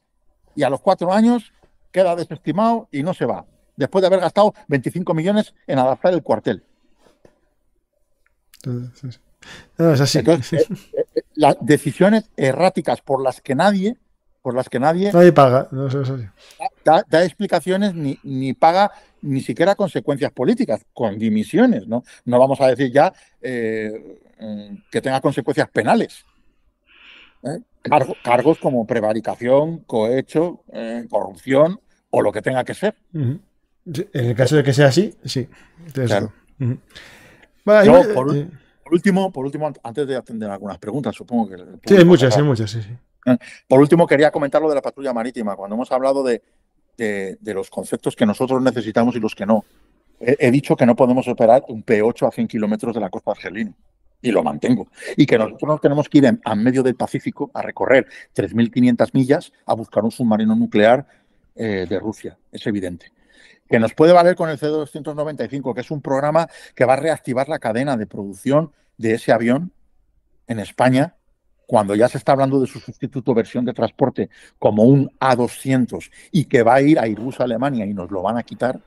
y a los cuatro años queda desestimado y no se va después de haber gastado 25 millones en adaptar el cuartel. Eh, eh, eh, las decisiones erráticas por las que nadie, por las que nadie, paga, Da, explicaciones ni, ni, paga ni siquiera consecuencias políticas, con dimisiones, ¿no? No vamos a decir ya mm, que tenga consecuencias penales. cargos como prevaricación, cohecho, corrupción o lo que tenga que ser. En el caso de que sea así, sí. Claro. Eh, por, último, por último, antes de atender algunas preguntas, supongo que. Sí, hay muchas, hay muchas, sí, sí. Ah, por último, quería comentar lo de la patrulla marítima. Cuando hemos hablado de, los conceptos que nosotros necesitamos y los que no, he, dicho que no podemos operar un P8 a 100 kilómetros de la costa argelina y lo mantengo. Y que nosotros no tenemos que ir a medio del Pacífico a recorrer 3.500 millas a buscar un submarino nuclear eh, de Rusia. Es evidente que nos puede valer con el C-295, que es un programa que va a reactivar la cadena de producción de ese avión en España, cuando ya se está hablando de su sustituto versión de transporte como un A200 y que va a ir a Airbus Alemania y nos lo van a quitar,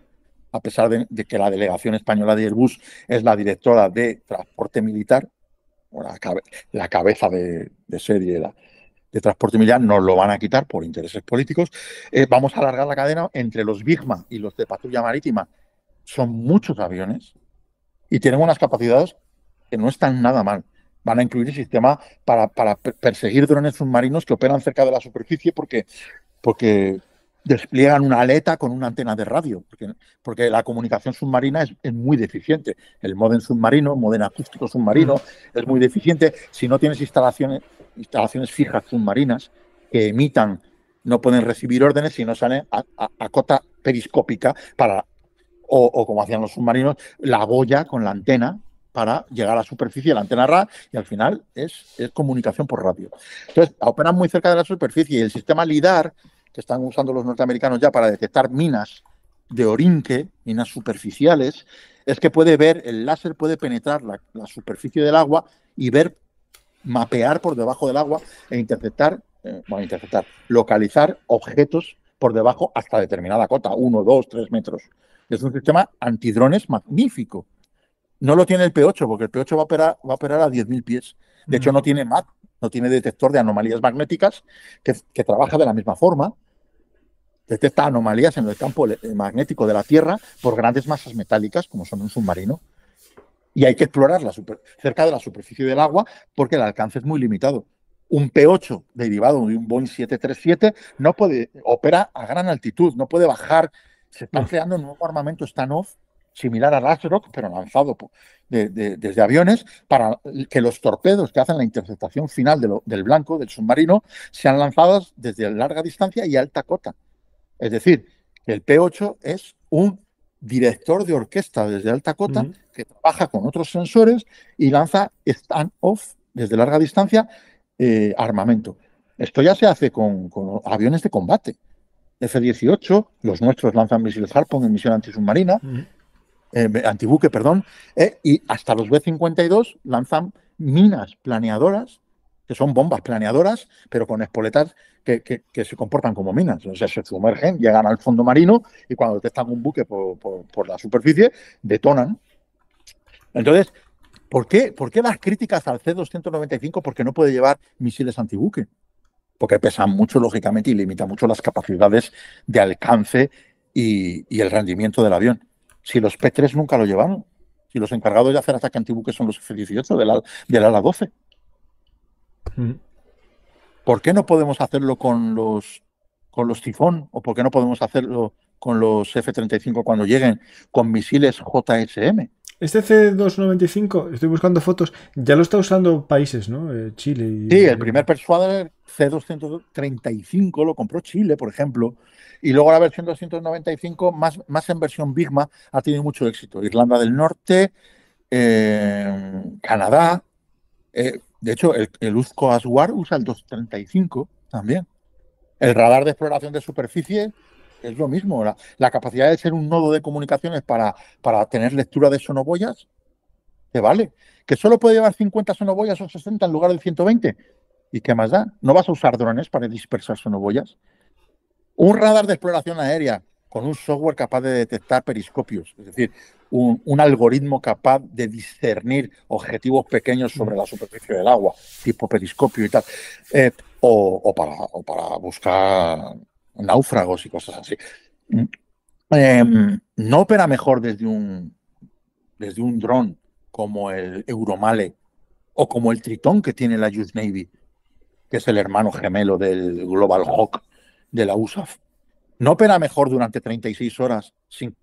a pesar de, que la delegación española de Airbus es la directora de transporte militar, la, la cabeza de, de serie, la, de transporte militar nos lo van a quitar por intereses políticos. Eh, vamos a alargar la cadena entre los Bigma y los de patrulla marítima. Son muchos aviones y tienen unas capacidades que no están nada mal. Van a incluir el sistema para, para perseguir drones submarinos que operan cerca de la superficie porque, porque despliegan una aleta con una antena de radio, porque, la comunicación submarina es, muy deficiente. El modem submarino, modem acústico submarino, mm. es muy deficiente. Si no tienes instalaciones, instalaciones fijas submarinas que emitan, no pueden recibir órdenes si no salen a, cota periscópica para, o, como hacían los submarinos, la boya con la antena para llegar a la superficie la antena RA y al final es, es, comunicación por radio. Entonces, operan muy cerca de la superficie y el sistema LIDAR que están usando los norteamericanos ya para detectar minas de orinque, minas superficiales, es que puede ver, el láser puede penetrar la, superficie del agua y ver, mapear por debajo del agua e interceptar, eh, bueno, interceptar, localizar objetos por debajo hasta determinada cota, uno, dos, tres metros. Es un sistema antidrones magnífico. No lo tiene el P8, porque el P8 va a operar, va a, operar a 10.000 pies. De hecho, no tiene MAT, no tiene detector de anomalías magnéticas, que, que trabaja de la misma forma detecta anomalías en el campo eh, magnético de la Tierra por grandes masas metálicas, como son un submarino. Y hay que explorar cerca de la superficie del agua porque el alcance es muy limitado. Un P8 derivado de un Boeing 737 no puede, opera a gran altitud, no puede bajar. Se está creando un nuevo armamento off, similar al Ashrock, pero lanzado desde aviones, para que los torpedos que hacen la interceptación final del blanco, del submarino, sean lanzados desde larga distancia y alta cota. Es decir, el P8 es un director de orquesta desde alta cota que trabaja con otros sensores y lanza stand-off desde larga distancia eh, armamento. Esto ya se hace con, aviones de combate. F-18, los nuestros lanzan misiles Harpoon en misión antisubmarina, eh, antibuque, perdón, eh, y hasta los B-52 lanzan minas planeadoras, que son bombas planeadoras, pero con espoletas que, se comportan como minas. O sea, se sumergen, llegan al fondo marino y cuando detectan un buque por, la superficie, detonan. Entonces, ¿por qué, ¿por qué las críticas al C-295? Porque no puede llevar misiles antibuque. Porque pesan mucho, lógicamente, y limita mucho las capacidades de alcance y, el rendimiento del avión. Si los P-3 nunca lo llevaron, si los encargados de hacer ataque antibuque son los F-18 del, ala 12. ¿Por qué no podemos hacerlo con los, con los tifón? ¿O por qué no podemos hacerlo con los F-35 cuando lleguen con misiles JSM? Este C-295, estoy buscando fotos, ya lo está usando países, ¿no? Eh, Chile. Y... Sí, el primer Persuader C-235 lo compró Chile, por ejemplo, y luego la versión 295, más, más en versión Bigma, ha tenido mucho éxito. Irlanda del Norte, eh, Canadá, eh, de hecho, el, el Aswar usa el 235 también. El radar de exploración de superficie es lo mismo. La, capacidad de ser un nodo de comunicaciones para, para tener lectura de sonoboyas, te vale. Que solo puede llevar 50 sonoboyas o 60 en lugar del 120. ¿Y qué más da? No vas a usar drones para dispersar sonoboyas. Un radar de exploración aérea con un software capaz de detectar periscopios, es decir, un, algoritmo capaz de discernir objetivos pequeños sobre la superficie del agua, tipo periscopio y tal, eh, o, para, para, buscar náufragos y cosas así. Mm, em, no opera mejor desde un, desde un dron como el Euromale o como el Tritón que tiene la US Navy, que es el hermano gemelo del Global Hawk de la USAF ¿No opera mejor durante 36 horas sin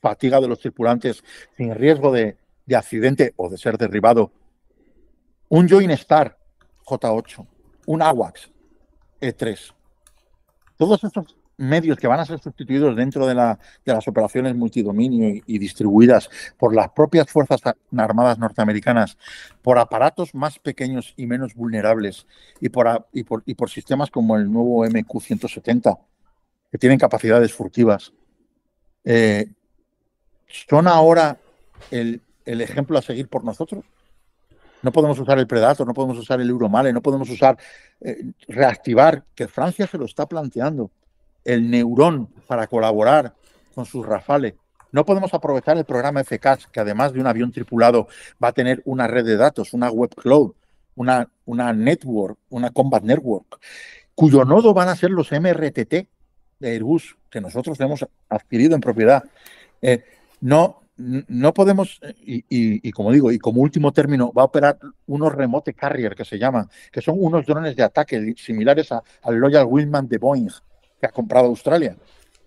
fatiga de los tripulantes, sin riesgo de, accidente o de ser derribado? Un Star J8, un AWACS e E3. Todos estos medios que van a ser sustituidos dentro de, las operaciones multidominio y, distribuidas por las propias Fuerzas Armadas norteamericanas, por aparatos más pequeños y menos vulnerables y por, y por sistemas como el nuevo MQ-170 que tienen capacidades furtivas, eh, ¿son ahora el, ejemplo a seguir por nosotros? No podemos usar el Predator, no podemos usar el Euromale, no podemos usar, eh, reactivar, que Francia se lo está planteando, el Neurón para colaborar con sus Rafales. No podemos aprovechar el programa FCAS, que además de un avión tripulado va a tener una red de datos, una web cloud, una, una network, una combat network, cuyo nodo van a ser los MRTT, Airbus que nosotros hemos adquirido en propiedad. Eh, no, no podemos, y, como digo, y como último término, va a operar unos remote carrier que se llaman, que son unos drones de ataque similares al Loyal Wingman de Boeing que ha comprado Australia,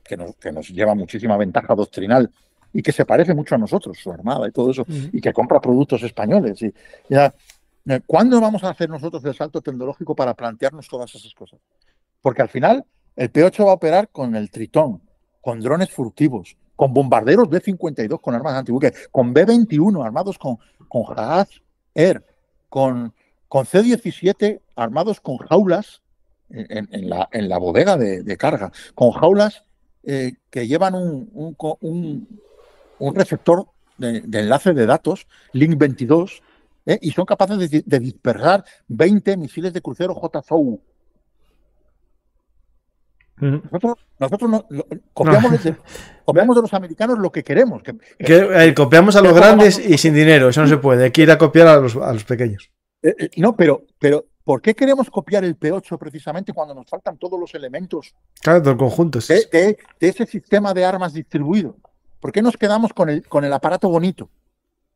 que nos, que nos lleva muchísima ventaja doctrinal y que se parece mucho a nosotros, su armada y todo eso, y que compra productos españoles. Y, ya, eh, ¿Cuándo vamos a hacer nosotros el salto tecnológico para plantearnos todas esas cosas? Porque al final el P-8 va a operar con el Tritón, con drones furtivos, con bombarderos B-52 con armas antibuque, con B-21 armados con, con Air, con, con C-17 armados con jaulas en, la, en la, bodega de, carga, con jaulas eh, que llevan un, receptor de, enlace de datos, Link 22, ¿eh? y son capaces de, de dispersar 20 misiles de crucero JSOU nosotros, copiamos, De, los americanos lo que queremos. Eh, copiamos a los grandes y sin dinero, eso no se puede. Hay que ir a copiar a los, pequeños. Eh, eh, no, pero, pero ¿por qué queremos copiar el P8 precisamente cuando nos faltan todos los elementos? Claro, del conjunto. De, ese sistema de armas distribuido. ¿Por qué nos quedamos con el, con el aparato bonito?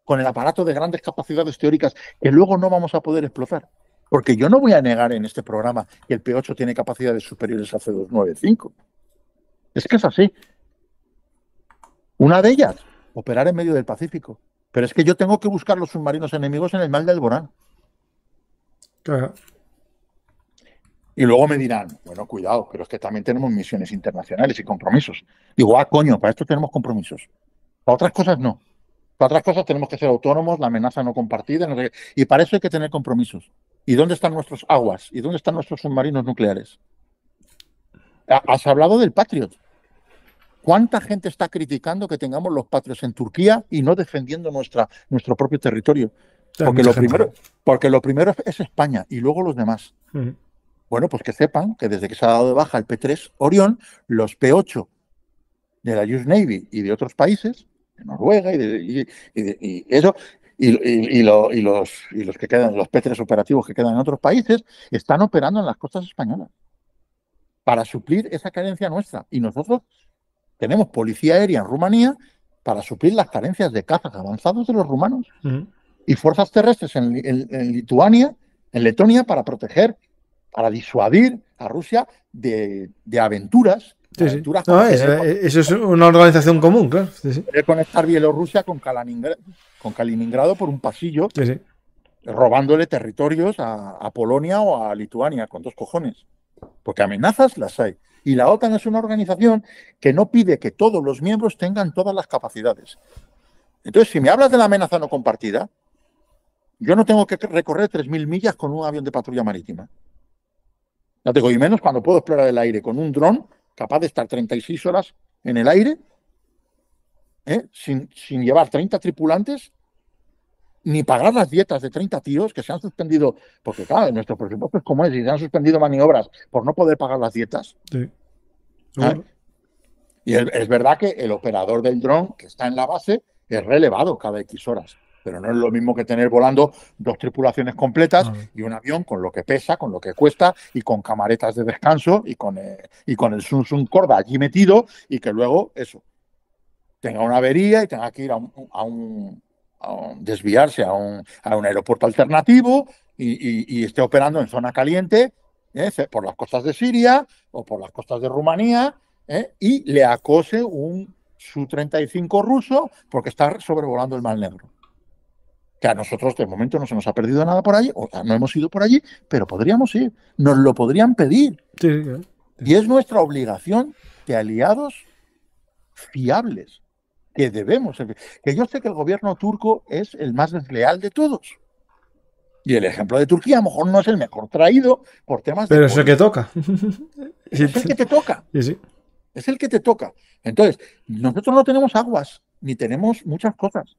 Con el aparato de grandes capacidades teóricas que luego no vamos a poder explotar. Porque yo no voy a negar en este programa que el P8 tiene capacidades superiores a C295. Es que es así. Una de ellas, operar en medio del Pacífico. Pero es que yo tengo que buscar los submarinos enemigos en el mal del Borán. Y luego me dirán, bueno, cuidado, pero es que también tenemos misiones internacionales y compromisos. Digo, ah, coño, para esto tenemos compromisos. Para otras cosas no. Para otras cosas tenemos que ser autónomos, la amenaza no compartida, y para eso hay que tener compromisos. ¿Y dónde están nuestros aguas? ¿Y dónde están nuestros submarinos nucleares? Has hablado del Patriot. ¿Cuánta gente está criticando que tengamos los Patriots en Turquía y no defendiendo nuestra, nuestro propio territorio? Porque lo, primero, porque lo, primero, es España y luego los demás. Bueno, pues que sepan que desde que se ha dado de baja el P3 Orión, los P8 de la US Navy y de otros países, de Noruega y de, y eso, y, los, los que quedan, los peces operativos que quedan en otros países, están operando en las costas españolas para suplir esa carencia nuestra. Y nosotros tenemos policía aérea en Rumanía para suplir las carencias de cazas avanzados de los rumanos y fuerzas terrestres en, Lituania, en Letonia, para proteger, para disuadir a Rusia de, aventuras. Eh, eso es una organización común, claro. Bielorrusia con Kaliningrad con Kaliningrado por un pasillo, robándole territorios a, Polonia o a Lituania, con dos cojones. Porque amenazas las hay. Y la OTAN es una organización que no pide que todos los miembros tengan todas las capacidades. Entonces, si me hablas de la amenaza no compartida, yo no tengo que recorrer 3.000 millas con un avión de patrulla marítima. No tengo, y menos cuando puedo explorar el aire con un dron capaz de estar 36 horas en el aire ¿eh? sin, llevar 30 tripulantes ni pagar las dietas de 30 tíos que se han suspendido, porque claro, nuestro presupuesto es como es, y se han suspendido maniobras por no poder pagar las dietas. ¿Ah? Y es, verdad que el operador del dron que está en la base es relevado cada X horas, pero no es lo mismo que tener volando dos tripulaciones completas ah. y un avión con lo que pesa, con lo que cuesta y con camaretas de descanso y con, eh, y con el Sun Sun Corda allí metido y que luego eso, tenga una avería y tenga que ir a un, a desviarse a un, a un, aeropuerto alternativo y, esté operando en zona caliente ¿eh? por las costas de Siria o por las costas de Rumanía ¿eh? y le acose un Su-35 ruso porque está sobrevolando el Mar Negro. Que a nosotros de momento no se nos ha perdido nada por allí, o no hemos ido por allí, pero podríamos ir, nos lo podrían pedir. Y es nuestra obligación de aliados fiables que debemos, eh, que yo sé que el gobierno turco es el más desleal de todos. Y el ejemplo de Turquía a lo mejor no es el mejor traído por temas Pero de... Pero es el que toca. Es el que te toca. Es el que te toca. Entonces, nosotros no tenemos aguas, ni tenemos muchas cosas.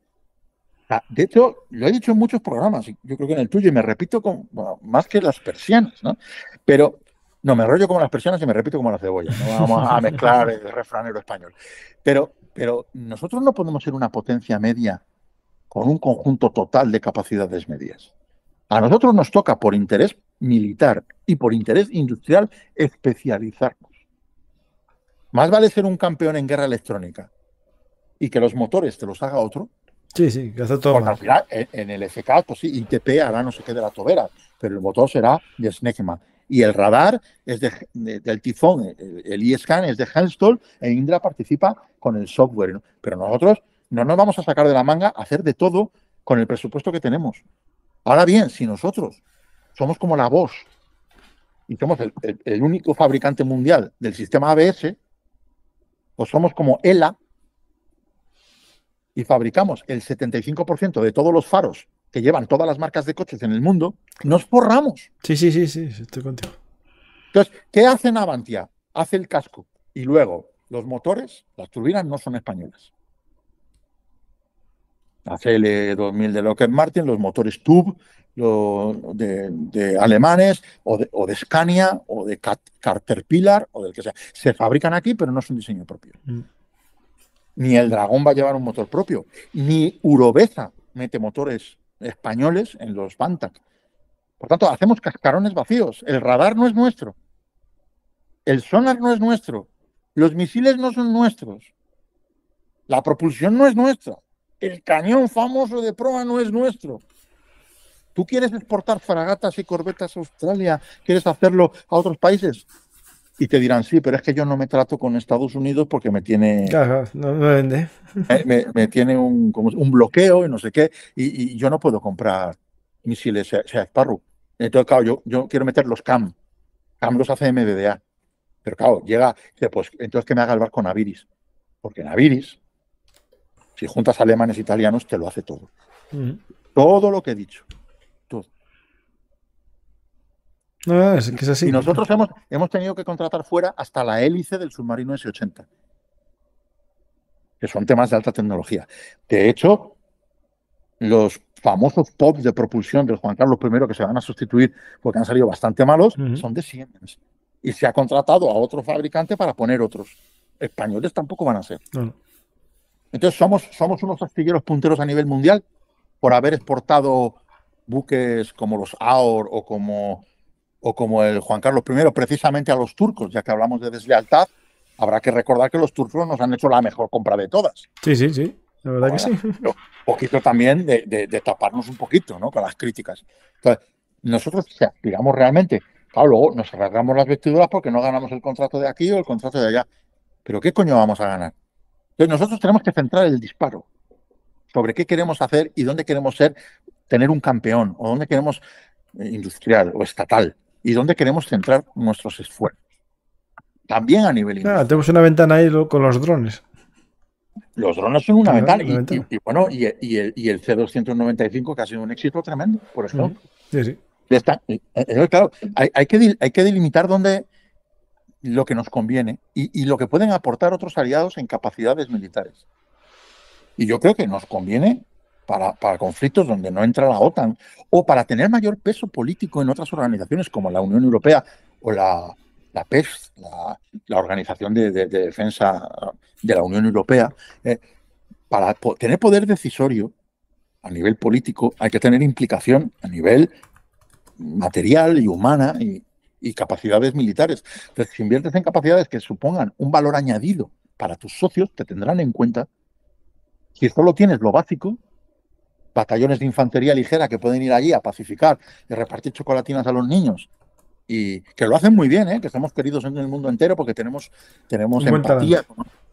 Ah, de hecho, lo he dicho en muchos programas, yo creo que en el tuyo, y me repito con, más que las persianas, ¿no? Pero no me rollo como las persianas y me repito como las cebollas, no vamos a mezclar el refranero español. Pero pero nosotros no podemos ser una potencia media con un conjunto total de capacidades medias. A nosotros nos toca por interés militar y por interés industrial especializarnos. Más vale ser un campeón en guerra electrónica y que los motores te los haga otro. Sí, sí, que todo. Porque al final, en, el FK, pues sí, ITP ahora no se quede la tobera, pero el motor será de Snecma y el radar es de, del tifón, el ISCAN es de Hanstol e Indra participa con el software. Pero nosotros no nos vamos a sacar de la manga hacer de todo con el presupuesto que tenemos. Ahora bien, si nosotros somos como la voz y somos el, único fabricante mundial del sistema ABS, o somos como ELA y fabricamos el 75% de todos los faros que llevan todas las marcas de coches en el mundo, nos forramos. Sí, sí, sí, sí, estoy contigo. Entonces, ¿qué hacen Navantia? Hace el casco y luego los motores, las turbinas no son españolas. La CL2000 de Lockheed Martin, los motores Tube lo, de, alemanes o de, Scania o de Carter Caterpillar o del que sea. Se fabrican aquí, pero no es un diseño propio. Mm. Ni el Dragón va a llevar un motor propio, ni Urobeza mete motores españoles en los Bantam. Por tanto, hacemos cascarones vacíos. El radar no es nuestro. El sonar no es nuestro. Los misiles no son nuestros. La propulsión no es nuestra. El cañón famoso de proa no es nuestro. Tú quieres exportar fragatas y corbetas a Australia, quieres hacerlo a otros países y te dirán, sí, pero es que yo no me trato con Estados Unidos porque me tiene. no me vende. Me, tiene un, como un, bloqueo y no sé qué, y, yo no puedo comprar misiles, sea, Sparrow. Entonces, claro, yo, yo quiero meter los CAM. CAM los hace MDDA. Pero claro, llega, pues, entonces que me haga el barco Naviris. Porque Naviris, si juntas alemanes e italianos, te lo hace todo. Todo lo que he dicho. Y nosotros hemos, hemos tenido que contratar fuera hasta la hélice del submarino S-80, que son temas de alta tecnología. De hecho, los famosos POPs de propulsión del Juan Carlos I que se van a sustituir porque han salido bastante malos, son de Siemens. Y se ha contratado a otro fabricante para poner otros. Españoles tampoco van a ser. Entonces somos, somos unos astilleros punteros a nivel mundial por haber exportado buques como los AOR o como o como el Juan Carlos I, precisamente a los turcos, ya que hablamos de deslealtad, habrá que recordar que los turcos nos han hecho la mejor compra de todas. Sí, sí, sí, la verdad que sí. Un poquito también de, taparnos un poquito, ¿no? Con las críticas. Entonces, nosotros digamos, realmente, claro, luego nos arrastramos las vestiduras porque no ganamos el contrato de aquí o el contrato de allá, pero ¿qué coño vamos a ganar? Entonces, nosotros tenemos que centrar el disparo sobre qué queremos hacer y dónde queremos ser, tener un campeón o dónde queremos eh, industrial o estatal y dónde queremos centrar nuestros esfuerzos. También a nivel claro, ah, tenemos una ventana ahí con los drones. Los drones son una ventana. Y, bueno, y, el, C-295 que ha sido un éxito tremendo, por eso. Sí, sí. Eh, eh, claro, hay, hay, que, delimitar dónde lo que nos conviene y, y lo que pueden aportar otros aliados en capacidades militares. Y yo creo que nos conviene para, conflictos donde no entra la OTAN o para tener mayor peso político en otras organizaciones como la Unión Europea o la, la PES, la, Organización de, Defensa de la Unión Europea, eh, para tener poder decisorio a nivel político hay que tener implicación a nivel material y humana y, y capacidades militares. Entonces, si inviertes en capacidades que supongan un valor añadido para tus socios, te tendrán en cuenta. Si solo tienes lo básico, batallones de infantería ligera que pueden ir allí a pacificar y repartir chocolatinas a los niños. Y que lo hacen muy bien, ¿eh? que estamos queridos en el mundo entero porque tenemos, tenemos empatía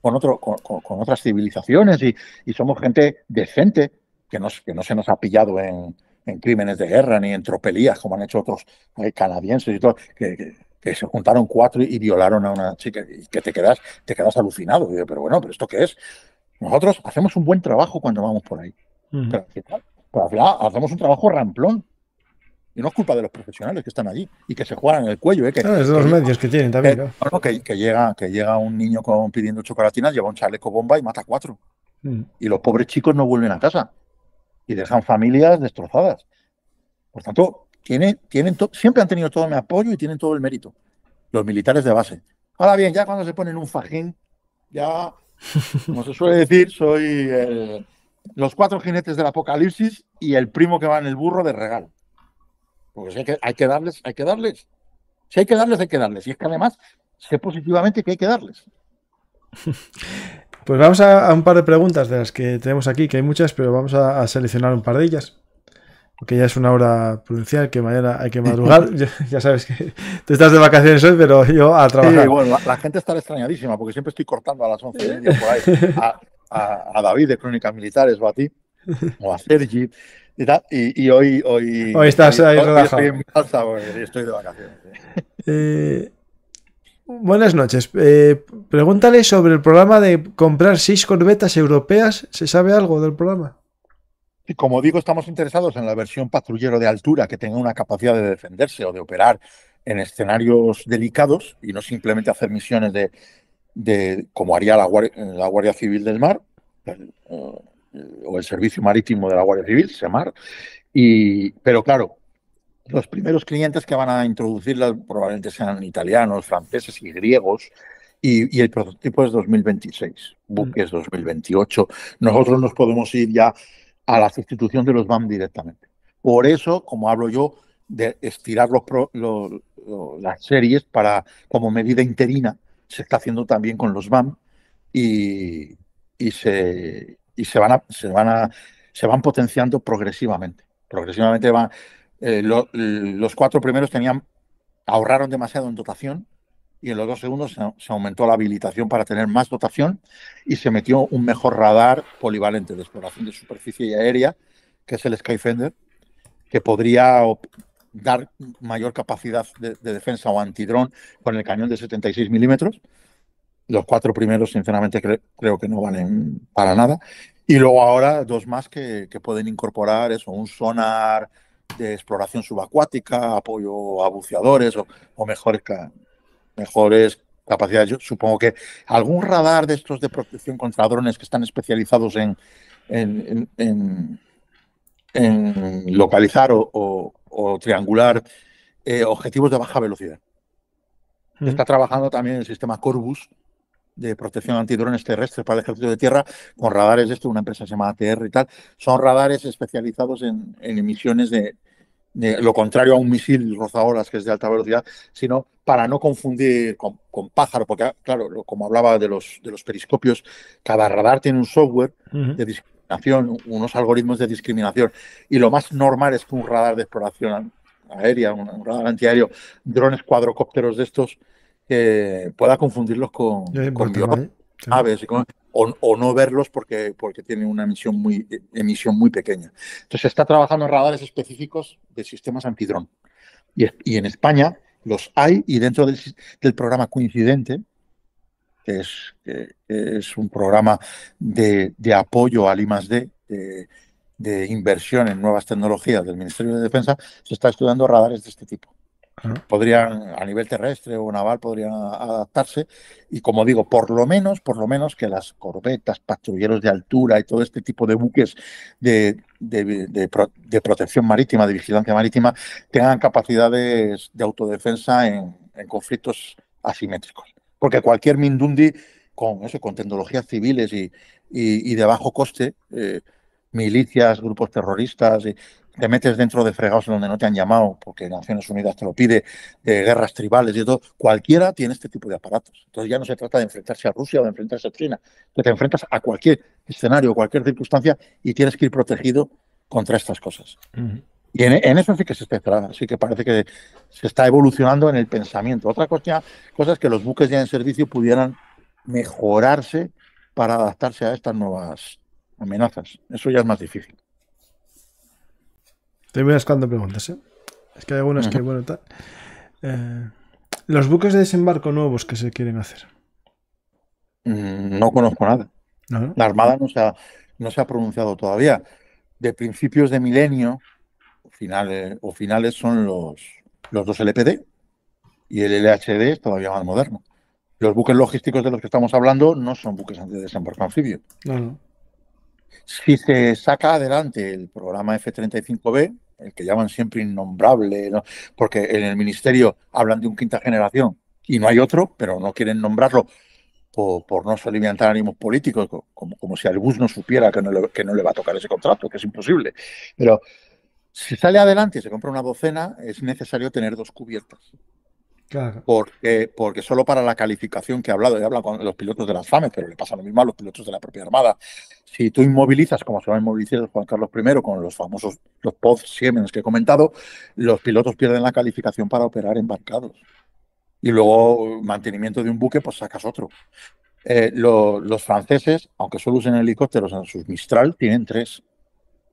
con, otro, con, otras civilizaciones y, somos gente decente que, que no se nos ha pillado en, en crímenes de guerra ni en tropelías como han hecho otros eh, canadienses y todo, que, se juntaron cuatro y, violaron a una chica y que te quedas, te quedas alucinado. pero bueno, pero ¿esto qué es? Nosotros hacemos un buen trabajo cuando vamos por ahí. Pues hacemos un trabajo ramplón. Y no es culpa de los profesionales que están allí y que se juegan el cuello. ¿eh? Que, es de los medios que tienen también. Que, llega, que llega un niño pidiendo chocolatinas, lleva un chaleco bomba y mata cuatro. Mm. Y los pobres chicos no vuelven a casa y dejan familias destrozadas. Por tanto, tienen, tienen siempre han tenido todo mi apoyo y tienen todo el mérito. Los militares de base. Ahora bien, ya cuando se ponen un fajín, ya, como se suele decir, soy el los cuatro jinetes del apocalipsis y el primo que va en el burro de regalo. Porque si hay, que, hay que darles, hay que darles. Si hay que darles, hay que darles. Y es que además sé positivamente que hay que darles. Pues vamos a, un par de preguntas de las que tenemos aquí, que hay muchas, pero vamos a, seleccionar un par de ellas. Porque ya es una hora prudencial, que mañana hay que madrugar. ya, sabes que tú estás de vacaciones hoy, pero yo a trabajar. la, gente está extrañadísima, porque siempre estoy cortando a las 11 y por ahí. a, David de Crónicas Militares o a ti, o a Sergi, y, y, hoy, hoy... Hoy estás estoy en casa estoy de vacaciones. Eh, buenas noches. Eh, pregúntale sobre el programa de comprar seis corbetas europeas. ¿Se sabe algo del programa? Y como digo, estamos interesados en la versión patrullero de altura que tenga una capacidad de defenderse o de operar en escenarios delicados y no simplemente hacer misiones de, de, como haría la Guardia, Civil del Mar, o el Servicio Marítimo de la Guardia Civil, SEMAR. Y, pero claro, los primeros clientes que van a introducirla probablemente sean italianos, franceses y griegos. Y, y el prototipo es 2026, buques 2028. Nosotros nos podemos ir ya a la sustitución de los BAM directamente. Por eso, como hablo yo, de estirar los, las series para como medida interina se está haciendo también con los BAM y, se, se, van van se van potenciando progresivamente. Progresivamente van. Eh, los cuatro primeros tenían ahorraron demasiado en dotación y en los dos segundos se, aumentó la habilitación para tener más dotación y se metió un mejor radar polivalente de exploración de superficie y aérea, que es el Skyfender, que podría dar mayor capacidad de, defensa o antidrón con el cañón de 76 milímetros. Los cuatro primeros, sinceramente, creo que no valen para nada. Y luego ahora dos más que, pueden incorporar eso, un sonar de exploración subacuática, apoyo a buceadores o, mejores, capacidades. Yo supongo que algún radar de estos de protección contra drones que están especializados en en localizar o, triangular eh, objetivos de baja velocidad. Mm. Está trabajando también el sistema Corbus de protección antidrones terrestres para el ejército de tierra con radares de esto, una empresa llamada TR y tal. Son radares especializados en, emisiones de, lo contrario a un misil rozaolas que es de alta velocidad, sino para no confundir con, pájaro, porque ah, claro, como hablaba de los, de los periscopios, cada radar tiene un software de unos algoritmos de discriminación. Y lo más normal es que un radar de exploración aérea, un radar antiaéreo, drones cuadrocópteros de estos, eh, pueda confundirlos con, aves, o, no verlos porque, porque tienen una emisión muy, e, emisión muy pequeña. Entonces está trabajando en radares específicos de sistemas antidrón. Y, en España los hay y dentro del programa coincidente, que es, un programa de, apoyo al I+.D., de, de inversión en nuevas tecnologías del Ministerio de Defensa, se está estudiando radares de este tipo ah. podrían a nivel terrestre o naval podrían adaptarse y como digo por lo menos por lo menos que las corbetas patrulleros de altura y todo este tipo de buques de, protección marítima de vigilancia marítima tengan capacidades de autodefensa en conflictos asimétricos porque cualquier Mindundi con eso, con tecnologías civiles y, de bajo coste, eh, milicias, grupos terroristas, eh, te metes dentro de fregados donde no te han llamado, porque Naciones Unidas te lo pide, de guerras tribales y todo, cualquiera tiene este tipo de aparatos. Entonces ya no se trata de enfrentarse a Rusia o de enfrentarse a China, te enfrentas a cualquier escenario, cualquier circunstancia y tienes que ir protegido contra estas cosas. Y en, eso sí que se está, sí que parece que se está evolucionando en el pensamiento. Otra cosa, cosa es que los buques ya en servicio pudieran mejorarse para adaptarse a estas nuevas amenazas. Eso ya es más difícil. Te voy buscando preguntas, ¿eh? Es que hay algunas que, bueno, tal. Eh, los buques de desembarco nuevos que se quieren hacer. Mm, no conozco nada. La Armada no se, ha, no se ha pronunciado todavía. De principios de milenio, finales o finales son los, los dos LPD y el LHD es todavía más moderno. Los buques logísticos de los que estamos hablando no son buques de desembarco anfibio. Si se saca adelante el programa F-35B, el que llaman siempre innombrable, porque en el ministerio hablan de un quinta generación y no hay otro, pero no quieren nombrarlo por, por no soliviantar ánimos políticos, como, como si bus no supiera que no, le, que no le va a tocar ese contrato, que es imposible. Pero si sale adelante y se compra una docena, es necesario tener dos cubiertas. Porque, porque solo para la calificación que he hablado, he hablado con los pilotos de las fame, pero le pasa lo mismo a los pilotos de la propia Armada. Si tú inmovilizas, como se va a inmovilizar Juan Carlos I con los famosos los Siemens que he comentado, los pilotos pierden la calificación para operar embarcados. Y luego, mantenimiento de un buque, pues sacas otro. Eh, los franceses, aunque solo usen helicópteros en sus Mistral, tienen tres.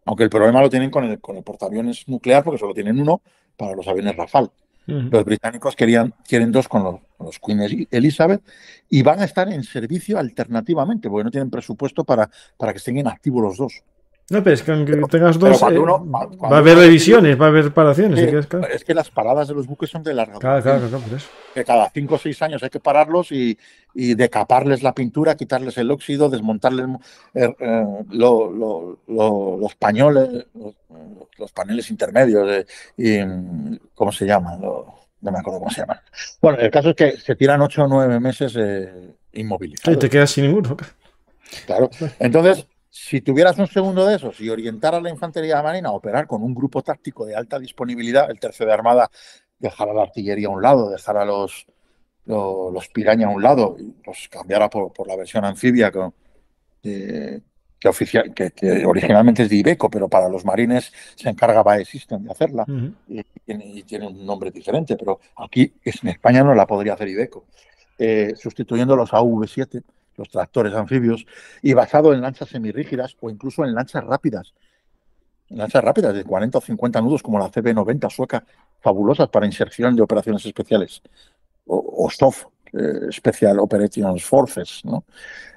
Aunque el problema lo tienen con el, portaaviones nuclear, porque solo tienen uno para los aviones Rafale. Los británicos querían, quieren dos con los, Queen Elizabeth y van a estar en servicio alternativamente, porque no tienen presupuesto para, para que estén en activo los dos. No, pero es que aunque tengas dos, eh, va a haber revisiones, va a haber paraciones. es, que las paradas de los buques son de larga claro, claro, claro por eso. Que cada cinco o seis años hay que pararlos y, y, decaparles la pintura, quitarles el óxido, desmontarles eh, eh, los pañoles, los, paneles intermedios, y, ¿cómo se llaman? no me acuerdo cómo se llaman. Bueno, el caso es que se tiran ocho o nueve meses inmovilizados. Y te quedas sin ninguno. Claro. Entonces si tuvieras un segundo de esos y a la infantería marina a operar con un grupo táctico de alta disponibilidad, el tercero de armada dejará la artillería a un lado, dejara los, los, piraña a un lado, y los cambiará por, la versión anfibia que, oficial, que, originalmente es de Ibeco, pero para los marines se encargaba Bae System de hacerla y, tiene, un nombre diferente, pero aquí en España no la podría hacer Ibeco. Eh, sustituyendo los AV-7 los tractores anfibios, y basado en lanchas semirrígidas o incluso en lanchas rápidas. Lanchas rápidas de 40 o 50 nudos, como la CB90 sueca, fabulosas para inserción de operaciones especiales, o, soft, SOF, eh, Special Operations Forces, ¿no?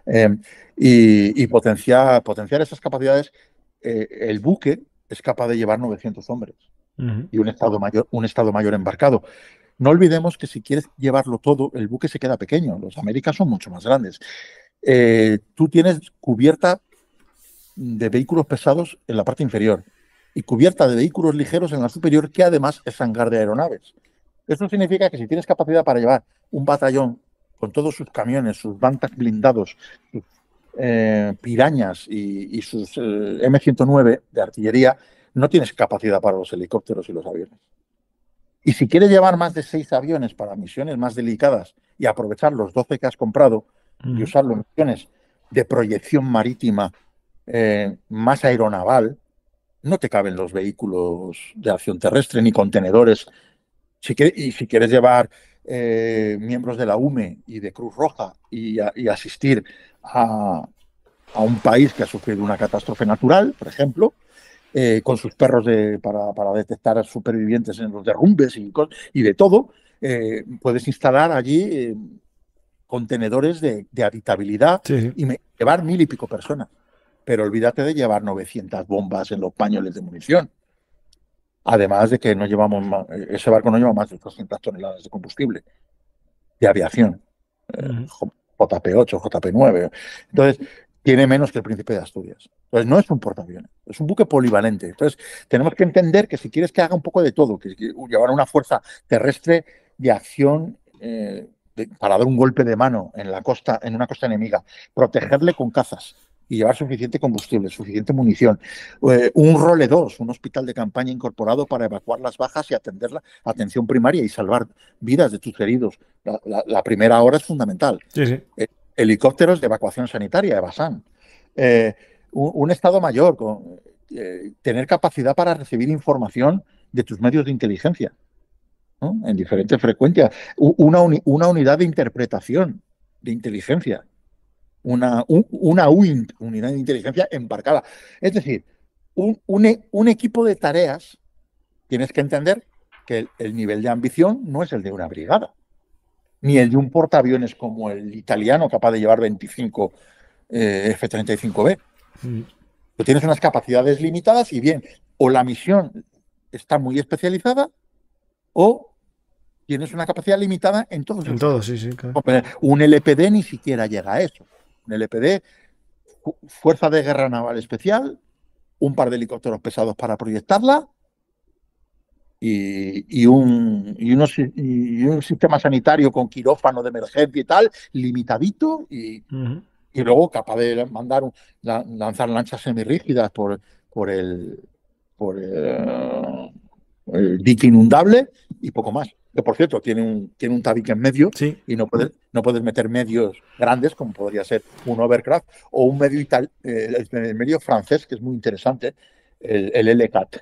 Em, y, potenciar, potenciar esas capacidades. Eh, el buque es capaz de llevar 900 hombres y un estado, mayor, un estado mayor embarcado. No olvidemos que si quieres llevarlo todo, el buque se queda pequeño. Los Américas son mucho más grandes. Eh, tú tienes cubierta de vehículos pesados en la parte inferior y cubierta de vehículos ligeros en la superior, que además es hangar de aeronaves. Eso significa que si tienes capacidad para llevar un batallón con todos sus camiones, sus bandas blindados, sus eh, pirañas y, sus eh, M109 de artillería, no tienes capacidad para los helicópteros y los aviones. Y si quieres llevar más de seis aviones para misiones más delicadas y aprovechar los 12 que has comprado y usarlo en misiones de proyección marítima eh, más aeronaval, no te caben los vehículos de acción terrestre ni contenedores. y si quieres llevar eh, miembros de la UME y de Cruz Roja y, asistir a, un país que ha sufrido una catástrofe natural, por ejemplo, eh, con sus perros para, detectar a supervivientes en los derrumbes y, y de todo, eh, puedes instalar allí eh, contenedores de, habitabilidad y llevar mil y pico personas. Pero olvídate de llevar 900 bombas en los pañoles de munición. Además de que no llevamos ese barco no lleva más de 200 toneladas de combustible de aviación. JP8, JP9. Entonces, tiene menos que el príncipe de Asturias. Entonces, no es un portaaviones, es un buque polivalente. Entonces, tenemos que entender que si quieres que haga un poco de todo, que llevar una fuerza terrestre de acción eh, para dar un golpe de mano en la costa, en una costa enemiga, protegerle con cazas, y llevar suficiente combustible, suficiente munición. Eh, un role 2, un hospital de campaña incorporado para evacuar las bajas y atender la atención primaria y salvar vidas de tus heridos. La, primera hora es fundamental. Sí, sí. Eh, helicópteros de evacuación sanitaria de Basán, eh, un, Estado mayor, con, eh, tener capacidad para recibir información de tus medios de inteligencia en diferentes frecuencias, una, unidad de interpretación de inteligencia, una, una unidad de inteligencia embarcada. Es decir, e, un, equipo de tareas, tienes que entender que el nivel de ambición no es el de una brigada ni el de un portaaviones como el italiano, capaz de llevar 25 eh, F-35B. Mm. tienes unas capacidades limitadas y bien, o la misión está muy especializada o tienes una capacidad limitada en todos. En todos, Un LPD ni siquiera llega a eso. Un LPD, Fuerza de Guerra Naval Especial, un par de helicópteros pesados para proyectarla y, un, y, un sistema sanitario con quirófano de emergencia y tal, limitadito, y, luego capaz de mandar lanzar lanchas semirrígidas por, por el por el, dique inundable y poco más. Que por cierto, tiene un, tiene un tabique en medio y no puedes, no puedes meter medios grandes como podría ser un overcraft o un medio, ital, eh, el, medio francés, que es muy interesante, el, el LCAT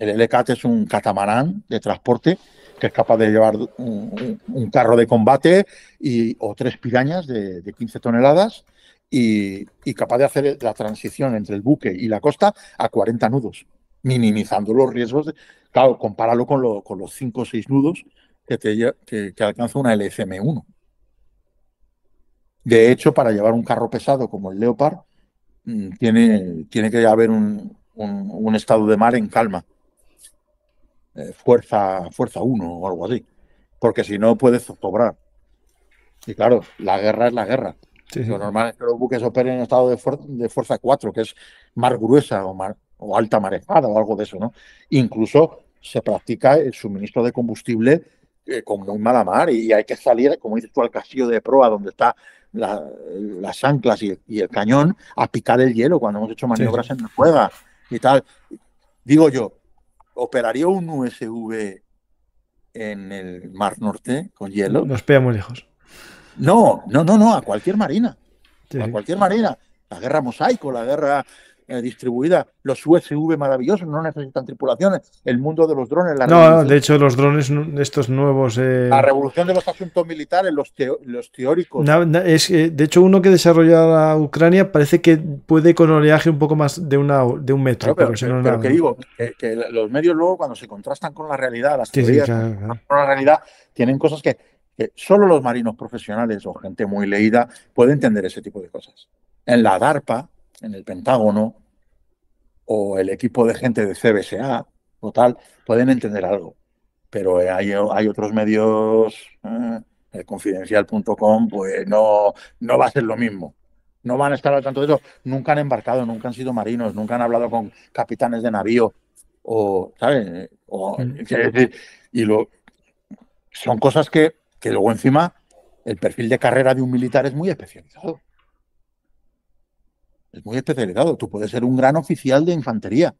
el LCAT es un catamarán de transporte que es capaz de llevar un, carro de combate y, o tres pirañas de, 15 toneladas y, capaz de hacer la transición entre el buque y la costa a 40 nudos, minimizando los riesgos. claro, compáralo con, los 5 o 6 nudos que, alcanza una LFM1. De hecho, para llevar un carro pesado como el Leopard, mm, tiene, tiene que haber un, estado de mar en calma. Eh, fuerza, fuerza 1 o algo así. Porque si no, puedes cobrar Y claro, la guerra es la guerra. Lo normal es que los buques operen en estado de, fuerza 4, que es mar gruesa o, mar o alta marejada o algo de eso, ¿no? Incluso se practica el suministro de combustible eh, con muy mala mar y hay que salir, como dices tú, al castillo de proa donde está las anclas y, el cañón a picar el hielo cuando hemos hecho maniobras en la cueva y tal. Digo yo, ¿Operaría un USV en el Mar Norte con hielo? Nos pega muy lejos. No, no, no, no, a cualquier marina. A cualquier marina. La guerra mosaico, la guerra eh, distribuida. Los USV maravillosos no necesitan tripulaciones. El mundo de los drones. La no, de hecho, los drones, estos nuevos. Eh, la revolución de los asuntos militares, los, los teóricos. de hecho, uno que desarrolla Ucrania parece que puede con oleaje un poco más de, una, de un metro. pero, eh, que digo, que, los medios luego, cuando se contrastan con la realidad, las teorías con la realidad, tienen cosas que, que solo los marinos profesionales o gente muy leída puede entender ese tipo de cosas. En la DARPA, en el Pentágono o el equipo de gente de CBSA o tal, pueden entender algo. Pero hay, otros medios, eh, el confidencial.com, pues no, no va a ser lo mismo. No van a estar al tanto de eso. Nunca han embarcado, nunca han sido marinos, nunca han hablado con capitanes de navío. O, ¿sabes? Mm. y lo, son cosas que luego encima el perfil de carrera de un militar es muy especializado es muy especializado. Tú puedes ser un gran oficial de infantería,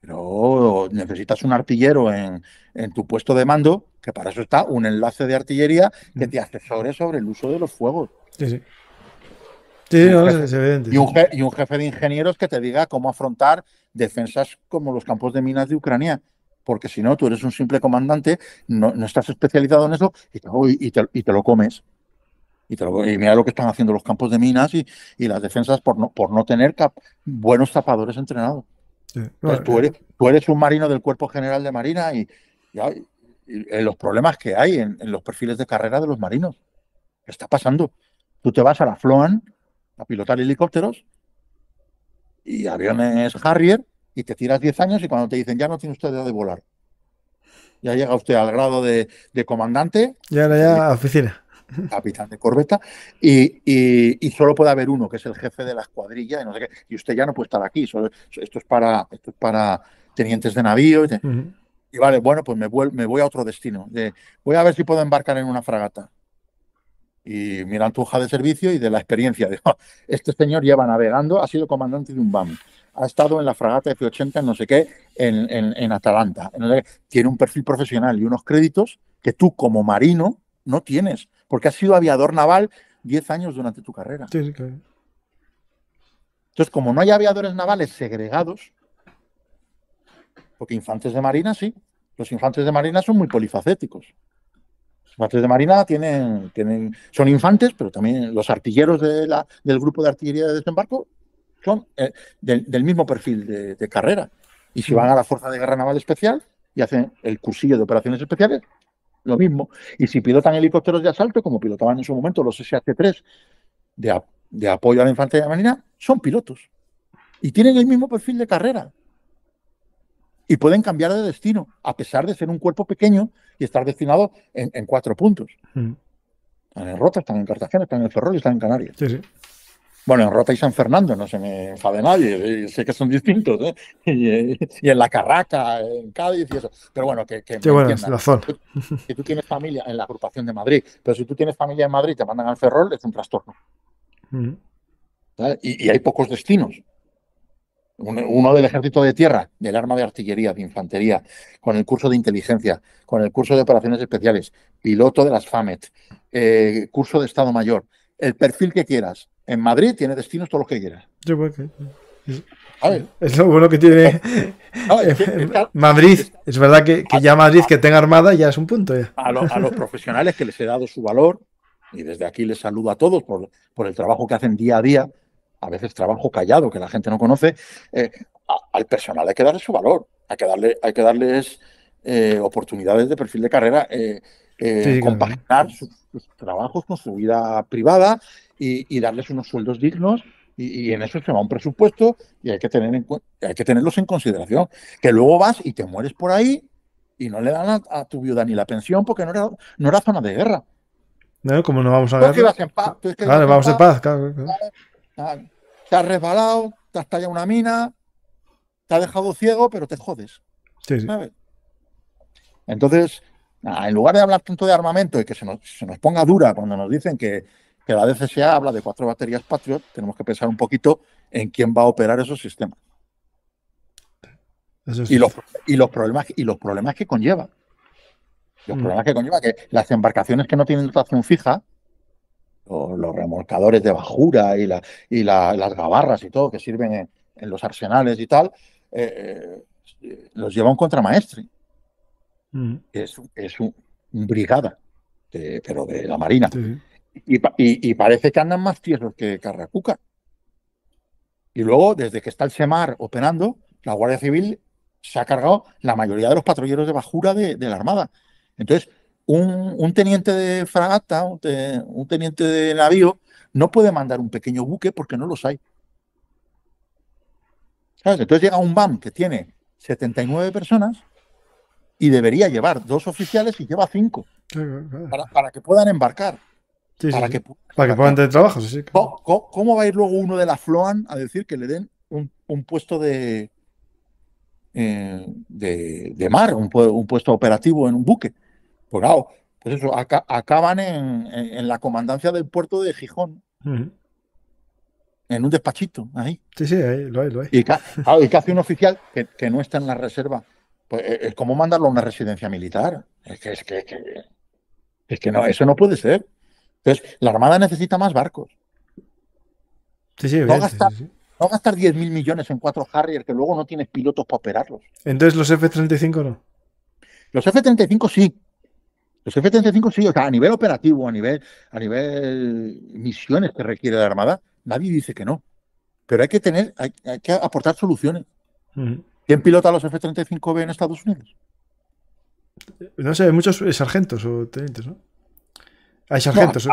pero necesitas un artillero en, tu puesto de mando, que para eso está un enlace de artillería que mm. te asesore sobre el uso de los fuegos. Sí, sí. sí, y, un jefe, de ingenieros que te diga cómo afrontar defensas como los campos de minas de Ucrania porque si no, tú eres un simple comandante, no, estás especializado en eso y te lo comes. Y, mira lo que están haciendo los campos de minas y, las defensas por no, por no tener buenos tapadores entrenados. Eh, tú, eres, un marino del Cuerpo General de Marina y, eh, los problemas que hay en, los perfiles de carrera de los marinos. Está pasando. Tú te vas a la Floan a pilotar helicópteros y aviones Harrier y te tiras 10 años y cuando te dicen ya no tiene usted edad de volar. Ya llega usted al grado de, comandante. Ya, era ya, oficina capitán de corbeta, y, solo puede haber uno, que es el jefe de la escuadrilla, y, no sé qué, y usted ya no puede estar aquí, esto, es para, esto es para tenientes de navío. Y, vale, bueno, pues me, me voy a otro destino. De, voy a ver si puedo embarcar en una fragata. Y miran tu hoja de servicio y de la experiencia. De, este señor lleva navegando, ha sido comandante de un BAM, ha estado en la fragata F-80 no sé qué, en, Atalanta. tiene un perfil profesional y unos créditos que tú como marino no tienes porque has sido aviador naval 10 años durante tu carrera. Entonces, como no hay aviadores navales segregados, porque infantes de marina sí, los infantes de marina son muy polifacéticos. Los infantes de marina tienen, tienen son infantes, pero también los artilleros del grupo de artillería de desembarco son eh, del, mismo perfil de carrera. Y si mm. van a la Fuerza de Guerra Naval Especial y hacen el cursillo de operaciones especiales, lo mismo. Y si pilotan helicópteros de asalto, como pilotaban en su momento los SH-3 de, apoyo a la infantería de marina, son pilotos. Y tienen el mismo perfil de carrera. Y pueden cambiar de destino, a pesar de ser un cuerpo pequeño y estar destinado en, cuatro puntos. Mm. Están en Rota, están en Cartagena, están en Ferrol y están en Canarias. Bueno, en Rota y San Fernando no se me enfade nadie, ¿eh? sé que son distintos, ¿eh? ¿eh? y, en La Carraca, en Cádiz y eso. Pero bueno, que, que Si, tú tienes familia en la agrupación de Madrid, pero si tú tienes familia en Madrid te mandan al Ferrol, es un trastorno. Mm. y, hay pocos destinos. Uno, del ejército de tierra, del arma de artillería, de infantería, con el curso de inteligencia, con el curso de operaciones especiales, piloto de las FAMET, eh, curso de Estado Mayor, el perfil que quieras, en Madrid tiene destinos todos los que quieras. A ver. Es lo bueno que tiene Madrid. Es verdad que, ah, ya Madrid, ah. que tenga Armada, ya es un punto. A, los profesionales que les he dado su valor, y desde aquí les saludo a todos por, el trabajo que hacen día a día, a veces trabajo callado que la gente no conoce, eh, al personal hay que darle su valor, hay que, darle, hay que darles eh, oportunidades de perfil de carrera, eh, compaginar sus trabajos con su vida privada y, darles unos sueldos dignos y, en eso se va un presupuesto y hay que, tener hay que tenerlos en consideración. Que luego vas y te mueres por ahí y no le dan a, tu viuda ni la pensión porque no era, no era zona de guerra. No, como no vamos a vamos paz, claro. Te has resbalado, te has tallado una mina, te ha dejado ciego, pero te jodes. Sí, sí. Entonces, en lugar de hablar tanto de armamento y que se nos, se nos ponga dura cuando nos dicen que, que la DCSA habla de cuatro baterías Patriot, tenemos que pensar un poquito en quién va a operar esos sistemas. y, los, problemas, y los problemas que conlleva. Los mm. problemas que conlleva que las embarcaciones que no tienen dotación fija, los remolcadores de bajura y, las gabarras y todo que sirven en, los arsenales y tal, eh, eh, los lleva un contramaestre. Mm. Es, es un, brigada, pero de la Marina. Y, parece que andan más tiesos que Carracuca. Y luego, desde que está el Semar operando, la Guardia Civil se ha cargado la mayoría de los patrulleros de bajura de, la Armada. Entonces, un, teniente de fragata, un, teniente de navío, no puede mandar un pequeño buque porque no los hay. Entonces llega un BAM que tiene 79 personas y debería llevar dos oficiales y lleva cinco para que puedan embarcar para, que, puedan tener trabajo ¿Cómo, va a ir luego uno de la Floan a decir que le den un, un puesto de, eh, de, mar, un, puesto operativo en un buque? Pues pues eso, acaban en, la comandancia del puerto de Gijón. En un despachito, ahí. Sí, sí, ahí, lo hay, lo Y, que hace un oficial que, no está en la reserva. Pues es eh, eh, como mandarlo a una residencia militar. Es que, es que, es que no, eso no puede ser. Entonces, la Armada necesita más barcos. Sí, sí, no gastar, sí, mil 10.000 millones en cuatro Harrier que luego no tienes pilotos para operarlos. Entonces, los F-35 no. Los F-35 sí. Los F-35 sí. O sea, a nivel operativo, a nivel, a nivel misiones que requiere la Armada, nadie dice que no. Pero hay que tener, hay, que aportar soluciones. ¿Quién pilota los F-35B en Estados Unidos? No sé, hay muchos sargentos o tenientes, ¿no? Hay sargentos. Eh.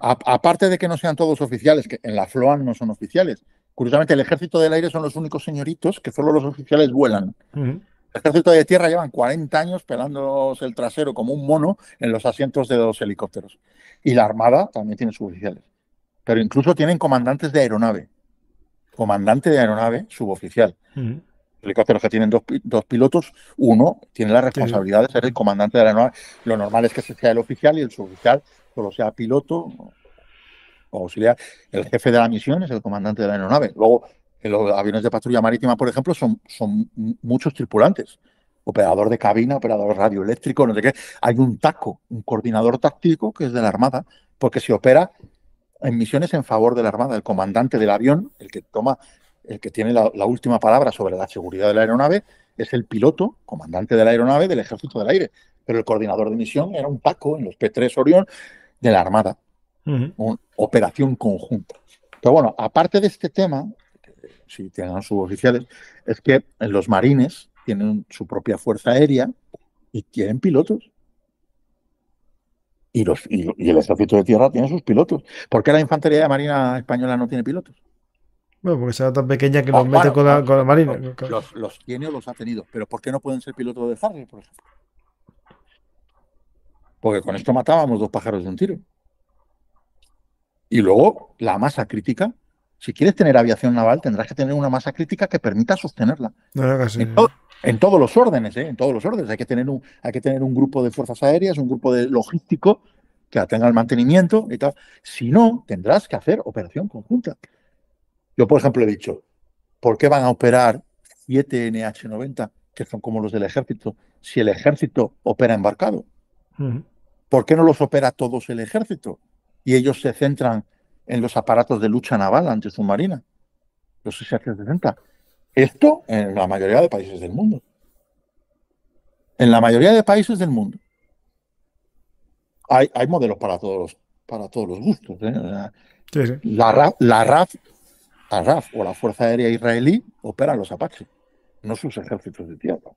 aparte de que no sean todos oficiales, que en la FLOAN no son oficiales. Curiosamente, el ejército del aire son los únicos señoritos que solo los oficiales vuelan. El ejército de tierra llevan 40 años pelándose el trasero como un mono en los asientos de los helicópteros. Y la Armada también tiene suboficiales. Pero incluso tienen comandantes de aeronave. Comandante de aeronave, suboficial. Helicópteros que tienen dos, pilotos, uno tiene la responsabilidad de ser el comandante de la aeronave. Lo normal es que sea el oficial y el suboficial solo sea piloto o auxiliar. El jefe de la misión es el comandante de la aeronave. Luego, en los aviones de patrulla marítima, por ejemplo, son, son muchos tripulantes. Operador de cabina, operador radioeléctrico, no sé qué. Hay un taco, un coordinador táctico que es de la Armada, porque se opera en misiones en favor de la Armada. El comandante del avión, el que toma, el que tiene la, la última palabra sobre la seguridad de la aeronave, es el piloto, comandante de la aeronave del Ejército del Aire. Pero el coordinador de misión era un taco en los P3 Orión de la Armada. operación conjunta. Pero bueno, aparte de este tema, si tengan oficiales, es que los marines tienen su propia fuerza aérea y tienen pilotos. Y, los, el ejército de tierra tiene sus pilotos. ¿Por qué la infantería de marina española no tiene pilotos? Bueno, porque sea tan pequeña que ah, los mete con, la, marina. Los, tiene o los ha tenido, pero ¿por qué no pueden ser pilotos de Harry, por ejemplo? porque con esto matábamos dos pájaros de un tiro. Y luego, la masa crítica. Si quieres tener aviación naval, tendrás que tener una masa crítica que permita sostenerla. en, todos los órdenes, ¿eh? en todos los órdenes. Hay que, tener un, hay que tener un grupo de fuerzas aéreas, un grupo de logístico que tenga el mantenimiento y tal. Si no, tendrás que hacer operación conjunta. Yo, por ejemplo, he dicho, ¿por qué van a operar 7 NH-90, que son como los del ejército, si el ejército opera embarcado? ¿Por qué no los opera todos el ejército? Y ellos se centran en los aparatos de lucha naval antisubmarina, los sh venta Esto en la mayoría de países del mundo. En la mayoría de países del mundo. Hay, modelos para todos los, para todos los gustos. ¿eh? La, RAF, la, RAF, o la Fuerza Aérea Israelí opera los Apache, no sus ejércitos de tierra.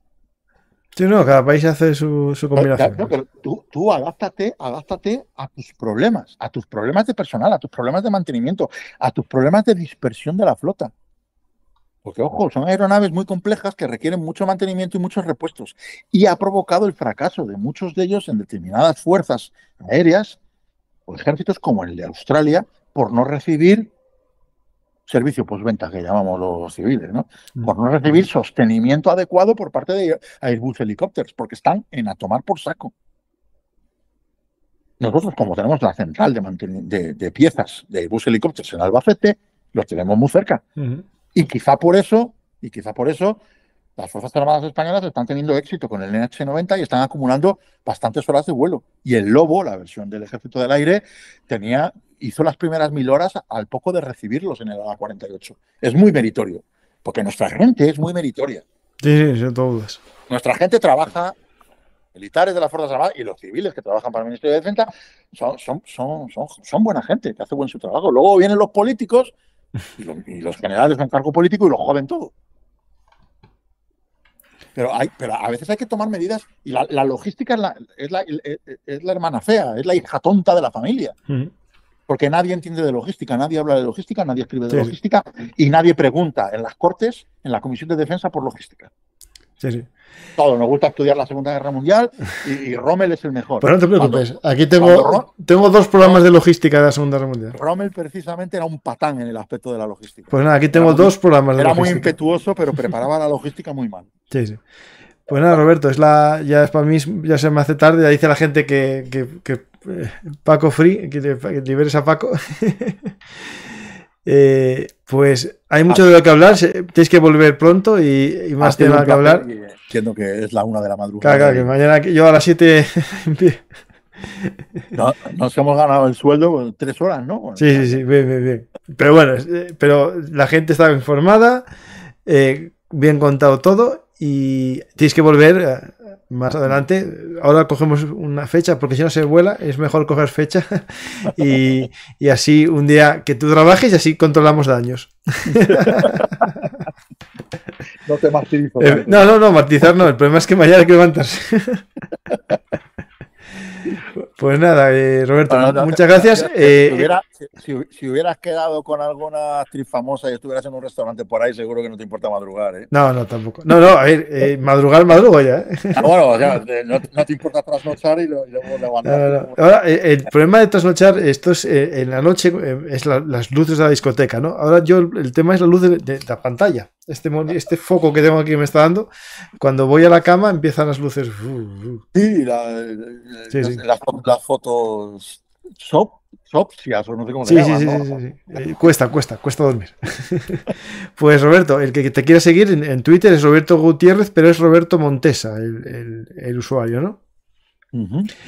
Sí, no, cada país hace su, combinación. Pero, tú, tú adáptate a tus problemas, a tus problemas de personal, a tus problemas de mantenimiento, a tus problemas de dispersión de la flota. Porque, ojo, son aeronaves muy complejas que requieren mucho mantenimiento y muchos repuestos. Y ha provocado el fracaso de muchos de ellos en determinadas fuerzas aéreas o ejércitos como el de Australia por no recibir servicio postventa, que llamamos los civiles, ¿no? Por no recibir sostenimiento adecuado por parte de Airbus Helicopters, porque están en a tomar por saco. Nosotros, como tenemos la central de, de, piezas de Airbus Helicopters en Albacete, los tenemos muy cerca. Y quizá por eso, y quizá por eso, las Fuerzas Armadas Españolas están teniendo éxito con el NH-90 y están acumulando bastantes horas de vuelo. Y el Lobo, la versión del Ejército del Aire, tenía hizo las primeras mil horas al poco de recibirlos en el a 48. Es muy meritorio, porque nuestra gente es muy meritoria. Sí, sí, sin dudas. Nuestra gente trabaja, militares de la Fuerzas Armadas y los civiles que trabajan para el Ministerio de Defensa, son, son, buena gente, que hace buen su trabajo. Luego vienen los políticos y los, generales en cargo político y lo joden todo. Pero, hay, pero a veces hay que tomar medidas y la, logística es la, es la, hermana fea, es la hija tonta de la familia. Mm porque nadie entiende de logística, nadie habla de logística, nadie escribe de logística y nadie pregunta en las Cortes, en la Comisión de Defensa por logística. Sí, sí. Todo, nos gusta estudiar la Segunda Guerra Mundial y, Rommel es el mejor. Pero no te preocupes, aquí tengo, tengo dos programas de logística de la Segunda Guerra Mundial. Rommel precisamente era un patán en el aspecto de la logística. Pues nada, aquí tengo dos programas de logística. Era muy impetuoso, pero preparaba la logística muy mal. Sí, sí. Pues nada, Roberto, es la, ya es para mí, ya se me hace tarde, ya dice la gente que, que Paco Free, que, te, liberes a Paco. Eh, pues hay mucho de lo que hablar, tienes que volver pronto y, más tema que hablar. Entiendo que es la una de la madrugada. Claro, claro, que mañana yo a las siete. nos hemos ganado el sueldo con tres horas, ¿no? Sí, sí, sí, bien, bien, Pero bueno, eh, pero la gente está informada, eh, bien contado todo y tienes que volver más adelante. Ahora cogemos una fecha, porque si no se vuela, es mejor coger fecha. Y, así un día que tú trabajes y así controlamos daños. No te martirizo. Eh, no, no, no, martirizar no. El problema es que mañana hay que levantarse. Pues nada, Roberto, muchas gracias. si, hubieras quedado con alguna actriz famosa y estuvieras en un restaurante por ahí, seguro que no te importa madrugar. ¿eh? No, no, tampoco. No, no, a ver, eh, madrugar madrugo ya. ¿eh? Ah, bueno, no, te importa trasnochar y, luego levantar. Ahora, eh, el problema de trasnochar, esto es en la noche, es las luces de la discoteca, ¿no? Ahora yo, el tema es la luz de la pantalla. Este, este, foco que tengo aquí me está dando, cuando voy a la cama empiezan las luces. Sí, las, fotos Sopsias, o no sé cómo se sí, llama, sí, sí, sí, eh, cuesta, cuesta, cuesta dormir. pues Roberto, el que te quiera seguir en, Twitter es Roberto Gutiérrez, pero es Roberto Montesa, el, usuario, ¿no?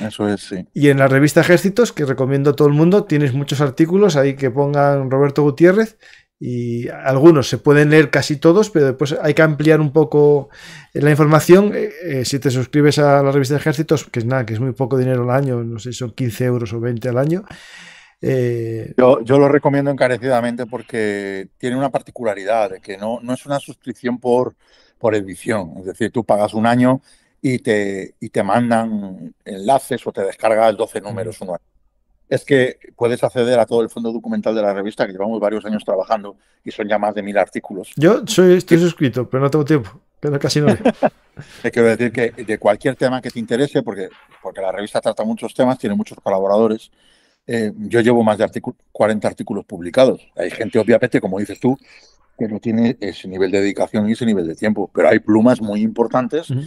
Eso es, sí. Y en la revista Ejércitos, que recomiendo a todo el mundo, tienes muchos artículos ahí que pongan Roberto Gutiérrez y algunos se pueden leer casi todos, pero después hay que ampliar un poco la información. Eh, eh, si te suscribes a la revista de ejércitos, que es nada, que es muy poco dinero al año, no sé, son 15 euros o 20 al año. Eh, yo, lo recomiendo encarecidamente porque tiene una particularidad, que no, es una suscripción por, por edición, es decir, tú pagas un año y te, y te mandan enlaces o te descargas 12 números uno al es que puedes acceder a todo el fondo documental de la revista, que llevamos varios años trabajando y son ya más de mil artículos. Yo soy, estoy suscrito, pero no tengo tiempo, pero casi no. Te quiero decir que de cualquier tema que te interese, porque, porque la revista trata muchos temas, tiene muchos colaboradores. Eh, yo llevo más de 40 artículos publicados. Hay gente, obviamente, como dices tú, que no tiene ese nivel de dedicación y ese nivel de tiempo, pero hay plumas muy importantes. Uh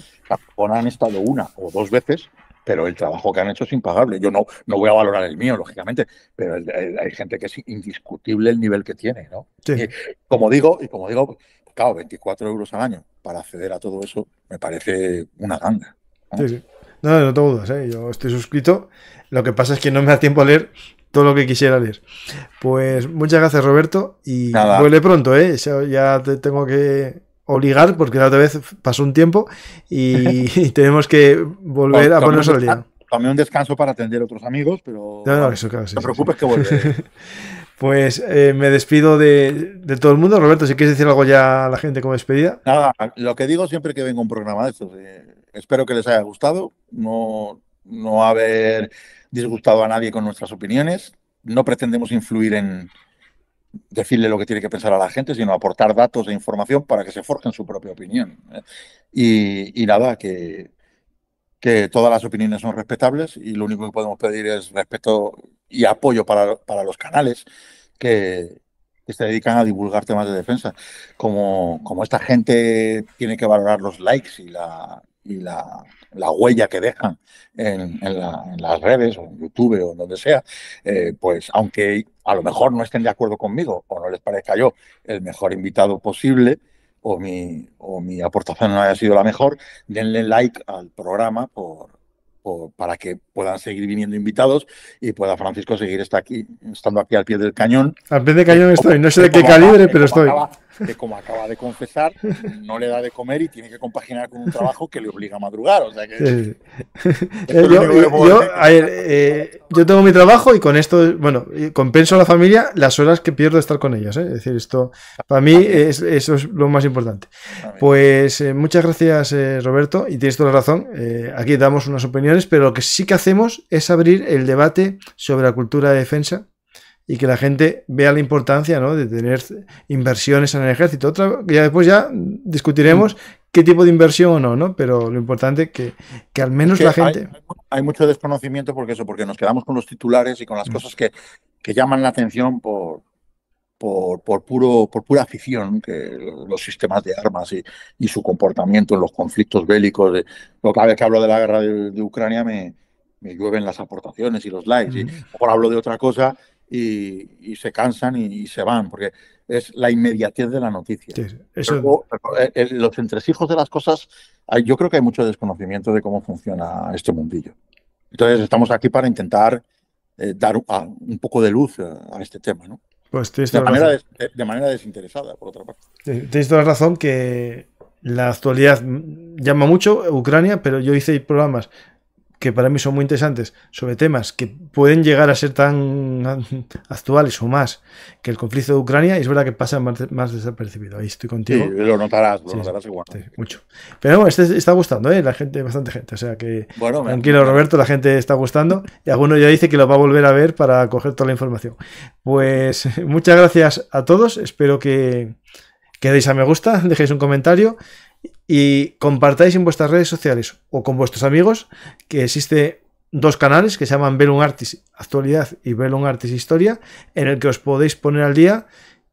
han estado una o dos veces pero el trabajo que han hecho es impagable. Yo no, no voy a valorar el mío, lógicamente, pero hay gente que es indiscutible el nivel que tiene, ¿no? como digo, y como digo, claro, 24 euros al año para acceder a todo eso me parece una ganga. ¿no? Sí, sí. No, no tengo dudas, ¿eh? yo estoy suscrito. Lo que pasa es que no me da tiempo a leer todo lo que quisiera leer. Pues muchas gracias, Roberto. Y Nada. vuelve pronto, ¿eh? Ya te tengo que ligar porque la otra vez pasó un tiempo y, tenemos que volver a ponernos al día. Tomé un descanso para atender a otros amigos, pero no, te preocupes que volveré. Pues eh, me despido de, todo el mundo. Roberto, si quieres decir algo ya a la gente como despedida. Nada, lo que digo siempre que vengo a un programa de estos, eh, espero que les haya gustado, no haber disgustado a nadie con nuestras opiniones. No pretendemos influir en, decirle lo que tiene que pensar a la gente, sino aportar datos e información para que se forjen su propia opinión. ¿eh? Y, nada, que, que todas las opiniones son respetables y lo único que podemos pedir es respeto y apoyo para, los canales que, se dedican a divulgar temas de defensa. Como, como esta gente tiene que valorar los likes y la, y la la huella que dejan en, las redes o en YouTube o donde sea, eh, pues aunque a lo mejor no estén de acuerdo conmigo o no les parezca yo el mejor invitado posible o mi, o mi aportación no haya sido la mejor, denle like al programa por, para que puedan seguir viniendo invitados y pueda Francisco seguir está aquí, estando aquí al pie del cañón. Al pie del cañón eh, estoy, no sé de qué calibre, pero estoy que como acaba de confesar, no le da de comer y tiene que compaginar con un trabajo que le obliga a madrugar. O sea que... Yo, tengo mi trabajo y con esto, bueno, compenso a la familia las horas que pierdo de estar con ellos. ¿eh? Es decir, esto para mí es, eso es lo más importante. Pues eh, muchas gracias, eh, Roberto, y tienes toda la razón. aquí damos unas opiniones, pero lo que sí que hacemos es abrir el debate sobre la cultura de defensa y que la gente vea la importancia ¿no? de tener inversiones en el ejército. Otra, ya después ya discutiremos mm. qué tipo de inversión o no, ¿no? Pero lo importante es que, que al menos la gente... Hay, mucho desconocimiento porque eso, porque nos quedamos con los titulares y con las mm. cosas que, que llaman la atención por, por, por, puro, por pura afición, que los sistemas de armas y, y su comportamiento en los conflictos bélicos. lo cada vez que hablo de la guerra de, Ucrania me, me llueven las aportaciones y los likes. o Y mm. hablo de otra cosa y, se cansan y, se van, porque es la inmediatez de la noticia. Eh, eh, los entresijos de las cosas, yo creo que hay mucho desconocimiento de cómo funciona este mundillo. Entonces estamos aquí para intentar eh, dar ah, un poco de luz a, este tema, ¿no? Pues De, de, manera desinteresada, por otra parte. Tienes toda la razón que la actualidad llama mucho Ucrania, pero yo hice programas que para mí son muy interesantes sobre temas que pueden llegar a ser tan actuales o más que el conflicto de Ucrania, y es verdad que pasa más, desapercibido. Ahí estoy contigo. Sí, lo notarás, lo notarás igual. mucho. Pero bueno, este está gustando, ¿eh? La gente, bastante gente. O sea que, bueno, tranquilo, Roberto, la gente está gustando. Y alguno ya dice que lo va a volver a ver para coger toda la información. Pues muchas gracias a todos. Espero que, que deis a me gusta, dejéis un comentario y compartáis en vuestras redes sociales o con vuestros amigos que existe dos canales que se llaman un Artis Actualidad y un Artis Historia, en el que os podéis poner al día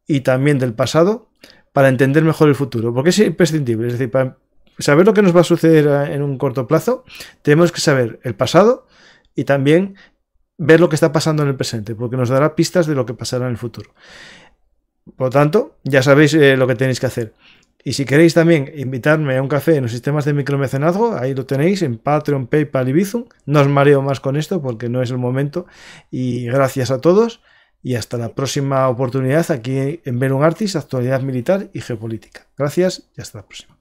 y también del pasado para entender mejor el futuro, porque es imprescindible, es decir, para saber lo que nos va a suceder eh, en un corto plazo, tenemos que saber el pasado y también ver lo que está pasando en el presente, porque nos dará pistas de lo que pasará en el futuro. Por lo tanto, ya sabéis eh, lo que tenéis que hacer. Y si queréis también invitarme a un café en los sistemas de micromecenazgo, ahí lo tenéis en Patreon, PayPal y Bizum. No os mareo más con esto porque no es el momento. Y gracias a todos y hasta la próxima oportunidad aquí en Verum Artis, actualidad militar y geopolítica. Gracias y hasta la próxima.